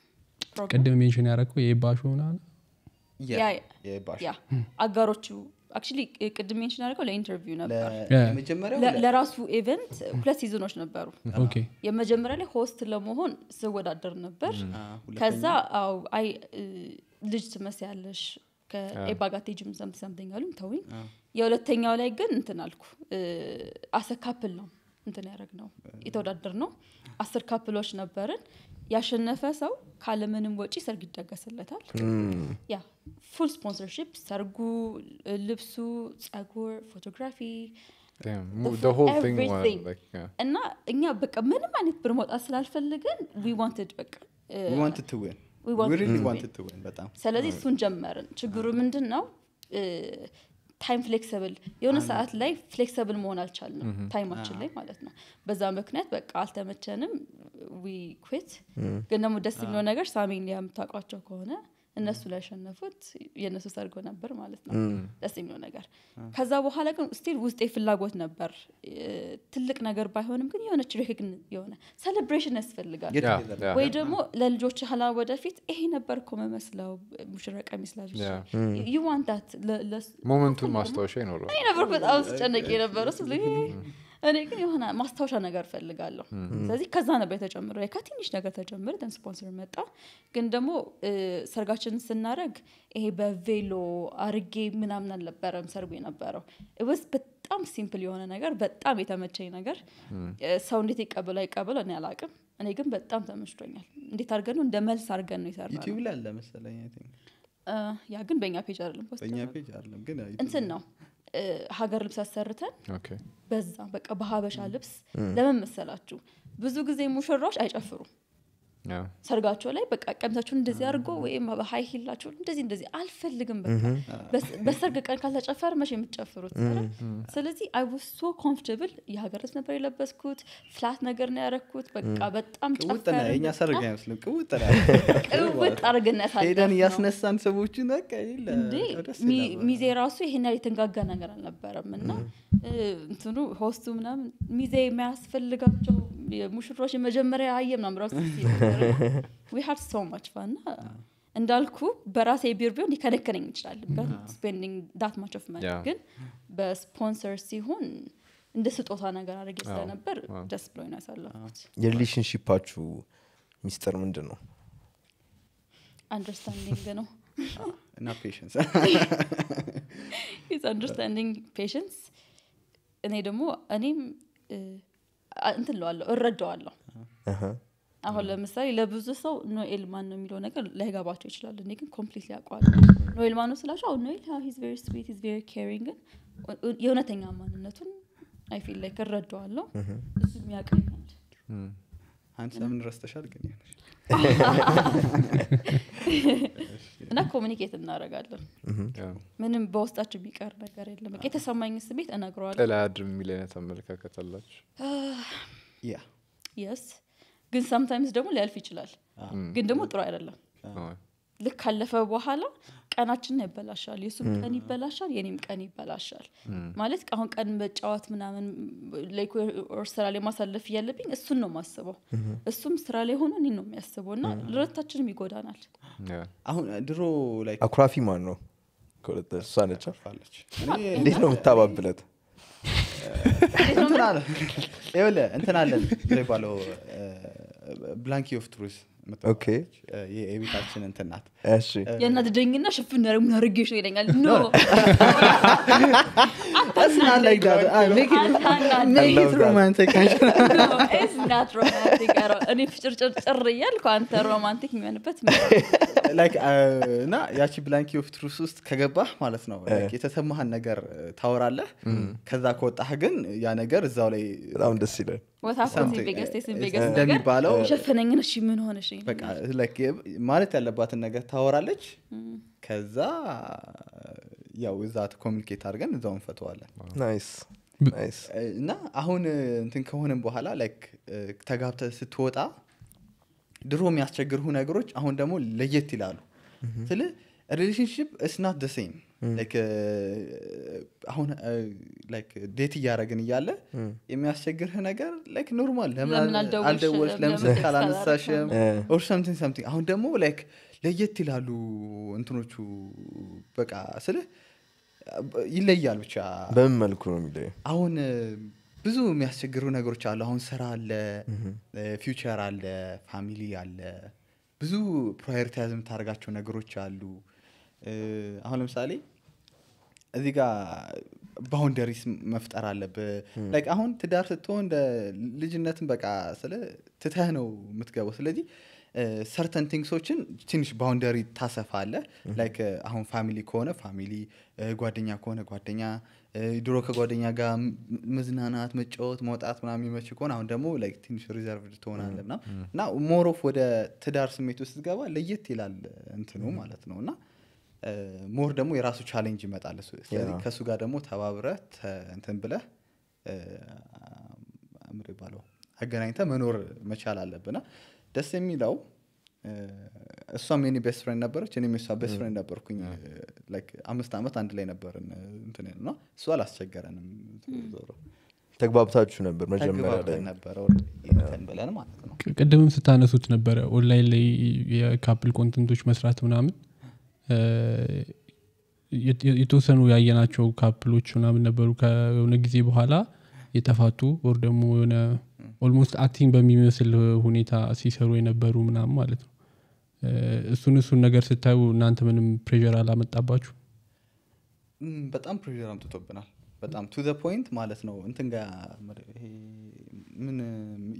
ቅድም ሜንሽን ያደረግኩ የባሹ አጋሮቹ አክቹሊ ቅድም ሜንሽን ያደርገው ለኢንተርቪው ነበር ለራሱ ኢቨንት ሁለት ሲዝኖች ነበሩ የመጀመሪያ ላይ ሆስት ለመሆን ስወዳደር ነበር ከዛ አይ ልጅ ትመስያለሽ ከኤባጋቴ ጅም ሰምቲንግ አሉኝ ተውኝ የሁለተኛው ላይ ግን እንትን አልኩ አሰ ካፕል ነው እንትን ያደረግ ነው የተወዳደር ነው አስር ካፕሎች ነበርን ያሸነፈ ሰው ካለምንም ወጪ ሰርግ ይደገስለታል ያ ፉል ስፖንሰርሽፕ ሰርጉ ልብሱ ጸጉር ፎቶግራፊ እና እኛ በቃ ምንም አይነት ብር መውጣት ስላልፈልግን uh, ስለዚህ እሱን ጀመርን ችግሩ ምንድን ነው ታይም ፍሌክስብል የሆነ ሰዓት ላይ ፍሌክስብል መሆን አልቻልንም ታይማችን ላይ ማለት ነው በዛ ምክንያት በቃ አልተመቸንም ዊ ኩት ግን ደግሞ ደስ የሚለው ነገር ሳሚን የምታውቋቸው ከሆነ እነሱ ላሸነፉት የእነሱ ሰርጎ ነበር ማለት ነው ደስ የሚለው ነገር ከዛ በኋላ ግን ስቲል ውስጤ ፍላጎት ነበር ትልቅ ነገር ባይሆንም ግን የሆነች ሬክግን የሆነ ሴሌብሬሽን ያስፈልጋል ወይ ደግሞ ለልጆች ህላ ወደፊት ይሄ ነበር ኮ መመስለው ሙሽረ ቀሚስ ላ ዩዋንታት ሞመንቱን ማስታወሻ ይኖረ ነበር በጣም ስጨነቅ የነበረ እኔ ግን የሆነ ማስታወሻ ነገር ፈልጋለሁ ስለዚህ ከዛ ነበር የተጀምረው ከትንሽ ነገር ተጀምረ ደን ስፖንሰር መጣ ግን ደግሞ ሰርጋችን ስናደረግ ይሄ በቬሎ አርጌ ምናምን አልነበረም ሰርጉ የነበረው ስ በጣም ሲምፕል የሆነ ነገር በጣም የተመቸኝ ነገር ሰው እንዴት ይቀበሉ አይቀበሉ እኔ አላቅም እኔ ግን በጣም ተመችቶኛል እንዴት አድርገን ነው እንደ መልስ አድርገን ነው የሰራነው ያ ግን በእኛ ፔጅ አለም ግን እንትን ነው ሀገር ልብስ አሰርተን በዛ በቃ በሀበሻ ልብስ ለመመሰላችሁ ብዙ ጊዜ ሙሽራዎች አይጨፍሩም ሰርጋቸው ላይ በቃ ቀሚሳቸውን እንደዚህ አድርጎ ወይም ሀይ ሂላቸውን እንደዚህ እንደዚህ አልፈልግም። በቃ በሰርግ ቀን ካልተጨፈር መቼ የምትጨፍሩት? ስለዚህ አይ ዋስ ሶ ኮምፍርታብል የሀገር ልብስ ነበር የለበስኩት። ፍላት ነገር ነው ያደረኩት። በቃ በጣም ጨፈርኛ ሰርግ አይመስልም፣ ቅውጥ ቅውጥ አድርገናት ሄደን እያስነሳን ሰዎችን በቃ እንዴ ሚዜ ራሱ ይሄን ያህል የተንጋጋ ነገር አልነበረም። እና እንትኑ ሆስቱ ምናምን ሚዜ የሚያስፈልጋቸው ሙሽሮች የመጀመሪያ አየ ምናምን ራሱ ሀድ ሶ ማች ፈን እንዳልኩ በራሴ ቢር ቢሆን ሊከለከለኝ ይችላል ስፔንዲንግ ዳት ማች ኦፍ መኒ ግን በስፖንሰር ሲሆን እንደ ስጦታ ነገር አድርጌ oh, ስለነበር ደስ ብሎ ነው ያሳለፍኩት የሪሌሽንሽፓችሁ ሚስጥር ምንድን ነው አንደርስታንዲንግ ነው እና ፔሽንስ አንደርስታንዲንግ ፔሽንስ እኔ ደግሞ እኔም እንትን ለዋለሁ እረዳዋለሁ uh-huh. አሁን ለምሳሌ ለብዙ ሰው ኖኤል ማን ነው የሚለው ነገር ላይገባቸው ይችላል። እኔ ግን ኮምፕሊት ሊያውቀዋል። ኖኤል ማን ነው ስላቸው ኖኤል ሂዝ ቬሪ ስዊት ሂዝ ቬሪ ኬሪንግ ግን የእውነተኛ ማንነቱን አይፊል ላይ ላይክ እረዳዋለሁ። እሱ የሚያቀኛል አንድ ለምን ረስተሻል ግን *laughs* እና ኮሚኒኬት እናደረጋለን ምንም በውስጣችን የሚቀር ነገር የለም የተሰማኝ ስሜት እነግረዋለሁ ጥላድ የሚል አይነት አመለካከት አላችሁ ስ ግን ሳምታይምስ ደግሞ ሊያልፍ ይችላል ግን ደግሞ ጥሩ አይደለም ልክ ካለፈ በኋላ ቀናችን ይበላሻል የሱም ቀን ይበላሻል የኔም ቀን ይበላሻል ማለት አሁን ቀን በጫዋት ምናምን ላይር ስራ ላይ ማሳለፍ እያለብኝ እሱን ነው ማስበው እሱም ስራ ላይ ሆኖ እኔን ነው የሚያስበው እና ልረታችንም ይጎዳናል አሁን ድሮ አኩራፊ ማን ነው እሷ ነች እንዴት ነው የምታባብለት እንትን አለን ይባለው blanket of truth የቤታችን እንትናት ናት የእናት ደኝና ሽፍን ያደረግ ምን አድርጌሽ ነው ይለኛል ኖ ah, *laughs* እኔ ፍጭርጭርጭር እያልኩ አንተ ሮማንቲክ የሚሆንበት እና ያቺ ብላንኪ ኦፍ ትሩስ ውስጥ ከገባህ ማለት ነው የተሰማህን ነገር ታወራለህ ከዛ ከወጣህ ግን ያ ነገር እዛው ላይ በጣም ደስ ይላል እንደሚባለው ሸፈነኝን እሺ ምን ሆነሽ በቃ ማለት ያለባትን ነገር ታወራለች ከዛ ያው እዛ ኮሚኒኬት አድርገን እዛው እንፈተዋለን እና አሁን እንትን ከሆነም በኋላ ላይክ ተጋብተ ስትወጣ ድሮ የሚያስቸግርሁ ነገሮች አሁን ደግሞ ለየት ይላሉ ስል ሪሌሽንሽፕ እስናት ደሴም አሁን ዴት እያደረግን እያለ የሚያስቸግርህ ነገር ላይክ ኖርማል ለምንአልደወች አልደወልሽ አላነሳሽም ኦር ሰምቲንግ ሰምቲንግ አሁን ደግሞ ላይክ ለየት ይላሉ እንትኖቹ በቃ ስልህ ይለያል ብቻ በምን መልኩ ነው የሚለየ አሁን ብዙ የሚያስቸግሩ ነገሮች አሉ አሁን ስራ አለ ፊውቸር አለ ፋሚሊ አለ ብዙ ፕራዮሪታይዝ የምታደርጋቸው ነገሮች አሉ አሁን ለምሳሌ እዚህ ጋር ባውንደሪስ መፍጠር አለብህ። ላይክ አሁን ትዳር ስትሆን ልጅነትን በቃ ስለ ትተህ ነው የምትገበው ስለዚህ ሰርተን ቲንግሶችን ትንሽ ባውንደሪ ታሰፋለ። ላይክ አሁን ፋሚሊ ከሆነ ፋሚሊ፣ ጓደኛ ከሆነ ጓደኛ፣ ድሮ ከጓደኛ ጋር መዝናናት፣ መጫወት፣ መውጣት ምናም የሚመች ከሆነ አሁን ደግሞ ትንሽ ሪዘርቭ ትሆናለ እና ሞሮፍ ወደ ትዳር ስሜት ውስጥ ገባ ለየት ይላል እንትኑ ማለት ነው እና ሞር ደግሞ የራሱ ቻሌንጅ ይመጣል። ስለዚህ ከእሱ ጋር ደግሞ ተባብረ እንትን ብለ ምር ይባለው አገናኝተ መኖር መቻል አለብና ደስ የሚለው እሷም የኔ ቤስት ፍሬንድ ነበረች እኔም የሷ ቤስት ፍሬንድ ነበርኩኝ አምስት ዓመት አንድ ላይ ነበርን እንትን እና እሱ አላስቸገረንም ተግባብታችሁ ነበር መጀመሪያ ቅድምም ስታነሱት ነበረ ኦንላይን ላይ የካፕል ኮንተንቶች መስራት ምናምን የተወሰኑ ያየናቸው ካፕሎች ምናምን ነበሩ ከሆነ ጊዜ በኋላ የተፋቱ ወር ደግሞ የሆነ ኦልሞስት አክቲንግ በሚመስል ሁኔታ ሲሰሩ የነበሩ ምናምን ማለት ነው እሱን እሱን ነገር ስታዩ እናንተ ምንም ፕሬር አላመጣባችሁ በጣም ፕሬር አምጥቶብናል በጣም ቱ ዘ ፖይንት ማለት ነው እንትን ምን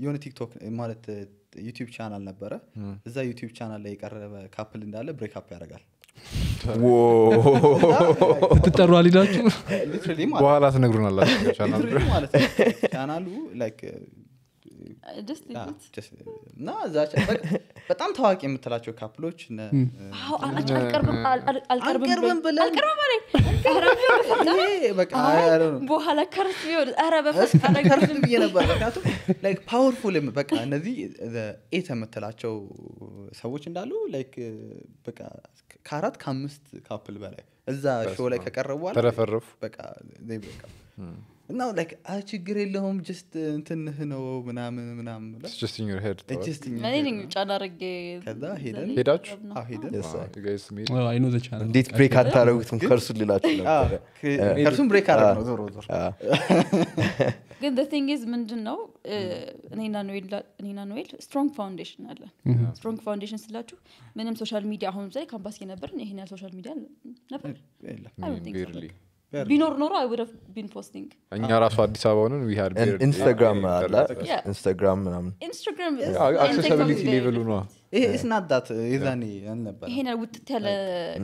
የሆነ ቲክቶክ ማለት ዩቲብ ቻናል ነበረ እዛ ዩቲብ ቻናል ላይ የቀረበ ካፕል እንዳለ ብሬክ አፕ ያደርጋል ትጠሩ አሊዳችሁ በኋላ ትነግሩናላችሁ ቻናሉ Uh, ah, በጣም ታዋቂ የምትላቸው ካፕሎች hmm. አልቀርብም ከርስ ፓወርፉል በቃ እነዚህ ኤት የምትላቸው ሰዎች እንዳሉ ከአራት ከአምስት ካፕል በላይ እዛ ላይ ከቀረቡ እና ላይክ ችግር የለውም ጀስት uh, እንትንህ ነው ምናምን ምናምንሄደንሄዳችሁእንዴት ብሬክ አታረጉትም ከእርሱ ልላችሁ ነበረከእርሱም ብሬክ ነው ዞሮ ግን ምንድን ነው እኔና ስትሮንግ ፋውንዴሽን ስትሮንግ ፋውንዴሽን ስላችሁ ምንም ሶሻል ሚዲያ አሁን ምሳሌ ካምፓስ የነበርን ይሄን ሶሻል ሚዲያ ነበር ቢኖር ኖሮ አይ ቢን ፖስቲንግ እኛ ራሱ አዲስ አበባ ሆነን ኢንስታግራም አለ ኢንስታግራም ምናምን ኢንስታግራምአክሴሳቢሊቲ ሌቨሉ ነ ስናዳት የዛኔ አልነበረ ይሄን ውጥት ያለ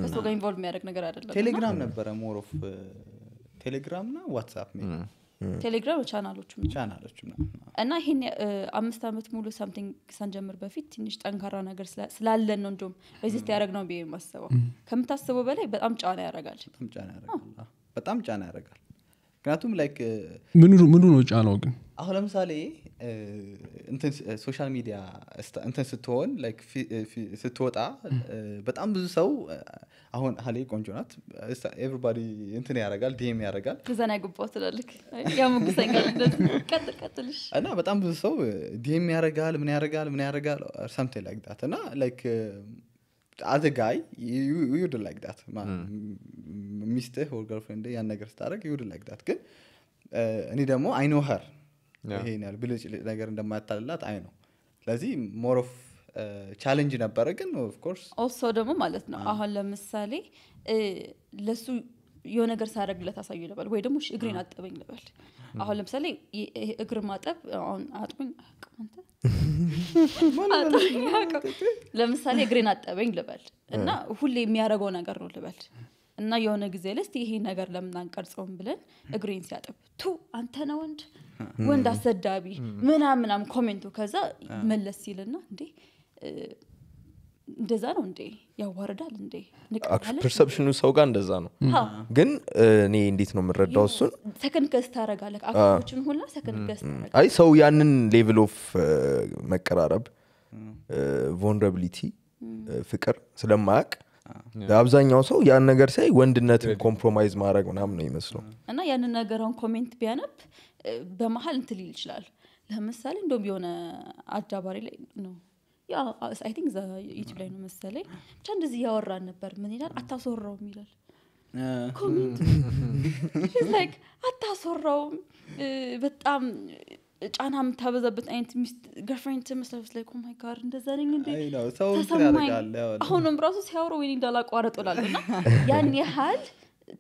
ከሰው ጋር ኢንቮልቭ mm. የሚያደርግ ነገር አይደለም ቴሌግራም ነበረ ሞሮፍ ቴሌግራም ና ዋትሳፕ ቴሌግራም ቻናሎቹም ቻናሎቹም እና ይሄን uh, አምስት ዓመት ሙሉ ሳምቲንግ ሳንጀምር በፊት ትንሽ ጠንካራ ነገር ስላለን ነው እንዲሁም ሬዚስት ያደረግ ነው ብ የማስበው mm. ከምታስበው በላይ በጣም ጫና ያደርጋል በጣም ጫና ያደርጋል ምክንያቱም ምኑ ነው ጫናው ግን አሁን ለምሳሌ ሶሻል ሚዲያ እንትን ስትሆን ስትወጣ በጣም ብዙ ሰው አሁን ሀሌ ቆንጆ ናት ኤቨሪባዲ እንትን ያደርጋል ዲም ያደረጋል ዘና ግባ ትላልክ ያሞግሰኛል እና በጣም ብዙ ሰው ዲም ያደርጋል ምን ያደርጋል ምን ያደርጋል ሰምቴ ላይክ ዳት እና ላይክ አዘ ጋይ ዩድ ላይክ ዳት ሚስትህ ወር ገርልፍሬንድ ያን ነገር ስታደረግ ዩድ ላይክ ዳት ግን እኔ ደግሞ አይኖ ሀር ይሄ ብልጭ ነገር እንደማያታልላት አይ ነው ስለዚህ ሞሮፍ ኦፍ ቻለንጅ ነበረ ግን ኦፍኮርስ ኦሶ ደግሞ ማለት ነው አሁን ለምሳሌ ለሱ የሆነ ነገር ሳያደረግለት አሳዩ ልበል ወይ ደግሞ እግሬን አጠበኝ ልበል አሁን ለምሳሌ እግር ማጠብ አሁን አጥቡኝ ለምሳሌ እግሬን አጠበኝ ልበል እና ሁሌ የሚያደረገው ነገር ነው ልበል እና የሆነ ጊዜ ልስት ይሄ ነገር ለምን አንቀርጸውም ብለን እግሬን ሲያጠብ ቱ አንተ ነው ወንድ ወንድ አሰዳቢ ምናምናም ኮሜንቱ ከዛ መለስ ሲልና እንዴ እንደዛ ነው እንዴ ያዋርዳል እንዴ ፐርሰፕሽኑ ሰው ጋር እንደዛ ነው ግን እኔ እንዴት ነው የምረዳው እሱን ሰከንድ ገዝ ታረጋለህ አካሎችን ሁላ ሰከንድ ገዝ አይ ሰው ያንን ሌቭል ኦፍ መቀራረብ ቮንረብሊቲ ፍቅር ስለማያቅ አብዛኛው ሰው ያን ነገር ሳይ ወንድነትን ኮምፕሮማይዝ ማድረግ ምናምን ነው ይመስለው እና ያንን ነገረውን ኮሜንት ቢያነብ በመሀል እንት ሊል ይችላል ለምሳሌ እንደም የሆነ አጃባሪ ላይ ነው አይ ቲንክ ዩቲብ ላይ ነው መሰለኝ ብቻ እንደዚህ እያወራን ነበር ምን ይላል አታስወራውም ይላል *laughs* አታስወራውም በጣም ጫና የምታበዛበት አይነት ሚስት ገርፍሬንድ ላይ ኮማይ ጋር እንደዛ ነኝ አሁንም ራሱ ሲያውረው ወይ እንዳላቋረጥ ላለ እና *laughs* ያን ያህል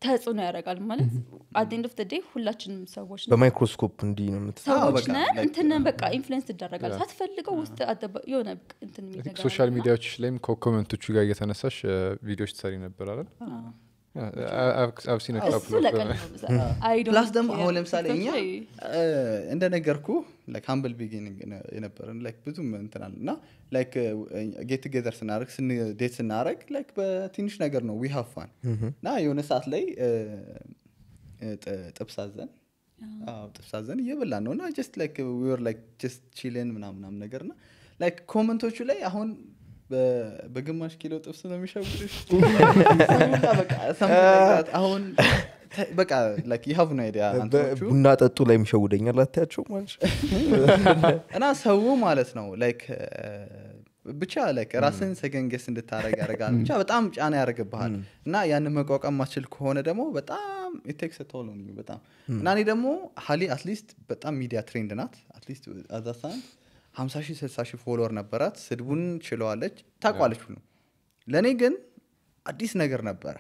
ተጽዕኖ ያደርጋል ማለት አንድ ኦፍ ዴይ ሁላችንም ሰዎች በማይክሮስኮፕ እንዲህ ነው ሰዎች ነን እንትንን በቃ ኢንፍሉንስ ትደረጋል ሳትፈልገው ውስጥ የሆነ ሶሻል ሚዲያዎች ላይም ከኮመንቶቹ ጋር እየተነሳሽ ቪዲዮዎች ትሰሪ ነበር አይደል ፕላስ ደግሞ oh, uh, *laughs* አሁን ለምሳሌ እኛ uh, እንደነገርኩ ሀምብል ቢጊኒንግ የነበረን ብዙም እንትናል እና ጌት ገዘር ስናደረግ ዴት ስናደረግ በትንሽ ነገር ነው ዊ ሀፋን እና የሆነ ሰዓት ላይ uh, ጥብሳዘን ጥብሳዘን እየበላን ነው እና ስ ር ስ ቺልን ምናምናም ነገር ና ኮመንቶቹ ላይ አሁን በግማሽ ኪሎ ጥብስ ነው የሚሸውድሽ *laughs* አሁን በቃ ይሀብ ነው ዲያ ቡና ጠጡ ላይ የሚሸውደኛል አታያቸው ማለት *laughs* እና ሰው ማለት ነው ብቻ ላይክ ራስን ሰገንገስ እንድታደረግ ያደርጋል ብቻ በጣም ጫና ያደርግብሃል እና ያንን መቋቋም ማችል ከሆነ ደግሞ በጣም ኢቴክስ ቶሎ በጣም እና እኔ ደግሞ ሀሊ አትሊስት በጣም ሚዲያ ትሬንድ ናት አትሊስት አዛሳንት ሀምሳ ሺህ ስልሳ ሺህ ፎሎወር ነበራት ስድቡን ችለዋለች ታቋለች ሁሉ ለእኔ ግን አዲስ ነገር ነበረ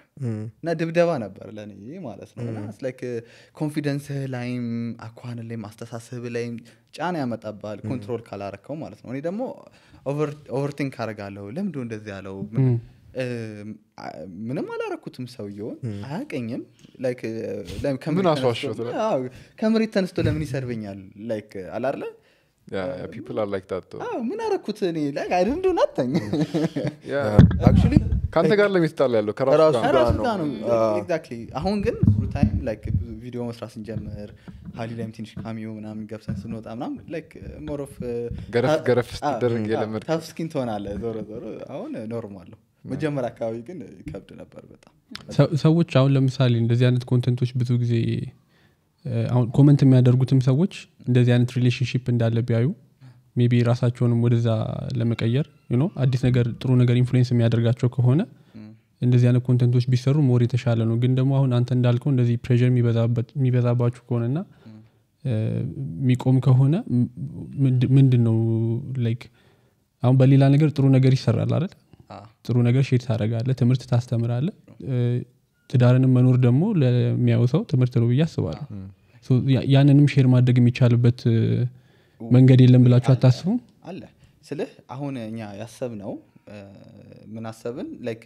እና ድብደባ ነበር ለእኔ ማለት ነው ላይክ ኮንፊደንስህ ላይም አኳን ላይም አስተሳስብ ላይም ጫና ያመጣባል ኮንትሮል ካላረከው ማለት ነው እኔ ደግሞ ኦቨርቲንግ አረጋለሁ ለምዶ እንደዚህ ያለው ምንም አላረኩትም ሰውየውን አያቀኝም ከምሪት ተነስቶ ለምን ይሰርብኛል አላለ Oh, ምን አረኩት *laughs* uh, ከአንተ ጋር ለሚስጣል ያለው አሁን ግን ቪዲዮ መስራት ስንጀምር ሀሊ ላይም ትንሽ ካሚዮ ምናምን ገብሰን ስንወጣ ምናምን ሞሮፍ uh, ገረፍ ስትደረግ ታፍስኪን ትሆናለ ዞሮ ዞሮ አሁን ኖርማል ነው hmm. መጀመሪያ አካባቢ ግን ከብድ ነበር በጣም ሰዎች አሁን ለምሳሌ እንደዚህ አይነት ኮንተንቶች ብዙ ጊዜ አሁን ኮመንት የሚያደርጉትም ሰዎች እንደዚህ አይነት ሪሌሽንሽፕ እንዳለ ቢያዩ ሜቢ ራሳቸውንም ወደዛ ለመቀየር አዲስ ነገር ጥሩ ነገር ኢንፍሉዌንስ የሚያደርጋቸው ከሆነ እንደዚህ አይነት ኮንተንቶች ቢሰሩ ሞር የተሻለ ነው ግን ደግሞ አሁን አንተ እንዳልከው እንደዚህ ፕሬር የሚበዛባችሁ ከሆነና የሚቆም ከሆነ ምንድን ነው ላይክ አሁን በሌላ ነገር ጥሩ ነገር ይሰራል አይደል ጥሩ ነገር ሼድ ታደረጋለ ትምህርት ታስተምራለ ትዳርንም መኖር ደግሞ ለሚያው ሰው ትምህርት ነው ብዬ አስባለሁ ያንንም ሼር ማድረግ የሚቻልበት መንገድ የለም ብላችሁ አታስቡም አለ ስልህ አሁን እኛ ያሰብ ነው ምን አሰብን ላይክ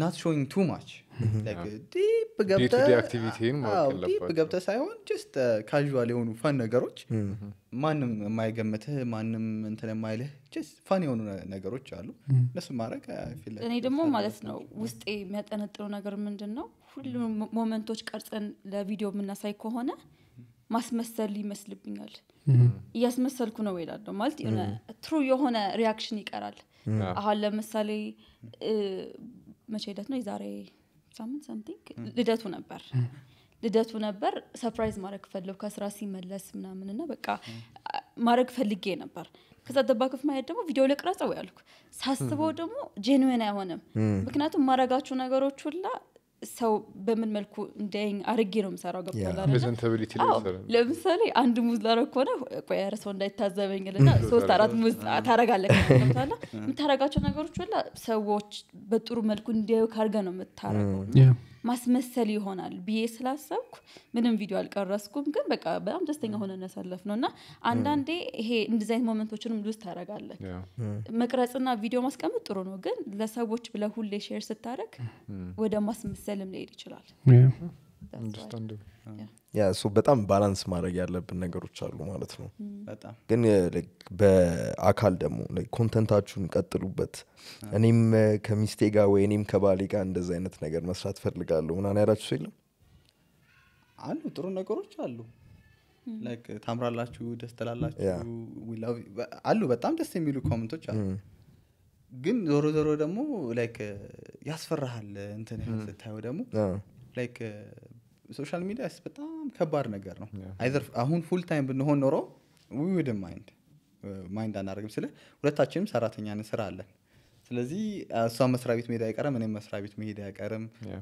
ናት ሾንግ ቱ ማች ዲፕ mm-hmm. ሳይሆን ጀስት ካዥዋል uh, የሆኑ ፈን ነገሮች mm-hmm. ማንም የማይገምትህ ማንም እንትን የማይልህ ጀስት የሆኑ ነገሮች አሉ mm-hmm. እነሱ ማድረግ እኔ ደግሞ ማለት ነው ውስጤ የሚያጠነጥነው ነገር ምንድን ነው ሁሉም ሞመንቶች ቀርጸን ለቪዲዮ የምናሳይ ከሆነ ማስመሰል ይመስልብኛል እያስመሰልኩ ነው ይላለሁ ማለት የሆነ ትሩ የሆነ ሪያክሽን ይቀራል አሁን ለምሳሌ መቼ ሂደት ነው የዛሬ ሳምንት ሳምቲንግ ልደቱ ነበር ልደቱ ነበር ሰርፕራይዝ ማድረግ ፈለው ከስራ ሲመለስ ምናምን እና በቃ ማድረግ ፈልጌ ነበር ከዛ ደባክፍ ማየት ደግሞ ቪዲዮ ልቅረጸው ያልኩ ሳስበው ደግሞ ጄንዌን አይሆንም ምክንያቱም ማድረጋችሁ ነገሮች ሁላ ሰው በምን መልኩ እንዳይኝ አርጌ ነው የምሰራው። ገብቶሃል? ለምሳሌ አንድ ሙዝ ላረግ ከሆነ ቆያረ ሰው እንዳይታዘበኝ ልና ሶስት አራት ሙዝ ታረጋለ። ገብቶሃል? የምታረጋቸው ነገሮች ላ ሰዎች በጥሩ መልኩ እንዲያዩ ካርገ ነው የምታረገው። ማስመሰል ይሆናል ብዬ ስላሰብኩ ምንም ቪዲዮ አልቀረስኩም። ግን በቃ በጣም ደስተኛ ነሳለፍ ነው እና አንዳንዴ ይሄ እንዲዛይን ሞመንቶችንም ሉዝ ታደርጋለህ። መቅረጽና ቪዲዮ ማስቀመጥ ጥሩ ነው፣ ግን ለሰዎች ብለ ሁሌ ሼር ስታደርግ ወደ ማስመሰልም ሊሄድ ይችላል። ያ በጣም ባላንስ ማድረግ ያለብን ነገሮች አሉ ማለት ነው ግን በአካል ደግሞ ኮንተንታችሁን ቀጥሉበት እኔም ከሚስቴ ጋር ወይ እኔም ከባሌ ጋር እንደዚ አይነት ነገር መስራት ፈልጋለሁ ምናን ያላችሁ ሰው የለም አሉ ጥሩ ነገሮች አሉ ታምራላችሁ ደስ ትላላችሁ አሉ በጣም ደስ የሚሉ ኮመንቶች አሉ ግን ዞሮ ዞሮ ደግሞ ያስፈራሃል እንትን ስታየው ደግሞ ላይክ ሶሻል ሚዲያ በጣም ከባድ ነገር ነው። አይዘር አሁን ፉል ታይም ብንሆን ኖሮ ዊድ ማይንድ ማይንድ አናደርግም ስለ ሁለታችንም ሰራተኛ ስራ አለን። ስለዚህ እሷ መስሪያ ቤት መሄድ አይቀርም፣ እኔም መስሪያ ቤት መሄድ አይቀርም። uh,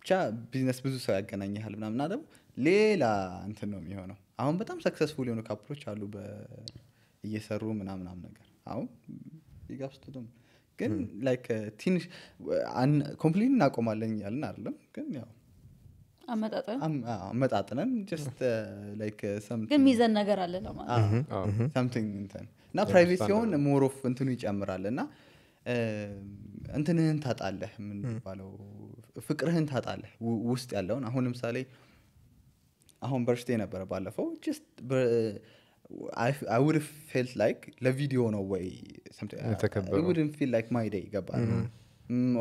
ብቻ ቢዝነስ ብዙ ሰው ያገናኝሃል ምናምና ደግሞ ሌላ እንትን ነው የሚሆነው። አሁን በጣም ሰክሰስፉል የሆኑ ካፕሎች አሉ እየሰሩ ምናምናም ነገር አሁን ቢጋብስቱ ግን ላይክ hmm. uh, ትንሽ ኮምፕሊት uh, እናቆማለን እያልን አይደለም ግን ያው አመጣጥነን uh, uh, ግን ሚዘን ነገር አለ ለማለትሰምቲንግ እና ፕራይቬት ሲሆን ሞሮፍ እንትኑ ይጨምራል እና uh, እንትንህን ታጣለህ ምንባለው hmm. ፍቅርህን ታጣለህ ውስጥ ያለውን አሁን ለምሳሌ አሁን በርሽቴ ነበረ ባለፈው ውድ ፌልት ላይክ ለቪዲዮ ነው ወይ ፊል ላይክ ማይደይ ይገባል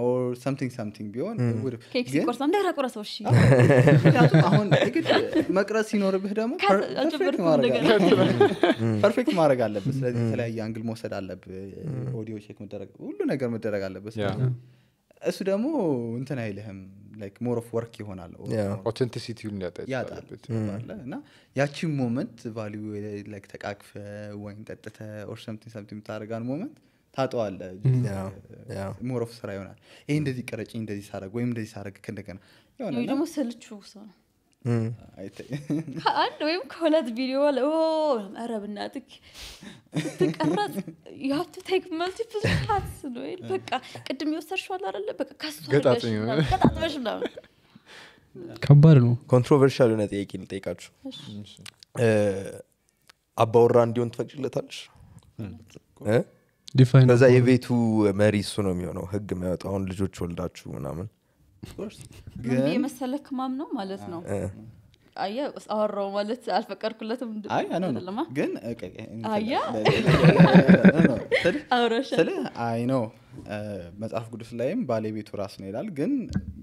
ኦር ሰምቲንግ ሰምቲንግ ቢሆን ኬክ mm. አሁን መቅረጽ ሲኖርብህ ደግሞ ፐርፌክት mm. ማድረግ አለብህ ስለዚህ mm. የተለያየ አንግል መውሰድ አለብህ ኦዲዮ ቼክ መደረግ ሁሉ ነገር መደረግ አለብህ እሱ ደግሞ እንትን አይልህም ላይክ ሞር ኦፍ ወርክ ይሆናል ኦቴንቲሲቲውን እና ያቺን ሞመንት ቫሊዩ ላይክ ተቃቅፈ ወይን ጠጥተ ኦር ሰምቲንግ ሰምቲንግ ታደርጋን ሞመንት ታጠዋለ ሞር ስራ ይሆናል ይህ እንደዚህ ቀረጭ እንደዚህ ሳረግ ወይም እንደዚህ ሳረግ ከንደገና ደግሞ ሰልቹ ከአንድ ወይም ከሁለት ቪዲዮ ለ ኧረ ብናትክ ስትቀረጽ ያቱ ቴክ መልቲፕል ፓትስ ነው በቃ ቅድም የወሰድሽዋል አለ በቃ ከሱገጣጥመሽ ምናምን ከባድ ነው ኮንትሮቨርሻል ሆነ ጥያቄ ልጠይቃችሁ አባወራ እንዲሆን ትፈቅድለታለሽ ከዛ የቤቱ መሪ እሱ ነው የሚሆነው ህግ የሚያወጣ አሁን ልጆች ወልዳችሁ ምናምን የመሰለ ክማም ነው ማለት ነው አወራው ማለት አልፈቀድኩለትም ግን *laughs* አይ ነው መጽሐፍ ቅዱስ ላይም ባሌ ቤቱ ራስ ነው ይላል ግን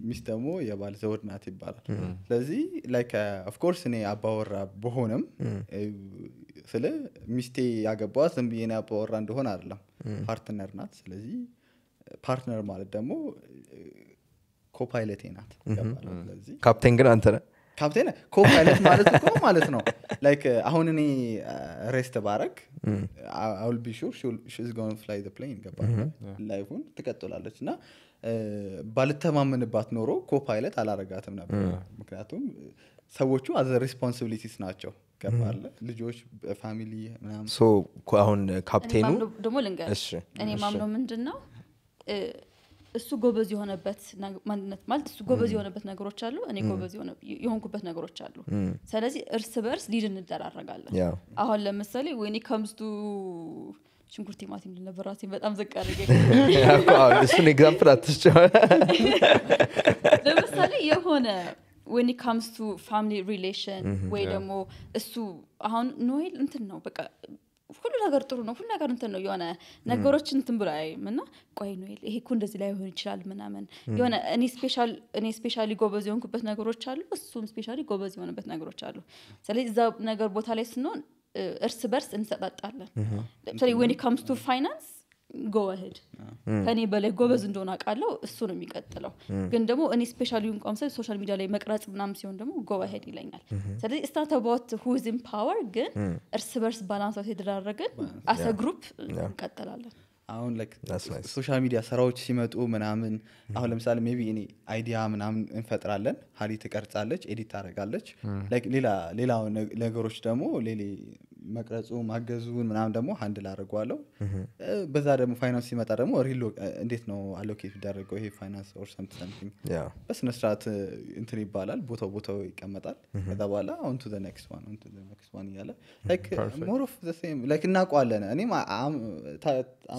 ሚስ ደግሞ የባል ዘውድ ናት ይባላል ስለዚህ ላይክ ኦፍኮርስ እኔ አባወራ በሆንም ስለ ሚስቴ ያገባዋ ዝም ብዬ አባወራ እንደሆን አይደለም ፓርትነር ናት ስለዚህ ፓርትነር ማለት ደግሞ ኮፓይለቴ ናት ካፕቴን ግን አንተ ካፕቴን ኮፓይለት ማለት እኮ ማለት ነው ላይክ አሁን እኔ ሬስት ባረግ አውል ቢ ሹር ሽዝ ጎን ፍላይ ፕሌን ገባ ላይፉን ትቀጥላለች እና ባልተማመንባት ኖሮ ኮፓይለት አላረጋትም ነበር ምክንያቱም ሰዎቹ አዘ ሪስፖንሲቢሊቲስ ናቸው ታስገባለ ልጆች ፋሚሊ አሁን ካፕቴኑ ደግሞ ልንገርሽ እኔ ማምነው ምንድን ነው እሱ ጎበዝ የሆነበት ማንነት ማለት እሱ ጎበዝ የሆነበት ነገሮች አሉ እኔ ጎበዝ የሆንኩበት ነገሮች አሉ ስለዚህ እርስ በእርስ ሊድ እንደራረጋለን አሁን ለምሳሌ ወይኔ ከምስቱ ሽንኩርት ቲማቲም ልነበር ራሴን በጣም ዝቅ *laughs* አድርጌ እሱን ኤግዛምፕል አትስጫ ለምሳሌ የሆነ ዌን ካምስ ቱ ፋሚሊ ሪሌሽን ወይ ደግሞ እሱ አሁን ኖይል እንትን ነው በቃ ሁሉ ነገር ጥሩ ነው፣ ሁሉ ነገር እንትን ነው። የሆነ mm-hmm. ነገሮች እንትን ብሎ አይም እና ቆይ ነው ይሄ እኮ እንደዚህ ላይ ሆን ይችላል ምናምን mm-hmm. የሆነ እኔ ስፔሻሊ ጎበዝ የሆንኩበት ነገሮች አሉ፣ እሱም ስፔሻሊ ጎበዝ የሆነበት ነገሮች አሉ። ስለዚህ እዛ ነገር ቦታ ላይ ስንሆን እርስ በርስ እንሰጣጣለን። mm-hmm. ለምሳሌ ዌን ካምስ ቱ ፋይናንስ ጎበህድ ከእኔ በላይ ጎበዝ እንደሆነ አውቃለሁ እሱ ነው የሚቀጥለው ግን ደግሞ እኔ ስፔሻሊ ምሳሌ ሶሻል ሚዲያ ላይ መቅረጽ ምናም ሲሆን ደግሞ ጎበህድ ይለኛል ስለዚህ ስታት ባት ሁዝ ፓወር ግን እርስ በርስ ባላንሳት የተዳረግን አሰ ግሩፕ እንቀጥላለን አሁን ሶሻል ሚዲያ ስራዎች ሲመጡ ምናምን አሁን ለምሳሌ ቢ እኔ አይዲያ ምናምን እንፈጥራለን ሀሊ ትቀርጻለች ኤዲት ታደረጋለች ሌላ ነገሮች ደግሞ መቅረጹ ማገዙን ምናምን ደግሞ ሀንድል አድርጓለሁ። በዛ ደግሞ ፋይናንስ ሲመጣ ደግሞ ሪሎ እንዴት ነው አሎኬት ቢደረገው ይሄ ፋይናንስ ኦር ሰምት ሰምቲንግ በስነስርዓት እንትን ይባላል፣ ቦታው ቦታው ይቀመጣል። ከዛ በኋላ አሁን ቱ ኔክስት ዋን ቱ ኔክስት ዋን እያለ ሞር ኦፍ ሴም ላይክ እናቋለን እኔም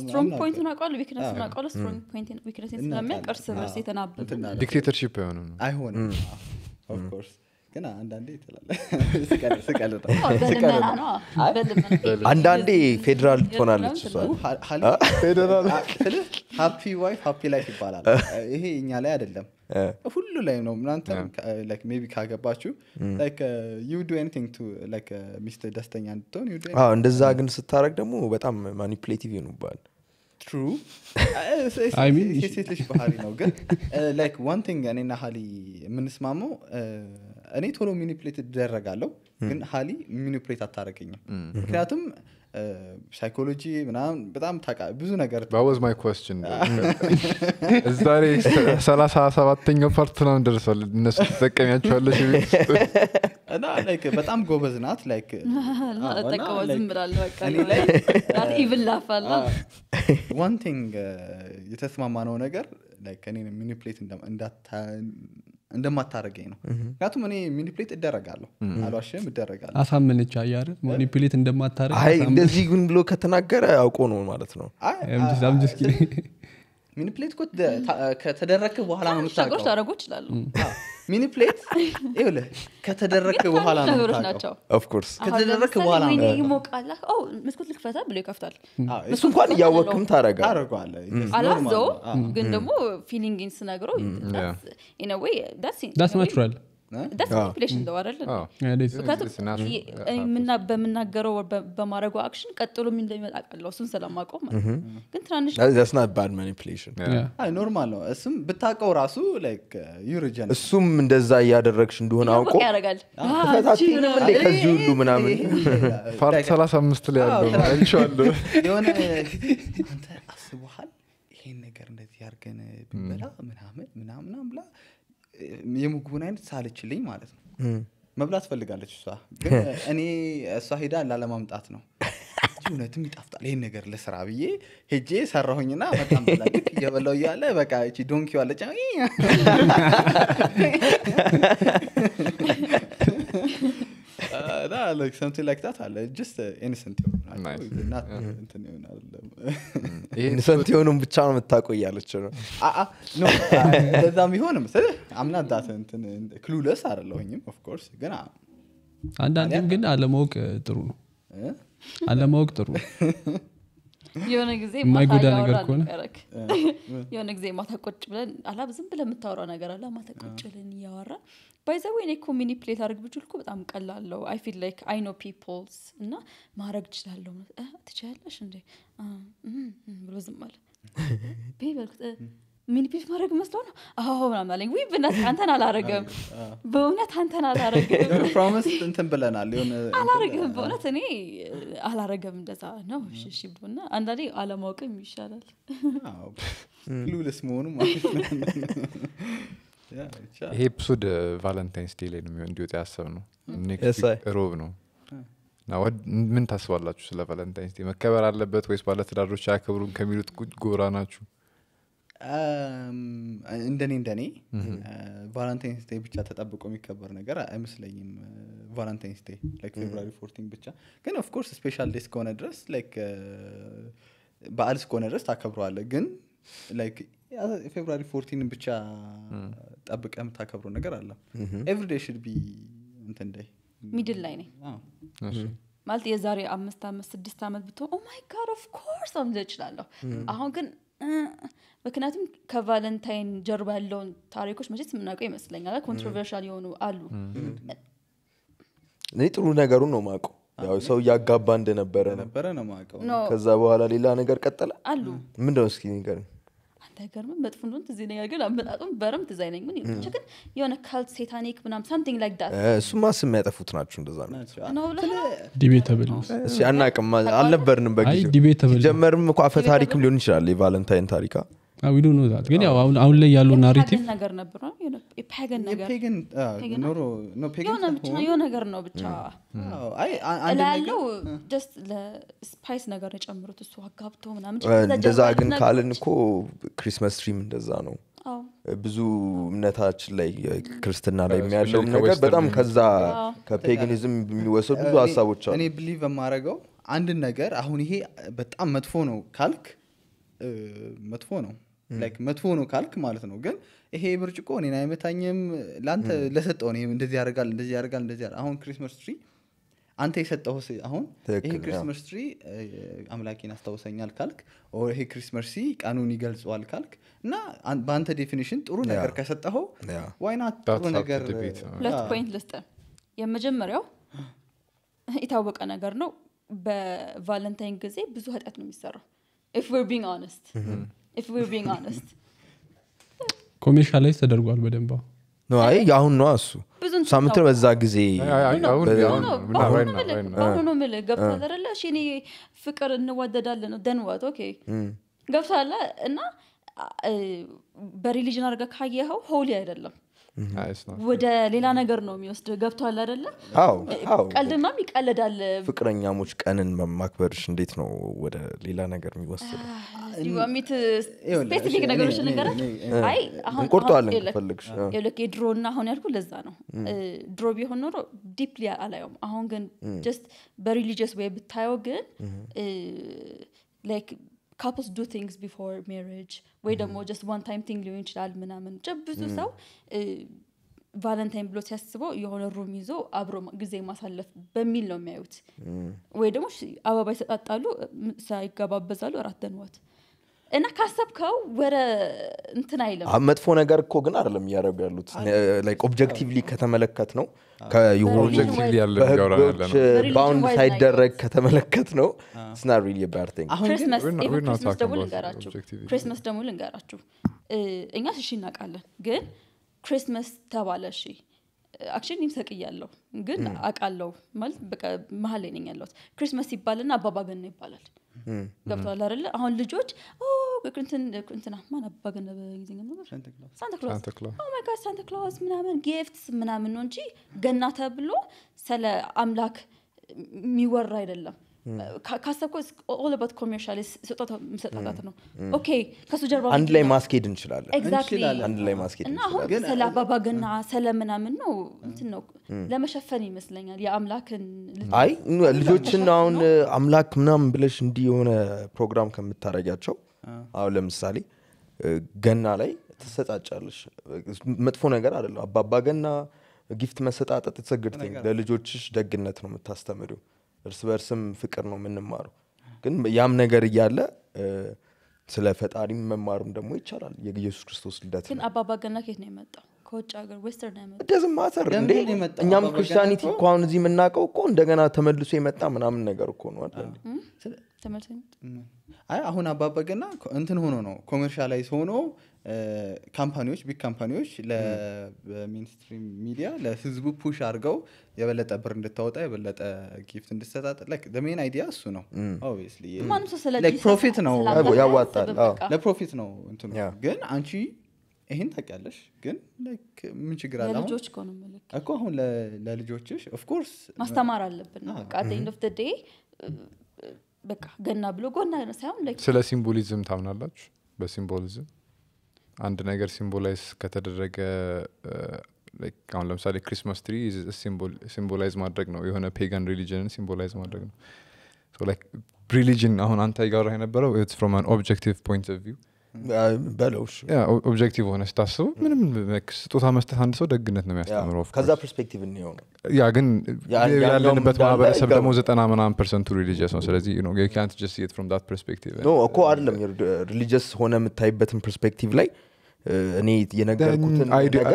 ስትሮንግ ፖንት እናቋለ ዊክነስ እናቋለ ስትሮንግ ፖንት ዊክነስ ስለሚያውቅ እርስ በርስ የተናበ ዲክቴተርሺፕ አይሆንም አይሆንም ኦፍኮርስ ግን አንዳንዴ *laughs* አንዳንዴ ፌዴራል ትሆናለች ሀፒ ዋይፍ ሀፒ ላይፍ ይባላል ይሄ እኛ ላይ አይደለም ሁሉ ላይ ነው ምናንተ ቢ ካገባችሁ ዩዱ ኒንግ ደስተኛ እንድትሆን እንደዛ ግን ስታደረግ ደግሞ በጣም ማኒፕሌቲቭ ይኑባል ትሩ ሴት ልጅ ባህሪ ነው ግን ዋን ቲንግ እኔና ሀሊ የምንስማመው እኔ ቶሎ ሚኒፕሌት እደረጋለሁ፣ ግን ሀሊ ሚኒፕሌት አታረገኝም። ምክንያቱም ሳይኮሎጂ ምናምን በጣም ታቃ ብዙ ነገር ባወዝ ማይ ኮስችን እዛ ላይ ሰላሳ ሰባተኛው ፓርት ነው ደርሷል እነሱ ትጠቀሚያቸዋለች በጣም ጎበዝ ናት *laughs* ላይክ ጠቀመ *laughs* የተስማማነው ነገር ላይክ እኔን ሚኒፕሌት እንደማታደረገኝ ነው ምክንያቱም እኔ ሚኒፕሌት እደረጋለሁ አልዋሽም እደረጋለሁ አሳምንቻ ያር ሚኒፕሌት እንደማታረግ እንደዚህ ግን ብሎ ከተናገረ አውቆ ነው ማለት ነው ሚኒፕሌት እኮ ከተደረክ በኋላ ነው የምታውቀው ላረጎ ይችላሉ ሚኒፕሌት ይለ ከተደረክ በኋላ ነው ከተደረክ በኋላ ነው ይሞቃላ መስኮት ልክፈታ ብሎ ይከፍታል እሱ እንኳን እያወቅም ታረጋ ታረጋል አላዘው ግን ደግሞ ፊሊንግን ስነግረው ዳስ ናቹራል ፖፑሌሽን በምናገረው አክሽን ቀጥሎ እንደሚመጣ ቃለው እሱን ስለማቆም ግን ነው እሱም ብታቀው ራሱ uh, እሱም እንደዛ እያደረግሽ እንደሆነ አውቆ ከዚህ ሁሉ ምናምን ፓርት 35 ላይ ያለው *laughs* ይሄን ነገር እንደዚህ ያርገን ብንበላ ምናምን ምናምናም ብላ የምግቡን አይነት ሳልችልኝ ማለት ነው። መብላት ፈልጋለች እሷ፣ ግን እኔ እሷ ሄዳ ላለማምጣት ነው እውነትም ይጣፍጣል ይህን ነገር ለስራ ብዬ ሄጄ ሰራሁኝና በጣም ልክ እየበላው እያለ በቃ እቺ ዶንኪ ዋለች uh, nah, like something like that just uh, innocent mm. *laughs* ብቻ ነው የምታውቁ እያለች ነው ah, ah, uh, እንደዛም ምስል አምናዳት ክሉለስ ኦፍኮርስ ግን አንዳንድም ግን አለማወቅ ጥሩ ነው አለማወቅ ጥሩ የሆነ ጊዜ ማይጎዳ ነገር የሆነ ጊዜ ማታ *laughs* ብለን አላ ዝም ብለ የምታወራው ነገር አላ ማታ ብለን እያወራ ባይዘዌ እኔ እኮ ሚኒፕሌት አድርግ ብችል እኮ በጣም ቀላለው። አይ ፊል ላይክ አይ ኖ ፒፕልስ እና ማድረግ እችላለሁ። ትችላለሽ እንዴ ብሎ ዝም አለ። ሚኒፕሌት *laughs* ማድረግ መስሎ ነው አዎ ምናምን አለኝ። ዊ ብናት አንተን አላረግም፣ በእውነት አንተን አላረግም። *laughs* እንትን ብለናል አላረግም፣ በእውነት እኔ አላረገም እንደዛ ነው ሽሽ ብሎና አንዳንዴ አለማወቅም ይሻላል። *laughs* ሉልስ መሆኑ ማለት ነው ይሄ ኤፒሶድ ቫለንታይንስ ዴ ላይ ነው እንዲወጣ ያሰብ ነው ኔክስት ሮብ ነው ምን ታስባላችሁ ስለ ቫለንታይንስ ዴ መከበር አለበት ወይስ ባለትዳሮች አያከብሩን ከሚሉት ጎራ ናችሁ እንደኔ እንደኔ ቫላንታይንስ ዴይ ብቻ ተጠብቆ የሚከበር ነገር አይመስለኝም ቫላንታይንስ ዴይ ላይክ ፌብራሪ ፎርቲን ብቻ ግን ኦፍኮርስ ስፔሻል ዴይ እስከሆነ ድረስ ላይክ በአል እስከሆነ ድረስ ታከብረዋለ ግን ላይክ ፌብሪ ፎርቲን ብቻ ጠብቀ የምታከብረው ነገር አለ ኤቭሪዴ ሽድ ቢ እንትን ሚድል ላይ ነኝ ማለት የዛሬ አምስት አመት ስድስት ዓመት ብቶ ኦማይ ጋድ ኦፍ ኮርስ አምዘ ይችላለሁ አሁን ግን ምክንያቱም ከቫለንታይን ጀርባ ያለውን ታሪኮች መቼ የምናውቀው ይመስለኛል ኮንትሮቨርሻል የሆኑ አሉ እኔ ጥሩ ነገሩን ነው ማውቀው ያው ሰው እያጋባ እንደነበረ ነበረ ነው ከዛ በኋላ ሌላ ነገር ቀጠለ አሉ ምንደው እስኪ ንገረኝ ተገርምም መጥፎ እንደሆን ትዝ ይለኛል ግን አመጣጡም በርም ትዝ አይለኝ ምን ብቻ ግን የሆነ ካልት ሴታኒክ ምናም ሳምቲንግ ላይክ ዳት እሱማ ስም ያጠፉት ናቸው እንደዛ ነውዲቤተብል አናቅም አልነበርንም በጊዜ ጀመርም እኮ አፈ ታሪክም ሊሆን ይችላል የቫለንታይን ታሪካ ዊዶኖ ah, ዛት ግን ያው አሁን ላይ ያለው ናሬቲቭ ነገር ነበር ፔገን ነገርየሆነ ነገር ነው ብቻ ላለው ጀስት ለስፓይስ ነገር የጨምሩት እሱ አጋብተው እንደዛ ግን ካልን እኮ ክሪስመስ ትሪም እንደዛ ነው ብዙ እምነታችን ላይ ክርስትና ላይ የሚያለውም ነገር በጣም ከዛ ከፔግኒዝም የሚወሰዱ ብዙ ሀሳቦች አሉ እኔ ብሊቭ የማረገው አንድን ነገር አሁን ይሄ በጣም መጥፎ ነው ካልክ መጥፎ ነው ላይክ መጥፎ ነው ካልክ ማለት ነው። ግን ይሄ ብርጭቆ እኔን አይመታኝም ለአንተ ለሰጠው ነው እንደዚህ ያደርጋል እንደዚህ ያደርጋል እንደዚህ አሁን ክሪስማስ ትሪ አንተ የሰጠው አሁን ይሄ ክሪስማስ ትሪ አምላኪን አስታውሰኛል ካልክ ይሄ ክሪስማስ ሲ ቀኑን ይገልጸዋል ካልክ እና በአንተ ዴፊኒሽን ጥሩ ነገር ከሰጠኸው ዋይና ጥሩ ነገር ሁለት ፖይንት ልስጥ የመጀመሪያው *gasps* የታወቀ ነገር ነው በቫለንታይን ጊዜ ብዙ ኃጢአት ነው የሚሰራው ኢፍ ዌር ቢንግ ኦነስት ኮሜሻ ላይ ተደርጓል በደንብ አሁን ነው እሱ ሳምንት በዛ ጊዜ አሁኑ ምል ገብታ ዘረለ እኔ ፍቅር እንዋደዳለን ደንዋት ኦኬ ገብታለ እና በሪሊጅን አድርገህ ካየኸው ሆሊ አይደለም Mm-hmm. Ah, ወደ ሌላ mm-hmm. ነገር ነው የሚወስድ ገብቷል አደለ ቀልድና ይቀለዳል ፍቅረኛሞች ቀንን ማክበርሽ እንዴት ነው ወደ ሌላ ነገር የሚወስድሚትስፔሲፊክ ነገሮች ነገር የድሮ እና አሁን ያልኩ ለዛ ነው ድሮ ቢሆን ኖሮ ዲፕሊ አላየውም አሁን ግን ጀስት በሪሊጂየስ ወይ ብታየው ግን ላይክ ካፕልስ ዱ ቲንግስ ቢፎር ሜሪጅ ወይ ደግሞ ጀስት ዋን ታይም ቲንግ ሊሆን ይችላል ምናምን ብዙ ሰው ቫለንታይን ብሎ ሲያስበው የሆነ ሩም ይዞ አብሮ ጊዜ ማሳለፍ በሚል ነው የሚያዩት ወይ ደግሞ አበባ ይሰጣጣሉ ሳይገባበዛሉ አራት ደንዋት እና ካሰብከው ወደ እንትን አይልም። መጥፎ ነገር እኮ ግን አይደለም እያደረጉ ያሉት ላይክ ኦብጀክቲቭሊ ከተመለከት ነው በህጎች ባውንድ ሳይደረግ ከተመለከት ነው ስና ሪሊ ባርቲንግ ክሪስመስ ደግሞ ልንገራችሁ እኛ እሺ እናውቃለን ግን ክሪስመስ ተባለ ሺ አክሽን እኔም ሰቅያለሁ ግን አውቃለሁ ማለት መሀል ላይ ነኝ ያለሁት ክሪስመስ ይባልና አባባገና ይባላል ገብተዋል አይደለ አሁን ልጆች እንትና ማን አባገነበ ጊዜ ሳንታክላስ ምናምን ጊፍትስ ምናምን ነው እንጂ ገና ተብሎ ስለ አምላክ የሚወራ አይደለም ካሰብኮ ኦል ኮሜርሻል ስጦታ መሰጣጣት ነው። ኦኬ ከሱ ጀርባ አንድ ላይ ማስኬድ እንችላለን። አንድ ላይ ማስኬድ እና አሁን ስለ ስለ ምናምን ነው እንትን ነው ለመሸፈን ይመስለኛል የአምላክን አይ ልጆችን አሁን አምላክ ምናምን ብለሽ እንዲ የሆነ ፕሮግራም ከምታረጊያቸው አሁን ለምሳሌ ገና ላይ ትሰጣጫለሽ። መጥፎ ነገር አይደለም። አባባ ገና ጊፍት መሰጣጠጥ ትሰግድተኝ ለልጆችሽ ደግነት ነው የምታስተምሪው። እርስ በርስም ፍቅር ነው የምንማረው። ግን ያም ነገር እያለ ስለ ፈጣሪ መማሩም ደግሞ ይቻላል። የኢየሱስ ክርስቶስ ልደት ግን አባባ ገና ከየት ነው የመጣው? ከውጭ ሀገር ዌስተርን ያመጣ ደዝም ማተር እንዴ። እኛም ክርስቲያኒቲ እኮ አሁን እዚህ የምናውቀው እኮ እንደገና ተመልሶ የመጣ ምናምን ነገር እኮ ነው አለ አሁን አባባ ገና እንትን ሆኖ ነው ኮሜርሻላይዝ ሆኖ ካምፓኒዎች ቢግ ካምፓኒዎች ለሜንስትሪም ሚዲያ ለህዝቡ ፑሽ አድርገው የበለጠ ብር እንድታወጣ የበለጠ ጊፍት እንድሰጣጥ ሜን አይዲያ እሱ ነው ፕሮፊት ነው ለፕሮፊት ነው እንትኑ ግን አንቺ ይህን ታውቂያለሽ ግን ምን ችግር አለ እኮ አሁን ለልጆችሽ ኦፍኮርስ ማስተማር አለብን ኦፍ በቃ ገና ብሎ ጎና ሳይሆን ስለ ሲምቦሊዝም ታምናላችሁ በሲምቦሊዝም አንድ ነገር ሲምቦላይዝ ከተደረገ አሁን ለምሳሌ ክሪስማስ ትሪ ሲምቦላይዝ ማድረግ ነው የሆነ ፔጋን ሪሊጅንን ሲምቦላይዝ ማድረግ ነው ሪሊጅን አሁን አንተ ጋር የነበረው ኢትስ ፍሮም አን ኦብጀክቲቭ ፖይንት ኦፍ ቪው በለው ኦብጀክቲቭ ሆነ ስታስቡ ምንም ስጦታ መስጠት አንድ ሰው ደግነት ነው የሚያስተምረው ከዛ ፐርስፔክቲቭ እንየው ነው ያ ግን ያለንበት ማህበረሰብ ደግሞ ዘጠና ምናምን ፐርሰንቱ ሪሊጅስ ነው ስለዚህ ካንት ጀስት ጌት ፍሮም ዳት ፐርስፔክቲቭ እኮ አይደለም ሪሊጅስ ሆነ የምታይበትን ፐርስፔክቲቭ ላይ እኔ የነገርኩትን ነገር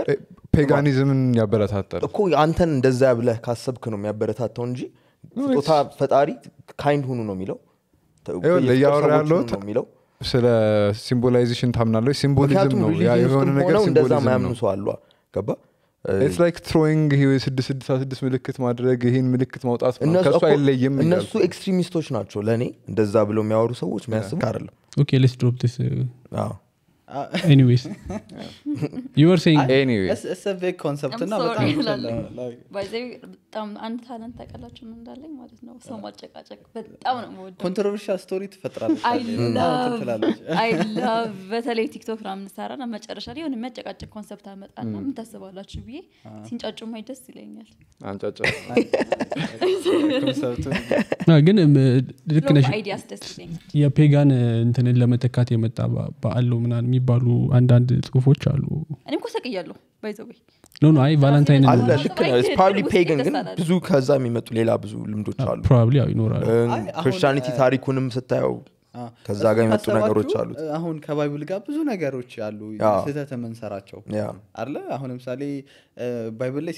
ፔጋኒዝምን ያበረታታል እኮ አንተን እንደዛ ብለህ ካሰብክ ነው የሚያበረታተው እንጂ ስጦታ ፈጣሪ ካይንድ ሁኑ ነው የሚለው ለእያወራ ያለሁት ስለ ሲምቦላይዜሽን ታምናለች ሲምቦሊዝም ነው የሆነ ነገር እንደዛ ማያምኑ ሰው አሉ ገባ ኢትስ ላይክ ትሮይንግ ይሄ ስድስት ስድስት ምልክት ማድረግ ይህን ምልክት ማውጣት ከሱ አይለይም እነሱ ኤክስትሪሚስቶች ናቸው ለእኔ እንደዛ ብለው የሚያወሩ ሰዎች የሚያስቡ አይደለም ኦኬ ድሮፕ ስ ኤኒዌይስ ዩ አር ሴይንግ ኤኒዌይስ ኢትስ ኮንሰፕት እና በጣም በጣም አንድ ታለንት ታውቃላችሁ ምን እንዳለኝ ማለት ነው። ሰው ማጨቃጨቅ በጣም ነው ወደ ኮንትሮቨርሻል ስቶሪ ትፈጥራለች። በተለይ ቲክቶክ ነው የምንሰራና መጨረሻ ላይ የሆነ የሚያጨቃጨቅ ኮንሰፕት አመጣና ምን ታስባላችሁ ብዬ ሲንጫጩ ማይ ደስ ይለኛል። ግን ልክ የፔጋን እንትንን ለመተካት የመጣ በአለው ምናን የሚባሉ አንዳንድ ጽሁፎች አሉ። እኔም ኮሰቅያለሁ ቫለንታይን ግን ብዙ ከዛ የሚመጡ ሌላ ብዙ ልምዶች አሉ ይኖራል ክርስቲያኒቲ ታሪኩንም ስታየው ከዛ ጋር የመጡ ነገሮች አሉት አሁን ከባይብል ጋር ብዙ ነገሮች አሉ ስህተት የምንሰራቸው አለ አሁን ለምሳሌ ባይብል ላይ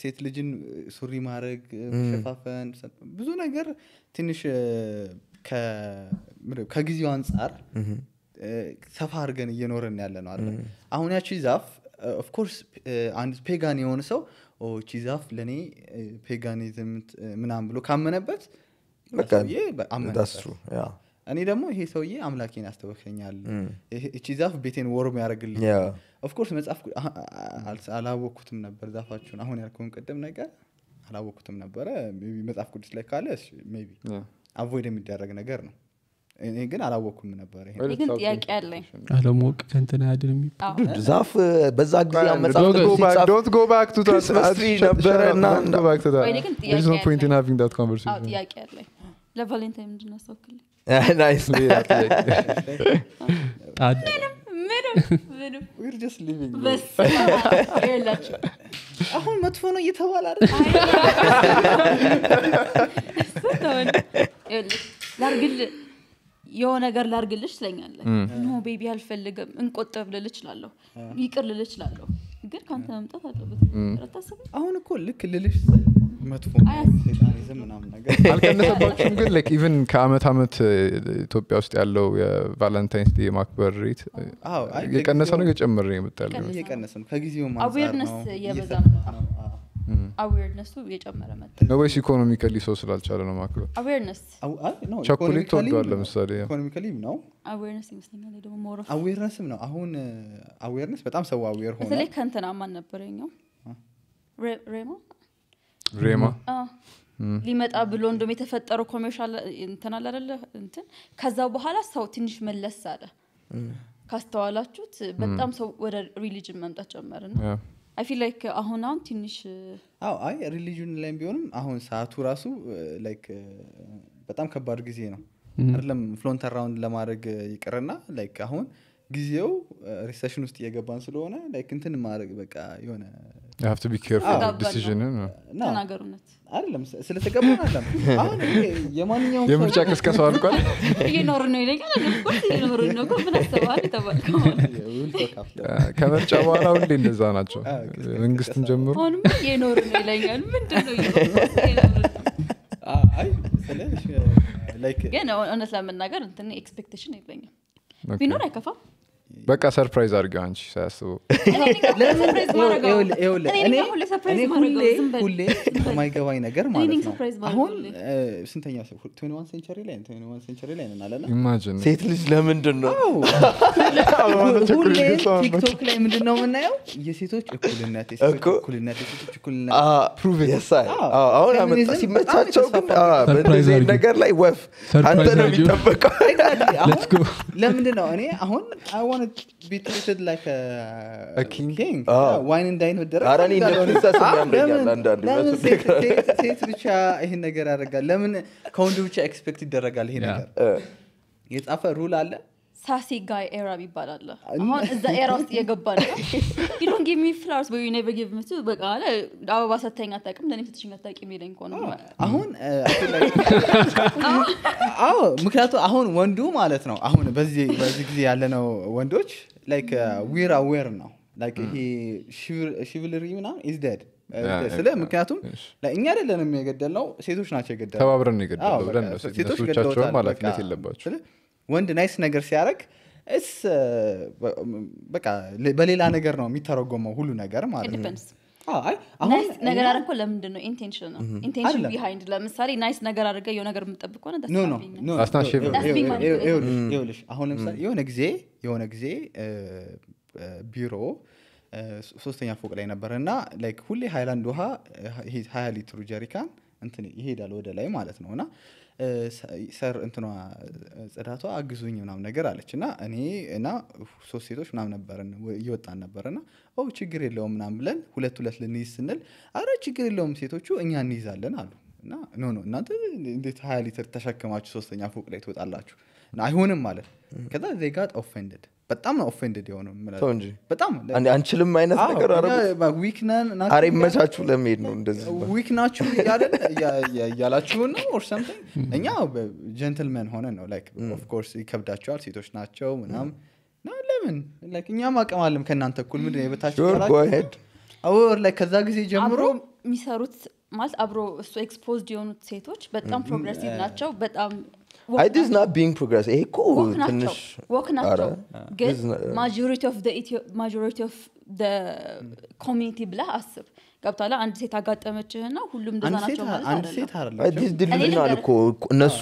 ሴት ልጅን ሱሪ ማድረግ መሸፋፈን ብዙ ነገር ትንሽ ከጊዜው አንጻር ሰፋ አድርገን እየኖርን ያለ ነው አለ አሁን ያቺ ዛፍ ኦፍኮርስ uh, uh, አንድ ፔጋን የሆነ ሰው ቺ ዛፍ ለእኔ uh, ፔጋኒዝም ምናም ብሎ ካመነበት እኔ ደግሞ ይሄ ሰውዬ አምላኬን አስተወከኛል mm. እቺ ዛፍ ቤቴን ወርም ያደርግልኝ ኦፍኮርስ መጽሐፍ አላወኩትም ነበር ዛፋችሁን አሁን ያልከውን ቅድም ነገር አላወኩትም ነበረ መጽሐፍ ቅዱስ ላይ ካለ ቢ አቮይድ የሚደረግ ነገር ነው እኔ ግን አላወቅኩም ነበር ግን ጥያቄ አለኝ አለማወቅ ከንትን ያድን ዛፍ በዛ ጊዜ ነበረናጥያቄ አሁን መጥፎ ነው እየተባለ *laughs* ላርግልህ የሆነ ነገር ላርግልሽ ትለኛለህ። ኖ ቤቢ አልፈልግም፣ እንቆጠብ ልል እችላለሁ፣ ይቅር ልል እችላለሁ። ግን ከአንተ መምጣት አለበት ረታስብ አሁን እኮ ልክ ልልሽ መጥፎ *laughs* ግን ልክ ኢቨን ከአመት አመት ኢትዮጵያ ውስጥ ያለው የቫለንታይንስ ዴ ማክበር ሬት የቀነሰ ነው እየጨመረ የመጣለ ከጊዜው አዌርነስ የበዛ አዌርነሱ mm. እየጨመረ መጣ ወይስ ኢኮኖሚካሊ ሰው ስላልቻለ ነው ማክሎ አዌርነስ ቸኮሌት ተወዷል ለምሳሌ ኢኮኖሚካሊም ነው አዌርነስ ይመስለኛል ደግሞ ሞሮ አዌርነስም ነው አሁን አዌርነስ uh, በጣም ሰው አዌር ሆነ በተለይ ከንትና ማን ነበረኛው ሬማ ሬማ ሊመጣ ብሎ እንደም የተፈጠረው ኮሜርሻል እንትን አለ እንትን ከዛ በኋላ ሰው ትንሽ መለስ አለ ካስተዋላችሁት በጣም ሰው ወደ ሪሊጅን መምጣት ጀመር አይፊል ላይክ uh, አሁን አሁን ትንሽ uh, አዎ አይ ሪሊጅን ላይም ቢሆንም አሁን ሰዓቱ ራሱ ላይክ uh, በጣም ከባድ ጊዜ ነው አይደለም ፍሎንት አራውንድ ለማድረግ ይቅርና ላይክ አሁን ጊዜው ሪሴሽን ውስጥ እየገባን ስለሆነ ላይክ እንትን ማድረግ በቃ የሆነ ሀብ ቱ ቢ ዲሲዥን ተናገሩነት አይደለም ስለተቀበል አለም አሁን የማንኛውም የምርጫ ቅስቀሰው አልቋል እየኖር ነው ይለኛል ከምርጫ በኋላ ሁሌ እንደዛ ናቸው መንግስትን ጀምሮ አሁንም እየኖር ነው ይለኛል ምንድን ግን እውነት ለመናገር እንትን ኤክስፔክቴሽን የለኝም ቢኖር አይከፋም በቃ ሰርፕራይዝ አድርገው አንቺ ሳያስበው ሁሌ የማይገባኝ ነገር ማለት ነው አሁን ስንተኛ ላይ ሴት ልጅ ለምንድን ነው ቲክቶክ ላይ ምንድን ነው የምናየው የሴቶች እኩልነት ነገር ላይ ወፍ አንተ ነው የሚጠበቀው ለምንድን ነው እኔ አሁን ቢትሪትድ ላይክ ኪንግ ዋይን እንዳይን መደረግሴት ብቻ ይሄን ነገር ያደርጋል ለምን ከወንድ ብቻ ኤክስፔክት ይደረጋል ይሄ ነገር የጻፈ ሩል አለ ሳሲ ጋይ ኤራ ይባላል። አሁን እዛ ኤራ ውስጥ እየገባ ነው። ዶን ጊቭ ሚ ፍላርስ ወይ ኔቨር ጊቭ ሚ ቱ በቃ አለ አበባ ሰተኝ አታውቅም ለኔ ሰተሽኝ አታውቂም ይለኝ እኮ ነው። አሁን *laughs* አዎ፣ ምክንያቱ አሁን ወንዱ ማለት ነው አሁን በዚህ በዚህ ጊዜ ያለነው ወንዶች ላይክ ዊር አዌር ነው ላይክ ይሄ ሽብልሪ ምናምን ኢዝ ደድ uh, ስለ ምክንያቱም እኛ አይደለንም ነው ሴቶች ናቸው የገደልነው ተባብረን የገደልነው ሴቶች ገድለውታል። ኃላፊነት የለባቸው ወንድ ናይስ ነገር ሲያደረግ እስ በቃ በሌላ ነገር ነው የሚተረጎመው ሁሉ ነገር ማለት ነው ነገር አረግኮ ለምንድን ነው ኢንቴንሽን ነው ኢንቴንሽን ቢሃይንድ ለምሳሌ ናይስ ነገር አድርገ የው ነገር የምጠብቅ ከሆነ mm. ይኸውልሽ አሁን mm. ለምሳሌ የሆነ ጊዜ የሆነ ጊዜ ቢሮ ሶስተኛ ፎቅ ላይ ነበር እና ላይክ ሁሌ ሀይላንድ ውሃ ሀያ ሊትሩ ጀሪካን እንትን ይሄዳል ወደ ላይ ማለት ነው እና ሰር እንትኗ ጽዳቷ አግዙኝ ምናም ነገር አለች እና እኔ እና ሶስት ሴቶች ምናም ነበርን እየወጣን ነበር ና ኦው ችግር የለውም ምናም ብለን ሁለት ሁለት ልንይዝ ስንል አረ ችግር የለውም ሴቶቹ እኛ እንይዛለን አሉ እና ኖ ኖ እናንተ እንዴት ሀያ ሊትር ተሸክማችሁ ሶስተኛ ፎቅ ላይ ትወጣላችሁ አይሆንም ማለት ከዛ ዜጋ ኦፌንድድ በጣም ነው ኦፌንድድ የሆነው በጣም አንችልም አይነት ነገር አረ ይመቻችሁ ለመሄድ ነው እንደዚህ ዊክ ናችሁ እያላችሁ ነው ኦር ሰምቲንግ እኛ ጀንትልመን ሆነ ነው ላይክ ኦፍኮርስ ይከብዳቸዋል ሴቶች ናቸው ምናም ለምን እኛም አቅም አለም ከእናንተ እኩል ምድ የበታችሁ ከዛ ጊዜ ጀምሮ የሚሰሩት ማለት አብሮ እሱ ኤክስፖዝድ የሆኑት ሴቶች በጣም ፕሮግረሲቭ ናቸው በጣም አይዲስ ና ቢንግ ፕሮግረስ ይሄ እኮ ትንሽ ወክ ናቸው፣ ግን ማጆሪቲ ኦፍ ዘ ኮሚኒቲ ብለህ አስብ። ገብታላ አንድ ሴት አጋጠመችህና ሁሉም እንደዛ ናቸው ማለት አይደለም። እኮ እነሱ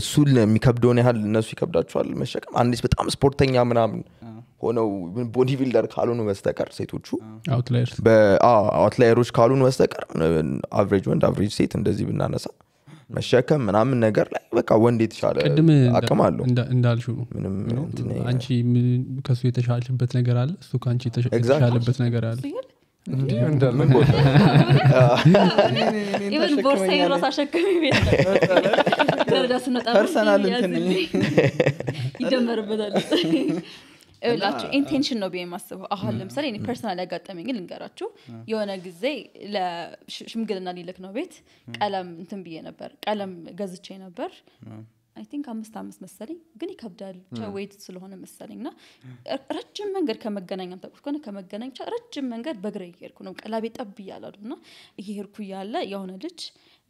እሱ የሚከብደውን ያህል እነሱ ይከብዳቸዋል መሸቀም አንዲስ በጣም ስፖርተኛ ምናምን ሆነው ቦዲ ቢልደር ካልሆኑ በስተቀር ሴቶቹ አውትላየሮች ካልሆኑ በስተቀር አቨሬጅ ወንድ አቨሬጅ ሴት እንደዚህ ብናነሳ መሸከም ምናምን ነገር ላይ በቃ ወንድ የተሻለ አቅም አለው ከሱ የተሻለበት ነገር አለ እሱ ከአንቺ የተሻለበት ነገር አለ *laughs* ይጀመርበታል *laughs* ላችሁ ኢንቴንሽን ነው ብዬ የማስበው አሁን ለምሳሌ እኔ ፐርሰናል ያጋጠመኝ ግን ልንገራችሁ የሆነ ጊዜ ለሽምግልና ሊልክ ነው ቤት ቀለም እንትን ብዬ ነበር ቀለም ገዝቼ ነበር አይ ቲንክ አምስት አምስት መሰለኝ ግን ይከብዳል ቻዌት ስለሆነ መሰለኝ እና ረጅም መንገድ ከመገናኛ ታቁት ከሆነ ከመገናኝ ብቻ ረጅም መንገድ በግረ እየሄድኩ ነው ቀላቤ ጠብ እያላሉ እና እየሄድኩ እያለ የሆነ ልጅ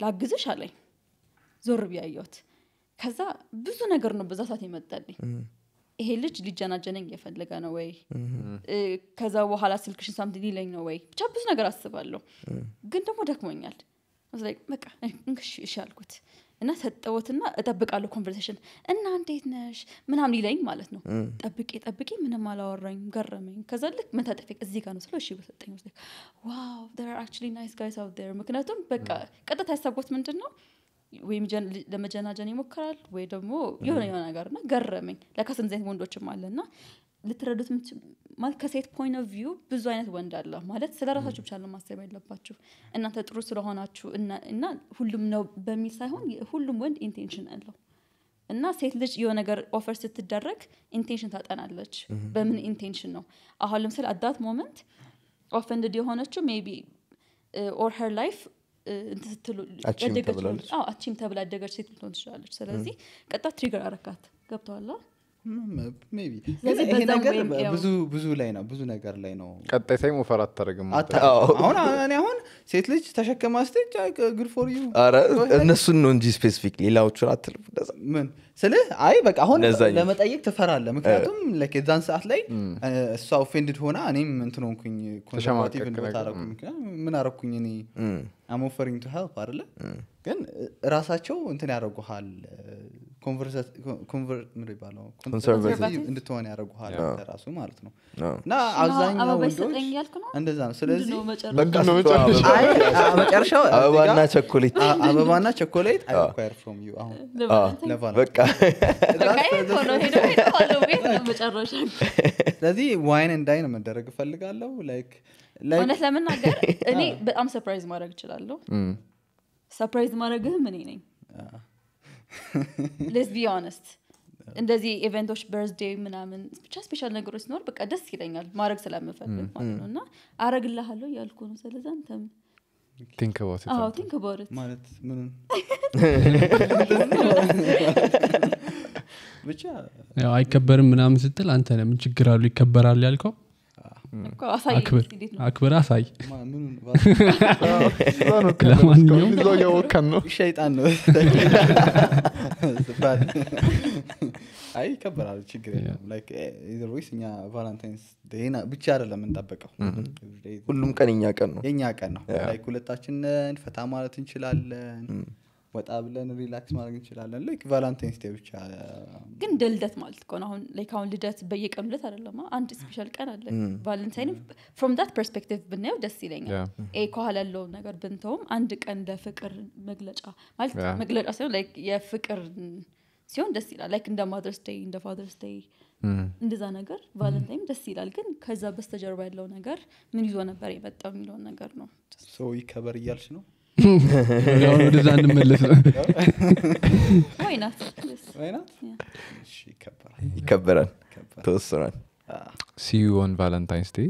ላግዝሽ አለኝ ዞር ብያየሁት ከዛ ብዙ ነገር ነው በዛ ሰት ይመጣልኝ ይሄ ልጅ ሊጀናጀነኝ እየፈለገ ነው ወይ ከዛ በኋላ ስልክሽን ሳምት ሊለኝ ነው ወይ ብቻ ብዙ ነገር አስባለሁ ግን ደግሞ ደክሞኛል በቃ እና ሰጠወትና እጠብቃለሁ ኮንቨርሴሽን እና እንዴት ነሽ ምናም ሊለኝ ማለት ነው ጠብቄ ጠብቄ ምንም አላወራኝ ገረመኝ ከዛ ልክ መታጠፊ እዚህ ጋር ነው ስለ እሺ በሰጠኝ ዋው ናይስ ጋይስ ምክንያቱም በቃ ቀጥታ ያሰብኩት ምንድን ነው ወይም ለመጀናጀን ይሞክራል ወይ ደግሞ የሆነ የሆነ ነገር ና ገረመኝ ለከስን ዘይት ወንዶችም አለ እና ልትረዱት ማለት ከሴት ፖይንት ኦፍ ቪው ብዙ አይነት ወንድ አለ ማለት ስለ ራሳችሁ ብቻ ለማሰብ የለባችሁ እናንተ ጥሩ ስለሆናችሁ እና ሁሉም ነው በሚል ሳይሆን ሁሉም ወንድ ኢንቴንሽን አለው እና ሴት ልጅ የሆነ ነገር ኦፈር ስትደረግ ኢንቴንሽን ታጠናለች በምን ኢንቴንሽን ነው አሁን ለምሳሌ አዳት ሞመንት ኦፈንድድ የሆነችው ሜቢ ኦር ሄር ላይፍ እንትስትሉ አቺም አደገች ሴት ልትሆን ትችላለች። ስለዚህ ቀጣ ትሪገር አረካት ገብተዋላ ብዙ ብዙ ላይ ነው ብዙ ነገር ላይ ነው ቀጣይ ሳይ ሞፈር አታደረግም አሁን እኔ አሁን ሴት ልጅ ተሸከመ ስትሄድ ግድ ፎር ዩ እነሱን ነው እንጂ ስፔሲፊክ ሌላዎቹ ምን ስልህ አይ በቃ አሁን ለመጠየቅ ትፈራለ ምክንያቱም የዛን ሰዓት ላይ እሷ ኦፌንድድ ሆና እኔም እንትን ሆንኩኝ ምን አረኩኝ እኔ አሞፈሪንግ ቱ ሄልፕ አደለ ግን ራሳቸው እንትን ያደረጉሃል ኮንቨርምን እንድትሆን ራሱ ማለት ነው እና ነው ቸኮሌት አበባና ቸኮሌት አይኳር ፍሮም ዩ አሁን *laughs* ስለዚህ ዋይን መደረግ እፈልጋለሁ እውነት *laughs* እኔ በጣም ሰርፕራይዝ ማድረግ እችላለሁ ሰርፕራይዝ ማድረግህም እኔ ነኝ ሌትስ ቢ ኦነስት እንደዚህ ኢቨንቶች በርዝዴይ ምናምን ብቻ ስፔሻል ነገሮች ሲኖር በቃ ደስ ይለኛል ማድረግ ስለምፈልግ ማለት ነው እና አረግልሃለሁ ያልኩ ነው ስለዚ አንተም ማለት *laughs* አይከበርም ምናምን ስትል አንተ ምን ችግር አሉ ይከበራል ያልከው አክብር አሳይ ለማንኛውም እያወካን ነው ሸይጣን ነው አይ ይከበራል ችግር eh, እኛ ቫላንታይንስ ዴና ብቻ አይደለም እንጠበቀው ሁሉም ቀን ቀን ነው ቀን ነው ሁለታችን ፈታ ማለት እንችላለን ወጣ ብለን ሪላክስ ማድረግ እንችላለን። ላይክ ቫላንታይንስ ዴ ብቻ ግን እንደ ልደት ማለት ከሆነ አሁን ላይክ አሁን ልደት በየቀኑ ልደት አይደለም፣ አንድ ስፔሻል ቀን አለ። ቫለንታይን ፍሮም ዳት ፐርስፔክቲቭ ብናየው ደስ ይለኛል። ይሄ ከኋላ ያለውን ነገር ብንተውም አንድ ቀን ለፍቅር መግለጫ ማለት መግለጫ ሲሆን ላይክ የፍቅር ሲሆን ደስ ይላል። ላይክ እንደ ማዘርስ ዴይ እንደ ፋዘርስ ዴይ እንደዛ ነገር ቫለንታይን ደስ ይላል። ግን ከዛ በስተጀርባ ያለው ነገር ምን ይዞ ነበር የመጣው የሚለውን ነገር ነው። ሰው ይከበር እያልች ነው አሁን ወደዛ እንመለስ ይከበራል ተወስኗል ሲዩ ቫለንታይንስ ዴይ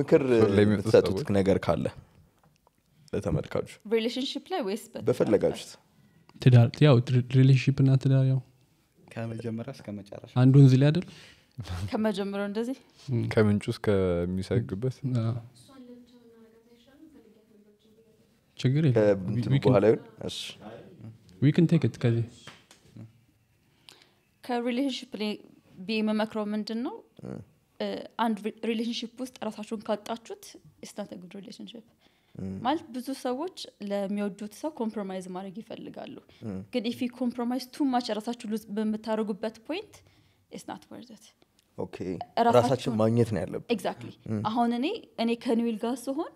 ምክር የምትሰጡት ነገር ካለ ለተመልካቹ ሪሌሽንሽፕ በፈለጋችሁት ትዳር ያው ሪሌሽንሽፕ እና ትዳር ያው ከመጀመሪያ እስከ መጨረሻ አንዱ ወንዝ ላይ አይደል ከመጀመሪያው እንደዚህ ከምንጩ እስከሚሰግበት ችግር በኋላ ዊክን ቴክት ከዚህ ከሪሌሽንሽፕ ቢ የምመክረው ምንድን ነው አንድ ሪሌሽንሽፕ ውስጥ ራሳችሁን ካጣችሁት ስናት ጉድ ሪሌሽንሽፕ ማለት ብዙ ሰዎች ለሚወዱት ሰው ኮምፕሮማይዝ ማድረግ ይፈልጋሉ ግን ኢፊ ኮምፕሮማይዝ ቱ ማች ራሳችሁ ሉዝ በምታደርጉበት ፖይንት ስናት ወርዘት ራሳችን ማግኘት ነው ያለብ ኤግዛክትሊ አሁን እኔ እኔ ከኒዊል ጋር ስሆን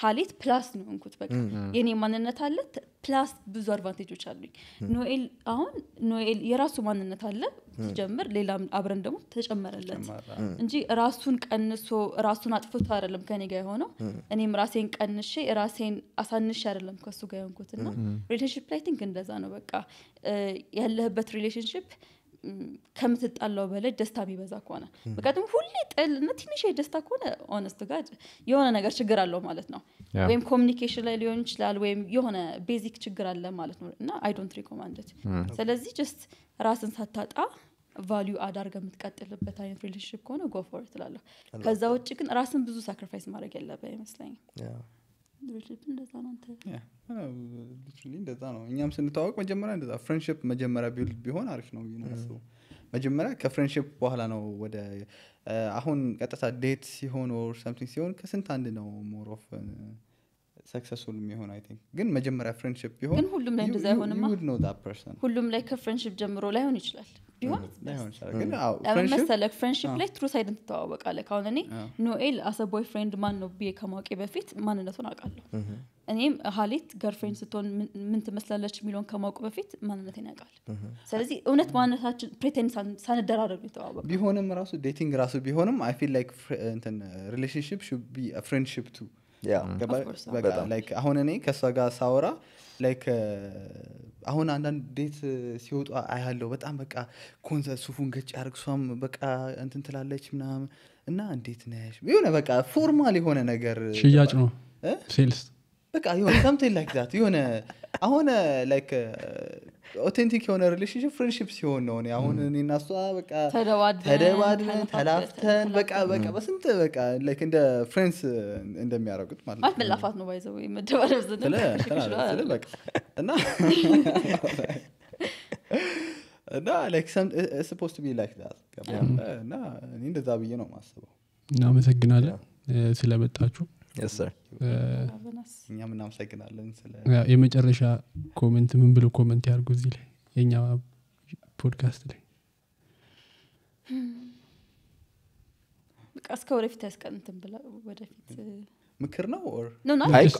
ሀሌት ፕላስ ነው እንኩት በቃ የኔ ማንነት አለ ፕላስ ብዙ አድቫንቴጆች አሉኝ ኖኤል አሁን ኖኤል የራሱ ማንነት አለ ሲጀምር ሌላም አብረን ደግሞ ተጨመረለት እንጂ ራሱን ቀንሶ ራሱን አጥፍቶ አይደለም ከኔ ጋር የሆነው እኔም ራሴን ቀንሼ ራሴን አሳንሽ አይደለም ከሱ ጋር የሆንኩት እና ሪሌሽንሽፕ ላይ ቲንክ እንደዛ ነው በቃ ያለህበት ሪሌሽንሽፕ ከምትጣላው በላይ ደስታ የሚበዛ ከሆነ ምክንያቱም ሁሌ ጥል እና ትንሽ ደስታ ከሆነ ኦነስት ጋር የሆነ ነገር ችግር አለው ማለት ነው ወይም ኮሚኒኬሽን ላይ ሊሆን ይችላል ወይም የሆነ ቤዚክ ችግር አለ ማለት ነው እና አይ ዶንት ሪኮማንድድ ስለዚህ ጀስት ራስን ሳታጣ ቫሉ አዳርገ የምትቀጥልበት አይነት ሪሌሽንሽፕ ከሆነ ጎፎር ትላለሁ ከዛ ውጭ ግን ራስን ብዙ ሳክሪፋይስ ማድረግ ያለበ ይመስለኛል እንደዛ ነው እኛም ስንተዋወቅ መጀመሪያ እንደዛ ፍሬንድሽፕ መጀመሪያ ቢውልድ ቢሆን አሪፍ ነው ነው መጀመሪያ ከፍሬንድሽፕ በኋላ ነው ወደ አሁን ቀጥታ ዴት ሲሆን ኦር ሰምቲንግ ሲሆን ከስንት አንድ ነው ሞር ኦፍ ሰክሰስፉል የሚሆን አይ ቲንክ ግን መጀመሪያ ፍሬንድሽፕ ቢሆን ሁሉም ላይ እንደዛ አይሆንማ ሁሉም ላይ ከፍሬንድሽፕ ጀምሮ ላይሆን ይችላል ቢሆንመሰለክ mm-hmm. mm. ፍሬንድሽፕ ah. ላይ ትሩ ሳይድ ትተዋወቃለህ ካሁን እኔ ah. ኖኤል አሰ ቦይ ፍሬንድ ማን ነው ብዬ ከማውቄ በፊት ማንነቱን አውቃለሁ mm-hmm. እኔም ሀሌት ገርፍሬንድ ስትሆን ምን ትመስላለች የሚለውን ከማውቁ በፊት ማንነትን ያውቃል mm-hmm. ስለዚህ እውነት ማንነታችን ፕሬቴንድ ሳንደራረግ የተዋወቅ ቢሆንም ራሱ ዴቲንግ ራሱ ቢሆንም አይ ፊል ላይክ ሪሌሽንሽፕ ሹድ ቢ ፍሬንድሽፕ ቱ አሁን እኔ ከእሷ ጋር ሳወራ ላይክ uh, አሁን አንዳንድ ዴት uh, ሲወጡ አያለው በጣም በቃ ኮንሰ ሱፉን ገጭ ያርግ ሷም በቃ እንትን ትላለች ምናምን እና እንዴት ነሽ የሆነ በቃ ፎርማል የሆነ ነገር ሽያጭ ነው ሴልስ በቃ የሆነ ሳምቲንግ ላይክ ዛት የሆነ አሁን ላይክ ኦቴንቲክ የሆነ ሪሌሽንሽፕ ፍሬንድሽፕ ሲሆን ነው። አሁን እኔና እሷ በቃ ተደባድበን ተላፍተን በቃ በቃ በስንት በቃ ላይክ እንደ ፍሬንድስ እንደሚያደርጉት ማለት ነው። መላፋት ነው ባይዘው መደባደብ እና እና ላይክ ስፖስት ቢ ላይክ ዛት እና እኔ እንደዛ ብዬ ነው ማስበው። እናመሰግናለን ስለመጣችሁ። የመጨረሻ ኮመንት ምን ብሎ ኮመንት ያርጉ እዚህ ላይ የእኛ ፖድካስት ላይ እስከ ወደፊት ያስቀንትን ብላ ወደፊት ምክር ነው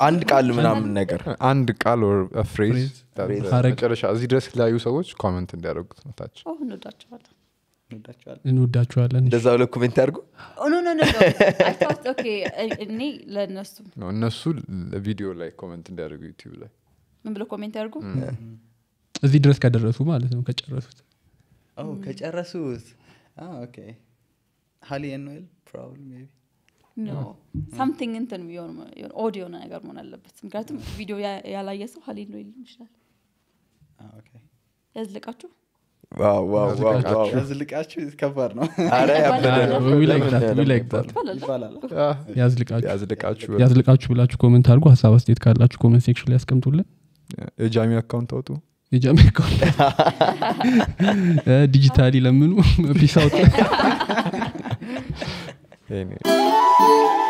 አንድ ቃል ምናምን ነገር አንድ ቃል ወር ፍሬዝ መጨረሻ እዚህ ድረስ ላዩ ሰዎች ኮመንት እንዲያደርጉት ነታቸው ታች እንወዳቸዋለን እንወዳቸዋለን እንደዛ ብለ ኮሜንት ያርጉ እኔ ለእነሱ እነሱ ቪዲዮ ላይ ኮመንት እንዲያደርጉ ዩቲብ ላይ ምን ብሎ ኮሜንት ያርጉ እዚህ ድረስ ከደረሱ ማለት ነው ከጨረሱት ከጨረሱት ሀሊ ኖል ሳምቲንግ እንትን ኦዲዮ ነገር መሆን አለበት ምክንያቱም ቪዲዮ ያላየ ሰው ሀሊ ኖል ይችላል ያዝልቃችሁ ያዝልቃችሁ ያዝልቃችሁ ብላችሁ ኮመንት አድርጎ ሀሳብ አስተያየት ካላችሁ ኮመንት ሴክሽን ላይ ያስቀምጡልን የጃሚ አካውንት አውጡ የጃሚ አካውንት *laughs* ዲጂታሊ ለምኑ *laughs*